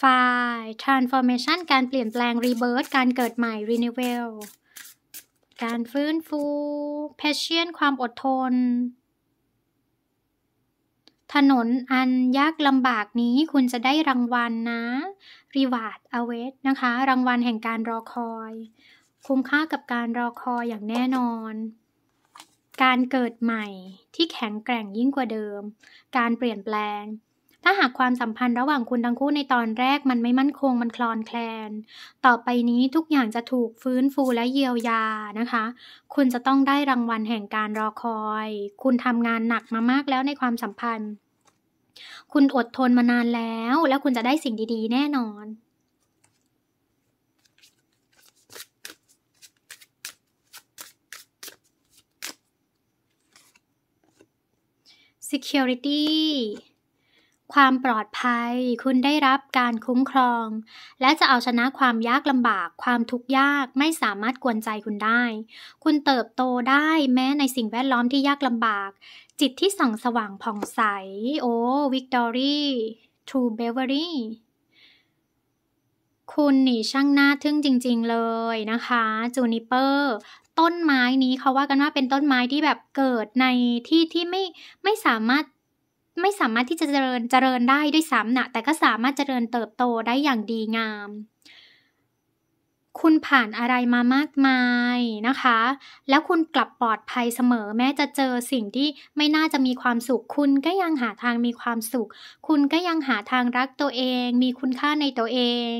ไฟ transformation การเปลี่ยนแปลง rebirth การเกิดใหม่ renewal การฟื้นฟู p a t i e n t ความอดทน ถนนอันยากลำบากนี้คุณจะได้รางวัลนะ reward await นะคะรางวัลแห่งการรอคอย คุ้มค่ากับการรอคอยอย่างแน่นอน การเกิดใหม่ที่แข็งแกร่งยิ่งกว่าเดิม การเปลี่ยนแปลงถ้าหากความสัมพันธ์ระหว่างคุณทั้งคู่ในตอนแรกมันไม่มั่นคงมันคลอนแคลน ต่อไปนี้ทุกอย่างจะถูกฟื้นฟูและเยียวยานะคะ คุณจะต้องได้รางวัลแห่งการรอคอย คุณทำงานหนักมามากแล้วในความสัมพันธ์ คุณอดทนมานานแล้วแล้วคุณจะได้สิ่งดีๆแน่นอน security ความปลอดภัย คุณได้รับการคุ้มครอง และจะเอาชนะความยากลำบาก ความทุกข์ยากไม่สามารถกวนใจคุณได้ คุณเติบโตได้แม้ในสิ่งแวดล้อมที่ยากลำบาก จิตที่ส่องสว่างผ่องใสโอ้วิกตอรี่ทูเบเวอรี่คุณนี่ช่างน่าทึ่งจริงๆ เลยนะคะจูนิเปอร์ต้นไม้นี้เขาว่ากันว่าเป็นต้นไม้ที่แบบเกิดในที่ที่ไม่ไม่สามารถไม่สามารถที่จะเจริญเจริญได้ด้วยซ้ำนะแต่ก็สามารถเจริญเติบโตได้อย่างดีงามคุณผ่านอะไรมามากมายนะคะ แล้ว คุณกลับปลอดภัยเสมอ แม้จะเจอสิ่งที่ไม่น่าจะมีความสุข คุณก็ยังหาทางมีความสุข คุณก็ยังหาทางรักตัวเอง มีคุณค่าในตัวเอง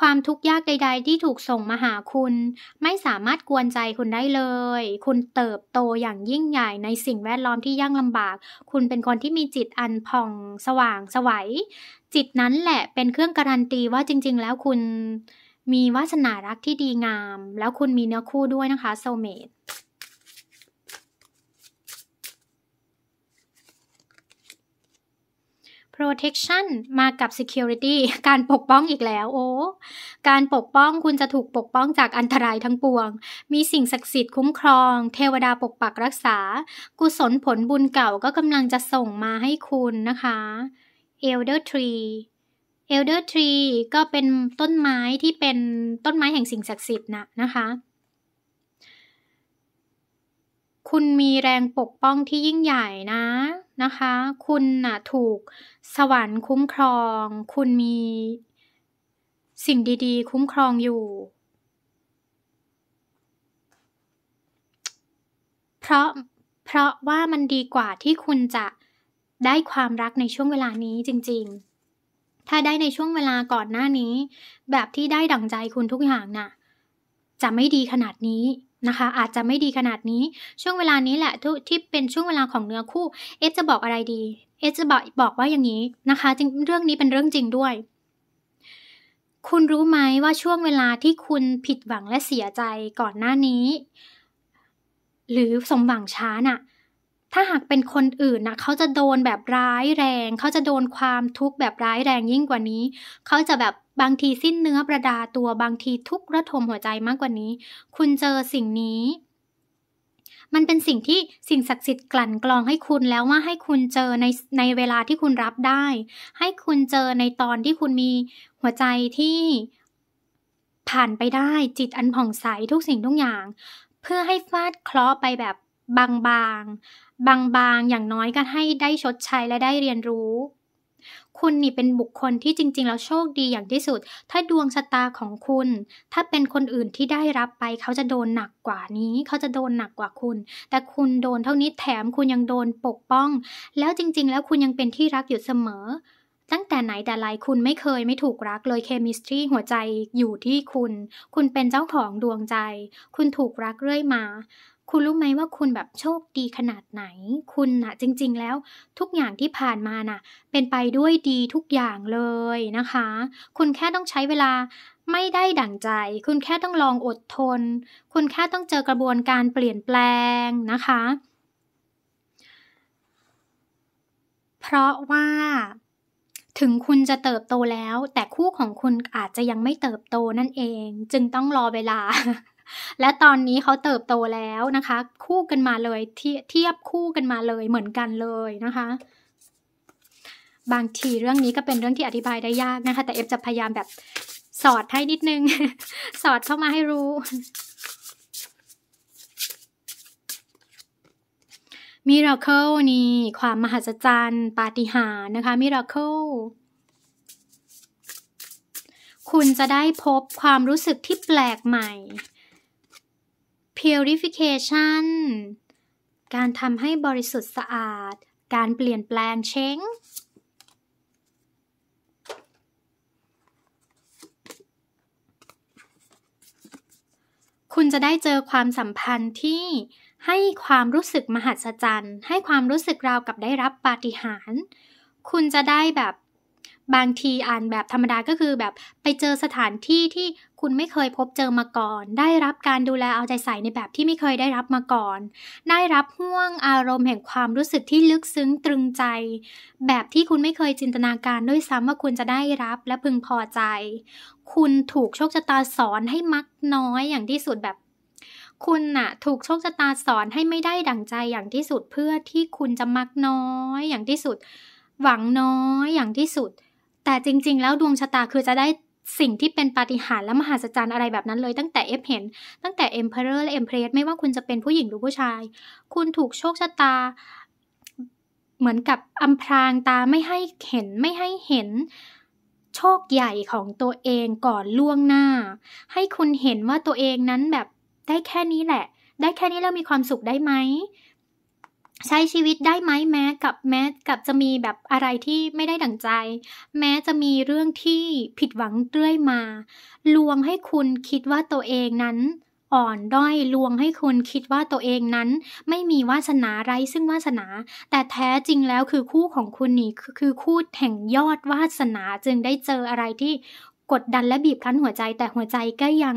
ความทุกข์ยากใดๆที่ถูกส่งมาหาคุณ ไม่สามารถกวนใจคุณได้เลย คุณเติบโตอย่างยิ่งใหญ่ในสิ่งแวดล้อมที่ยากลำบาก คุณเป็นคนที่มีจิตอันผ่องสว่างสวัย จิตนั้นแหละเป็นเครื่องการันตีว่าจริง ๆ แล้วคุณมีวาสนารักที่ดีงาม แล้วคุณมีเนื้อคู่ด้วยนะคะ โซเมดโปรเทคชั่นมากับ Security การปกป้องอีกแล้วโอ้ การปกป้องคุณจะถูกปกป้องจากอันตรายทั้งปวง มีสิ่งศักดิ์สิทธิ์คุ้มครอง เทวดาปกปักรักษา กุศลผลบุญเก่าก็กำลังจะส่งมาให้คุณนะคะ Elder Tree เอลเดอร์ทรีก็เป็นต้นไม้ที่เป็นต้นไม้แห่งสิ่งศักดิ์สิทธิ์นะ นะคะ คุณมีแรงปกป้องที่ยิ่งใหญ่นะนะคะ คุณนะถูกสวรรค์คุ้มครอง คุณมีสิ่งดี ๆ คุ้มครองอยู่ เพราะเพราะว่ามันดีกว่าที่คุณจะได้ความรักในช่วงเวลานี้จริง ๆถ้าได้ในช่วงเวลาก่อนหน้านี้ แบบที่ได้ดั่งใจคุณทุกอย่างนะ่ะจะไม่ดีขนาดนี้นะคะ อาจจะไม่ดีขนาดนี้ ช่วงเวลานี้แหละทที่เป็นช่วงเวลาของเนื้อคู่เอจะบอกอะไรดีเอจะบอกบอกว่าอย่างนี้นะคะจริงเรื่องนี้เป็นเรื่องจริงด้วย คุณรู้ไหมว่าช่วงเวลาที่คุณผิดหวังและเสียใจก่อนหน้านี้ หรือสมหวังช้าน่ะถ้าหากเป็นคนอื่นนะเขาจะโดนแบบร้ายแรง เขาจะโดนความทุกข์แบบร้ายแรงยิ่งกว่านี้ เขาจะแบบบางทีสิ้นเนื้อประดาตัวบางทีทุกข์ระทมหัวใจมากกว่านี้ คุณเจอสิ่งนี้ มันเป็นสิ่งที่สิ่งศักดิ์สิทธิ์กลั่นกรองให้คุณแล้วว่าให้คุณเจอในในเวลาที่คุณรับได้ ให้คุณเจอในตอนที่คุณมีหัวใจที่ผ่านไปได้ จิตอันผ่องใสทุกสิ่งทุกอย่าง เพื่อให้ฟาดเคราะห์ไปแบบบางบางๆ อย่างน้อยก็ให้ได้ชดใช้และได้เรียนรู้ คุณนี่เป็นบุคคลที่จริง ๆ แล้วโชคดีอย่างที่สุด ถ้าดวงชะตาของคุณ ถ้าเป็นคนอื่นที่ได้รับไปเขาจะโดนหนักกว่านี้ เขาจะโดนหนักกว่าคุณ แต่คุณโดนเท่านี้แถมคุณยังโดนปกป้อง แล้วจริง ๆ แล้วคุณยังเป็นที่รักอยู่เสมอ ตั้งแต่ไหนแต่ไรคุณไม่เคยไม่ถูกรักเลยเคมิสตรีหัวใจอยู่ที่คุณ คุณเป็นเจ้าของดวงใจ คุณถูกรักเรื่อยมาคุณรู้ไหมว่าคุณแบบโชคดีขนาดไหน คุณนะจริงๆ แล้วทุกอย่างที่ผ่านมานะ่ะเป็นไปด้วยดีทุกอย่างเลยนะคะ คุณแค่ต้องใช้เวลาไม่ได้ดั่งใจ คุณแค่ต้องลองอดทน คุณแค่ต้องเจอกระบวนการเปลี่ยนแปลงนะคะ เพราะว่า ถึงคุณจะเติบโตแล้ว แต่คู่ของคุณอาจจะยังไม่เติบโตนั่นเอง จึงต้องรอเวลาและตอนนี้เขาเติบโตแล้วนะคะ คู่กันมาเลยเทียบคู่กันมาเลยเหมือนกันเลยนะคะ บางทีเรื่องนี้ก็เป็นเรื่องที่อธิบายได้ยากนะคะ แต่เอฟจะพยายามแบบสอดให้นิดนึง สอดเข้ามาให้รู้มิราเคิลนี่ความมหัศจรรย์ปาฏิหาริย์นะคะมิราเคิลคุณจะได้พบความรู้สึกที่แปลกใหม่ purification การทำให้บริสุทธิ์สะอาด การเปลี่ยนแปลงเช้งคุณจะได้เจอความสัมพันธ์ที่ให้ความรู้สึกมหัศจรรย์ ให้ความรู้สึกราวกับได้รับปาฏิหาริย์ คุณจะได้แบบบางทีอ่านแบบธรรมดาก็คือแบบไปเจอสถานที่ที่คุณไม่เคยพบเจอมาก่อน ได้รับการดูแลเอาใจใส่ในแบบที่ไม่เคยได้รับมาก่อน ได้รับห่วงอารมณ์แห่งความรู้สึกที่ลึกซึ้งตรึงใจ แบบที่คุณไม่เคยจินตนาการด้วยซ้ำว่าคุณจะได้รับและพึงพอใจ คุณถูกโชคชะตาสอนให้มักน้อยอย่างที่สุดแบบ คุณน่ะ ถูกโชคชะตาสอนให้ไม่ได้ดั่งใจอย่างที่สุดเพื่อที่คุณจะมักน้อยอย่างที่สุด หวังน้อยอย่างที่สุดแต่จริง ๆ แล้ว ดวงชะตาคือจะได้สิ่งที่เป็นปาฏิหาริย์และมหัศจรรย์อะไรแบบนั้นเลยตั้งแต่เอฟเห็นตั้งแต่เอ็มเพอเรอร์และเอ็มเพรสไม่ว่าคุณจะเป็นผู้หญิงหรือผู้ชาย คุณถูกโชคชะตา เหมือนกับอำพรางตาไม่ให้เห็นไม่ให้เห็นโชคใหญ่ของตัวเองก่อนล่วงหน้า ให้คุณเห็นว่าตัวเองนั้นแบบได้แค่นี้แหละ ได้แค่นี้แล้วมีความสุขได้ไหมใช้ชีวิตได้ไหมแม้กับแม้กับจะมีแบบอะไรที่ไม่ได้ดั่งใจ แม้จะมีเรื่องที่ผิดหวังเรื่อยมาลวงให้คุณคิดว่าตัวเองนั้นอ่อนด้อยลวงให้คุณคิดว่าตัวเองนั้นไม่มีวาสนาไรซึ่งวาสนา แต่แท้จริงแล้วคือคู่ของคุณนี่คือคู่แห่งยอดวาสนาจึงได้เจออะไรที่กดดันและบีบคั้นหัวใจแต่หัวใจก็ยัง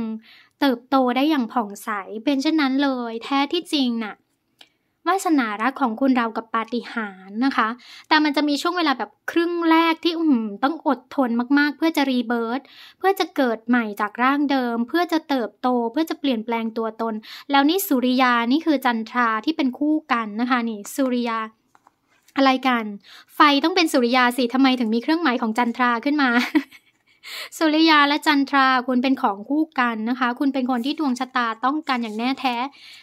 เติบโตได้อย่างผ่องใสเป็นเช่นนั้นเลย แท้ที่จริงนะ่ะวาสนารักของคุณเรากับปาฏิหาริย์นะคะ แต่มันจะมีช่วงเวลาแบบครึ่งแรกที่อืมต้องอดทนมากๆ เพื่อจะรีเบิร์ตเพื่อจะเกิดใหม่จากร่างเดิม เพื่อจะเติบโต เพื่อจะเปลี่ยนแปลงตัวตน แล้วนี่สุริยานี่คือจันทราที่เป็นคู่กันนะคะ นี่สุริยาอะไรกัน ไฟต้องเป็นสุริยาสิทำไมถึงมีเครื่องหมายของจันทราขึ้นมาสุริยาและจันทราคุณเป็นของคู่กันนะคะ คุณเป็นคนที่ดวงชะตาต้องการอย่างแน่แท้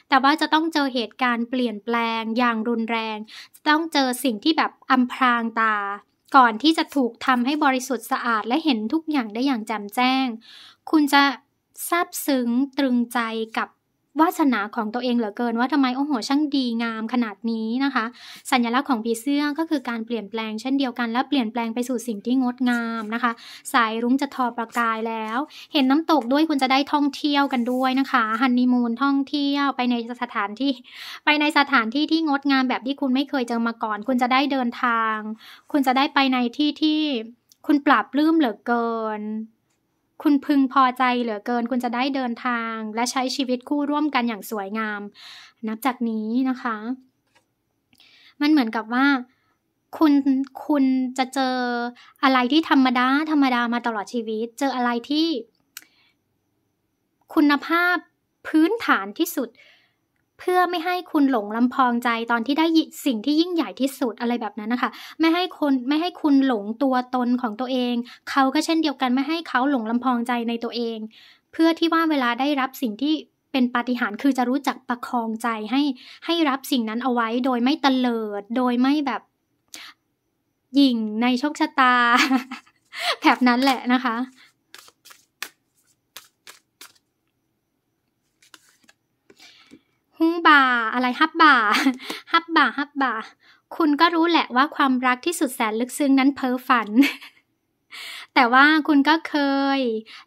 แต่ว่าจะต้องเจอเหตุการณ์เปลี่ยนแปลงอย่างรุนแรงจะต้องเจอสิ่งที่แบบอำพรางตา ก่อนที่จะถูกทำให้บริสุทธิ์สะอาดและเห็นทุกอย่างได้อย่างแจ่มแจ้ง คุณจะซาบซึ้งตรึงใจกับวาสนาของตัวเองเหลือเกินว่าทำไมโอ้โหช่างดีงามขนาดนี้นะคะ สัญลักษณ์ของผีเสื้อก็คือการเปลี่ยนแปลงเช่นเดียวกันและเปลี่ยนแปลงไปสู่สิ่งที่งดงามนะคะ สายรุ้งจะทอประกายแล้ว เห็นน้ำตกด้วยคุณจะได้ท่องเที่ยวกันด้วยนะคะฮันนีมูนท่องเที่ยวไปในสถานที่ ไปในสถานที่ที่งดงามแบบที่คุณไม่เคยเจอมาก่อน คุณจะได้เดินทาง คุณจะได้ไปในที่ที่คุณปรับลืมเหลือเกินคุณพึงพอใจเหลือเกิน คุณจะได้เดินทางและใช้ชีวิตคู่ร่วมกันอย่างสวยงาม นับจากนี้นะคะ มันเหมือนกับว่าคุณคุณจะเจออะไรที่ธรรมดา ธรรมดามาตลอดชีวิต เจออะไรที่ คุณภาพพื้นฐานที่สุดเพื่อไม่ให้คุณหลงลำพองใจตอนที่ได้สิ่งที่ยิ่งใหญ่ที่สุดอะไรแบบนั้นนะคะไม่ให้คนไม่ให้คุณหลงตัวตนของตัวเองเขาก็เช่นเดียวกันไม่ให้เขาหลงลำพองใจในตัวเอง เพื่อที่ว่าเวลาได้รับสิ่งที่เป็นปาฏิหาริย์คือจะรู้จักประคองใจให้ให้รับสิ่งนั้นเอาไว้ โดยไม่เตลิดโดยไม่แบบหยิ่งในโชคชะตาแบบนั้นแหละนะคะุ้งบาอะไรฮับบาฮับบาฮับบาคุณก็รู้แหละว่าความรักที่สุดแสนลึกซึ้งนั้นเพ้อฝัน แต่ว่าคุณก็เคย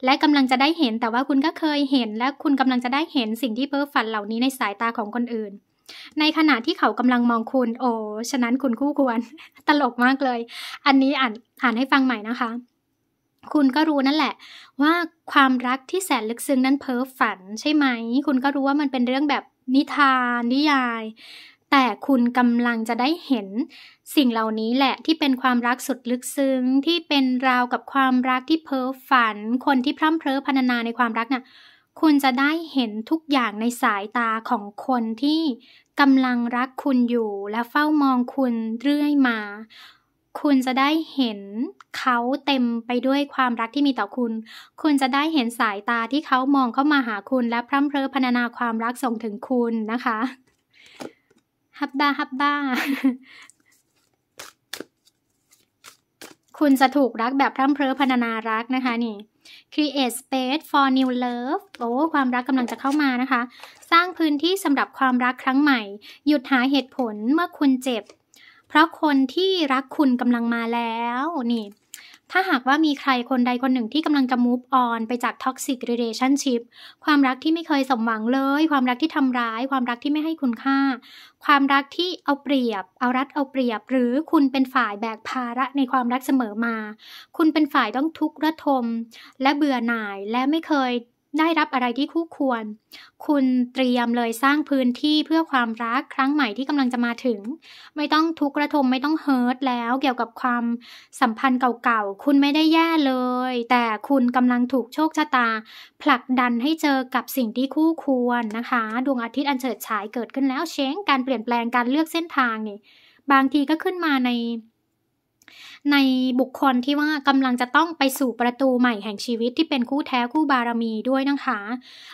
และกำลังจะได้เห็น แต่ว่าคุณก็เคยเห็น และคุณกำลังจะได้เห็นสิ่งที่เพ้อฝันเหล่านี้ในสายตาของคนอื่น ในขณะที่เขากำลังมองคุณ โอ้ ฉะนั้นคุณคู่ควร ตลกมากเลย อันนี้อ่านอ่านให้ฟังใหม่นะคะ คุณก็รู้นั่นแหละ ว่าความรักที่แสนลึกซึ้งนั้นเพ้อฝัน ใช่ไหม คุณก็รู้ว่ามันเป็นเรื่องแบบนิทาน นิยาย แต่คุณกำลังจะได้เห็น สิ่งเหล่านี้แหละที่เป็นความรักสุดลึกซึ้ง ที่เป็นราวกับความรักที่เพ้อฝัน คนที่พร่ำเพ้อพรรณนาในความรักนะ่ะคุณจะได้เห็นทุกอย่างในสายตาของคนที่กำลังรักคุณอยู่และเฝ้ามองคุณเรื่อยมาคุณจะได้เห็นเขาเต็มไปด้วยความรักที่มีต่อคุณ คุณจะได้เห็นสายตาที่เขามองเข้ามาหาคุณและพร่ำเพรอพรรณนาความรักส่งถึงคุณนะคะ ฮับบ้าฮับบ้าคุณจะถูกรักแบบพร่ำเพรอพรรณนารักนะคะนี่ create space for new love โอ้ความรักกำลังจะเข้ามานะคะ สร้างพื้นที่สำหรับความรักครั้งใหม่ หยุดหาเหตุผลเมื่อคุณเจ็บพราะคนที่รักคุณกำลังมาแล้วนี่ถ้าหากว่ามีใครคนใดคนหนึ่งที่กำลังจะ move on ไปจาก toxic relationship ความรักที่ไม่เคยสมหวังเลย ความรักที่ทำร้าย ความรักที่ไม่ให้คุณค่า ความรักที่เอาเปรียบ เอารัดเอาเปรียบ หรือคุณเป็นฝ่ายแบกภาระในความรักเสมอมา คุณเป็นฝ่ายต้องทุกข์ระทม และเบื่อหน่ายและไม่เคยได้รับอะไรที่คู่ควร คุณเตรียมเลยสร้างพื้นที่เพื่อความรักครั้งใหม่ที่กำลังจะมาถึง ไม่ต้องทุกข์ระทมไม่ต้องเฮิร์ตแล้วเกี่ยวกับความสัมพันธ์เก่าๆ คุณไม่ได้แย่เลย แต่คุณกำลังถูกโชคชะตา ผลักดันให้เจอกับสิ่งที่คู่ควรนะคะ ดวงอาทิตย์อันเฉิดฉายเกิดขึ้นแล้วเช้ง การเปลี่ยนแปลงการเลือกเส้นทางนี่บางทีก็ขึ้นมาในในบุคคลที่ว่ากำลังจะต้องไปสู่ประตูใหม่แห่งชีวิต ที่เป็นคู่แท้คู่บารมีด้วยนะคะ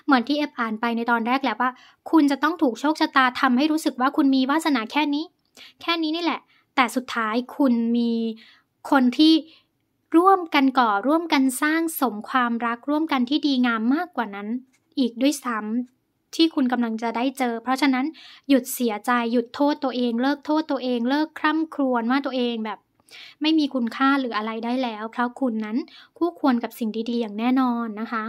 เหมือนที่เอฟอ่านไปในตอนแรกแหละว่า คุณจะต้องถูกโชคชะตาทำให้รู้สึกว่าคุณมีวาสนาแค่นี้ แค่นี้นี่แหละ แต่สุดท้ายคุณมีคนที่ร่วมกันก่อร่วมกันสร้างสมความรักร่วมกันที่ดีงามมากกว่านั้น อีกด้วยซ้ำที่คุณกำลังจะได้เจอ เพราะฉะนั้นหยุดเสียใจหยุดโทษตัวเอง เลิกโทษตัวเอง เลิกคร่ำครวญว่าตัวเองแบบไม่มีคุณค่าหรืออะไรได้แล้วเพราะคุณนั้นคู่ควรกับสิ่งดีๆอย่างแน่นอนนะคะ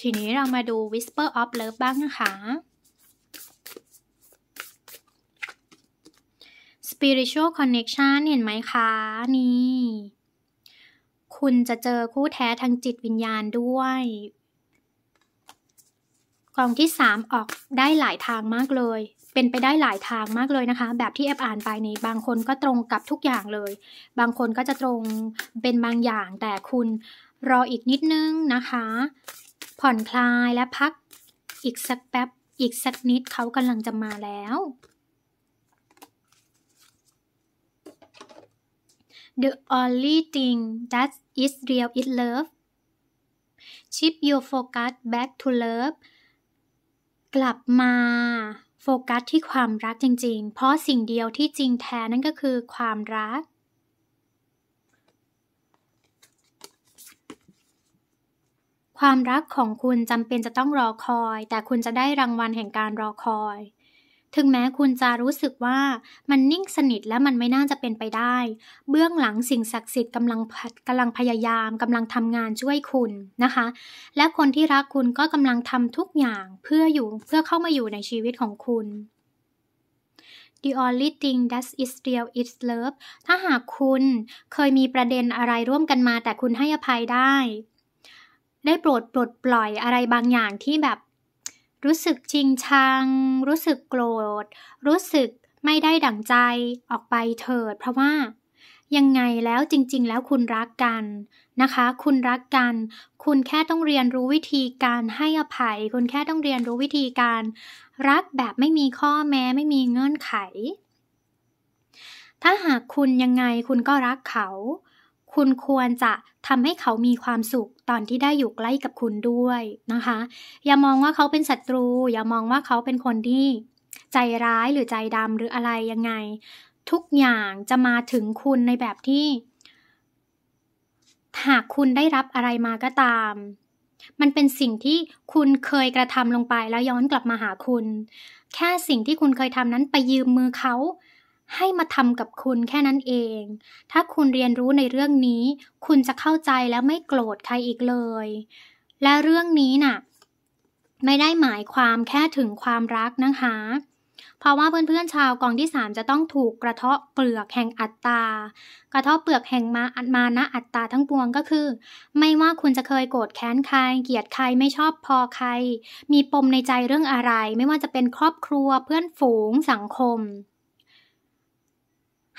ทีนี้เรามาดู Whisper of Love บ้างนะคะ Spiritual Connection เห็นไหมคะ นี่ คุณจะเจอคู่แท้ทางจิตวิญญาณด้วยกองที่ 3 ออกได้หลายทางมากเลย เป็นไปได้หลายทางมากเลยนะคะ แบบที่แอบอ่านไปนี้บางคนก็ตรงกับทุกอย่างเลย บางคนก็จะตรงเป็นบางอย่าง แต่คุณรออีกนิดนึงนะคะ ผ่อนคลายและพักอีกสักแป๊บ อีกสักนิด เขากำลังจะมาแล้ว The only thing that is real is love. Shift your focus back to love กลับมา โฟกัสที่ความรักจริงๆ เพราะสิ่งเดียวที่จริงแท้นั่นก็คือความรัก ความรักของคุณจำเป็นจะต้องรอคอย แต่คุณจะได้รางวัลแห่งการรอคอยถึงแม้คุณจะรู้สึกว่ามันนิ่งสนิทและมันไม่น่าจะเป็นไปได้ เบื้องหลังสิ่งศักดิ์สิทธิ์กำลังกำลังพยายามกำลังทำงานช่วยคุณนะคะ และคนที่รักคุณก็กำลังทำทุกอย่างเพื่ออยู่เพื่อเข้ามาอยู่ในชีวิตของคุณ The only thing that is real is love ถ้าหากคุณเคยมีประเด็นอะไรร่วมกันมาแต่คุณให้อภัยได้ ได้โปรดปลดปล่อยอะไรบางอย่างที่แบบรู้สึกริงชังรู้สึกโกรธรู้สึกไม่ได้ดั่งใจออกไปเถิด เพราะว่า ยังไงแล้วจริง ๆ แล้วคุณรักกันนะคะคุณรักกัน คุณแค่ต้องเรียนรู้วิธีการให้อภัยคุณแค่ต้องเรียนรู้วิธีการ รักแบบไม่มีข้อแม้ไม่มีเงื่อนไข ถ้าหากคุณยังไงคุณก็รักเขาคุณควรจะทำให้เขามีความสุขตอนที่ได้อยู่ใกล้กับคุณด้วยนะคะ อย่ามองว่าเขาเป็นศัตรู อย่ามองว่าเขาเป็นคนที่ ใจร้ายหรือใจดำหรืออะไรยังไง ทุกอย่างจะมาถึงคุณในแบบที่ หากคุณได้รับอะไรมาก็ตาม มันเป็นสิ่งที่คุณเคยกระทำลงไปแล้วย้อนกลับมาหาคุณ แค่สิ่งที่คุณเคยทำนั้นไปยืมมือเขาให้มาทำกับคุณแค่นั้นเอง ถ้าคุณเรียนรู้ในเรื่องนี้ คุณจะเข้าใจแล้วไม่โกรธใครอีกเลย และเรื่องนี้น่ะไม่ได้หมายความแค่ถึงความรักนะคะ เพราะว่าเพื่อนๆชาวกองที่สามจะต้องถูกกระเทาะเปลือกแห่งอัตตา กระเทาะเปลือกแห่งมามาณอัตตาทั้งปวงก็คือ ไม่ว่าคุณจะเคยโกรธแค้นใคร เกลียดใครไม่ชอบพอใคร มีปมในใจเรื่องอะไร ไม่ว่าจะเป็นครอบครัวเพื่อนฝูงสังคม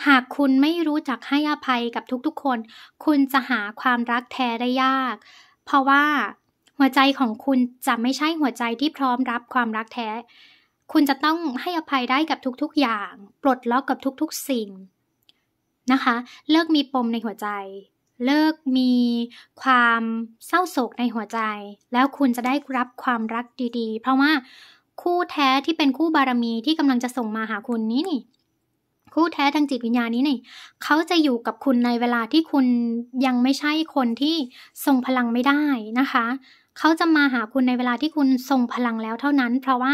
หากคุณไม่รู้จักให้อภัยกับทุกๆคน คุณจะหาความรักแท้ได้ยาก เพราะว่าหัวใจของคุณจะไม่ใช่หัวใจที่พร้อมรับความรักแท้ คุณจะต้องให้อภัยได้กับทุกๆ อย่าง ปลดล็อกกับทุกๆสิ่งนะคะ เลิกมีปมในหัวใจ เลิกมีความเศร้าโศกในหัวใจ แล้วคุณจะได้รับความรักดีๆ เพราะว่าคู่แท้ที่เป็นคู่บารมีที่กำลังจะส่งมาหาคุณนี้นี่คู่แท้ทางจิตวิญญาณนี้เนี่ย เขาจะอยู่กับคุณในเวลาที่คุณยังไม่ใช่คนที่ทรงพลังไม่ได้นะคะ เขาจะมาหาคุณในเวลาที่คุณทรงพลังแล้วเท่านั้น เพราะว่า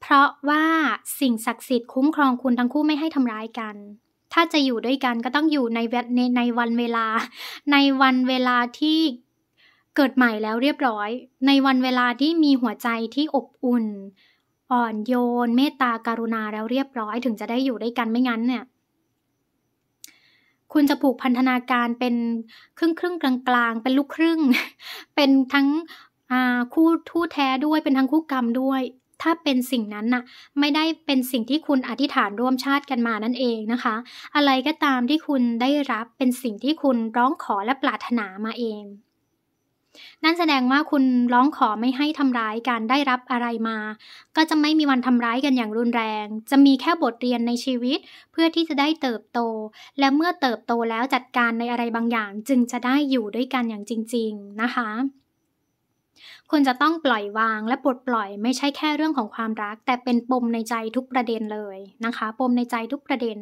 เพราะว่า สิ่งศักดิ์สิทธิ์คุ้มครองคุณทั้งคู่ไม่ให้ทำร้ายกัน ถ้าจะอยู่ด้วยกันก็ต้องอยู่ในในในวันเวลา ในวันเวลาที่เกิดใหม่แล้วเรียบร้อย ในวันเวลาที่มีหัวใจที่อบอุ่นอ่อนโยนเมตตาการุณาแล้วเรียบร้อยถึงจะได้อยู่ด้วยกันไม่งั้นเนี่ยคุณจะผูกพันธนาการเป็น ครึ่งครึ่งกลางๆ เป็นลูกครึ่ง เป็นทั้งคู่ทู่แท้ด้วยเป็นทั้งคู่กรรมด้วย ถ้าเป็นสิ่งนั้นน่ะ ไม่ได้เป็นสิ่งที่คุณอธิษฐานร่วมชาติกันมานั่นเองนะคะ อะไรก็ตามที่คุณได้รับเป็นสิ่งที่คุณร้องขอและปรารถนามาเองนั่นแสดงว่าคุณร้องขอไม่ให้ทำร้ายการได้รับอะไรมา ก็จะไม่มีวันทำร้ายกันอย่างรุนแรง จะมีแค่บทเรียนในชีวิต เพื่อที่จะได้เติบโต และเมื่อเติบโตแล้วจัดการในอะไรบางอย่าง จึงจะได้อยู่ด้วยกันอย่างจริงๆนะคะ คุณจะต้องปล่อยวางและปลดปล่อย ไม่ใช่แค่เรื่องของความรัก แต่เป็นปมในใจทุกประเด็นเลยนะคะ ปมในใจทุกประเด็น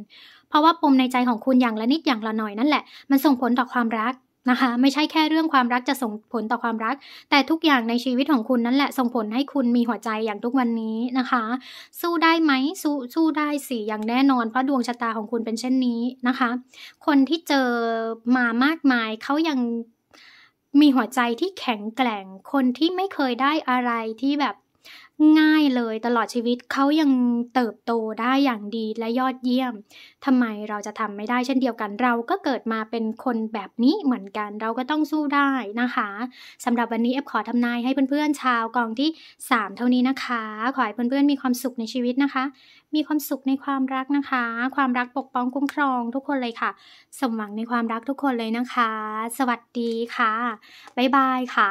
เพราะว่าปมในใจของคุณอย่างละนิดอย่างละหน่อยนั่นแหละ มันส่งผลต่อความรักนะคะไม่ใช่แค่เรื่องความรักจะส่งผลต่อความรัก แต่ทุกอย่างในชีวิตของคุณ นั่นแหละส่งผลให้คุณมีหัวใจอย่างทุกวันนี้นะคะ สู้ได้ไหมสู้สู้ได้สิอย่างแน่นอนเพราะดวงชะตาของคุณเป็นเช่นนี้นะคะ คนที่เจอมามากมายเขายังมีหัวใจที่แข็งแกร่งคนที่ไม่เคยได้อะไรที่แบบง่ายเลยตลอดชีวิตเขายังเติบโตได้อย่างดีและยอดเยี่ยมทำไมเราจะทำไม่ได้เช่นเดียวกัน เราก็เกิดมาเป็นคนแบบนี้เหมือนกัน เราก็ต้องสู้ได้นะคะสำหรับวันนี้เอฟขอทำนายให้เพื่อนๆชาวกองที่ 3 เท่านี้นะคะ ขอให้เพื่อนๆมีความสุขในชีวิตนะคะ มีความสุขในความรักนะคะ ความรักปกป้องคุ้มครองทุกคนเลยค่ะ สมหวังในความรักทุกคนเลยนะคะ สวัสดีค่ะบ๊ายบายค่ะ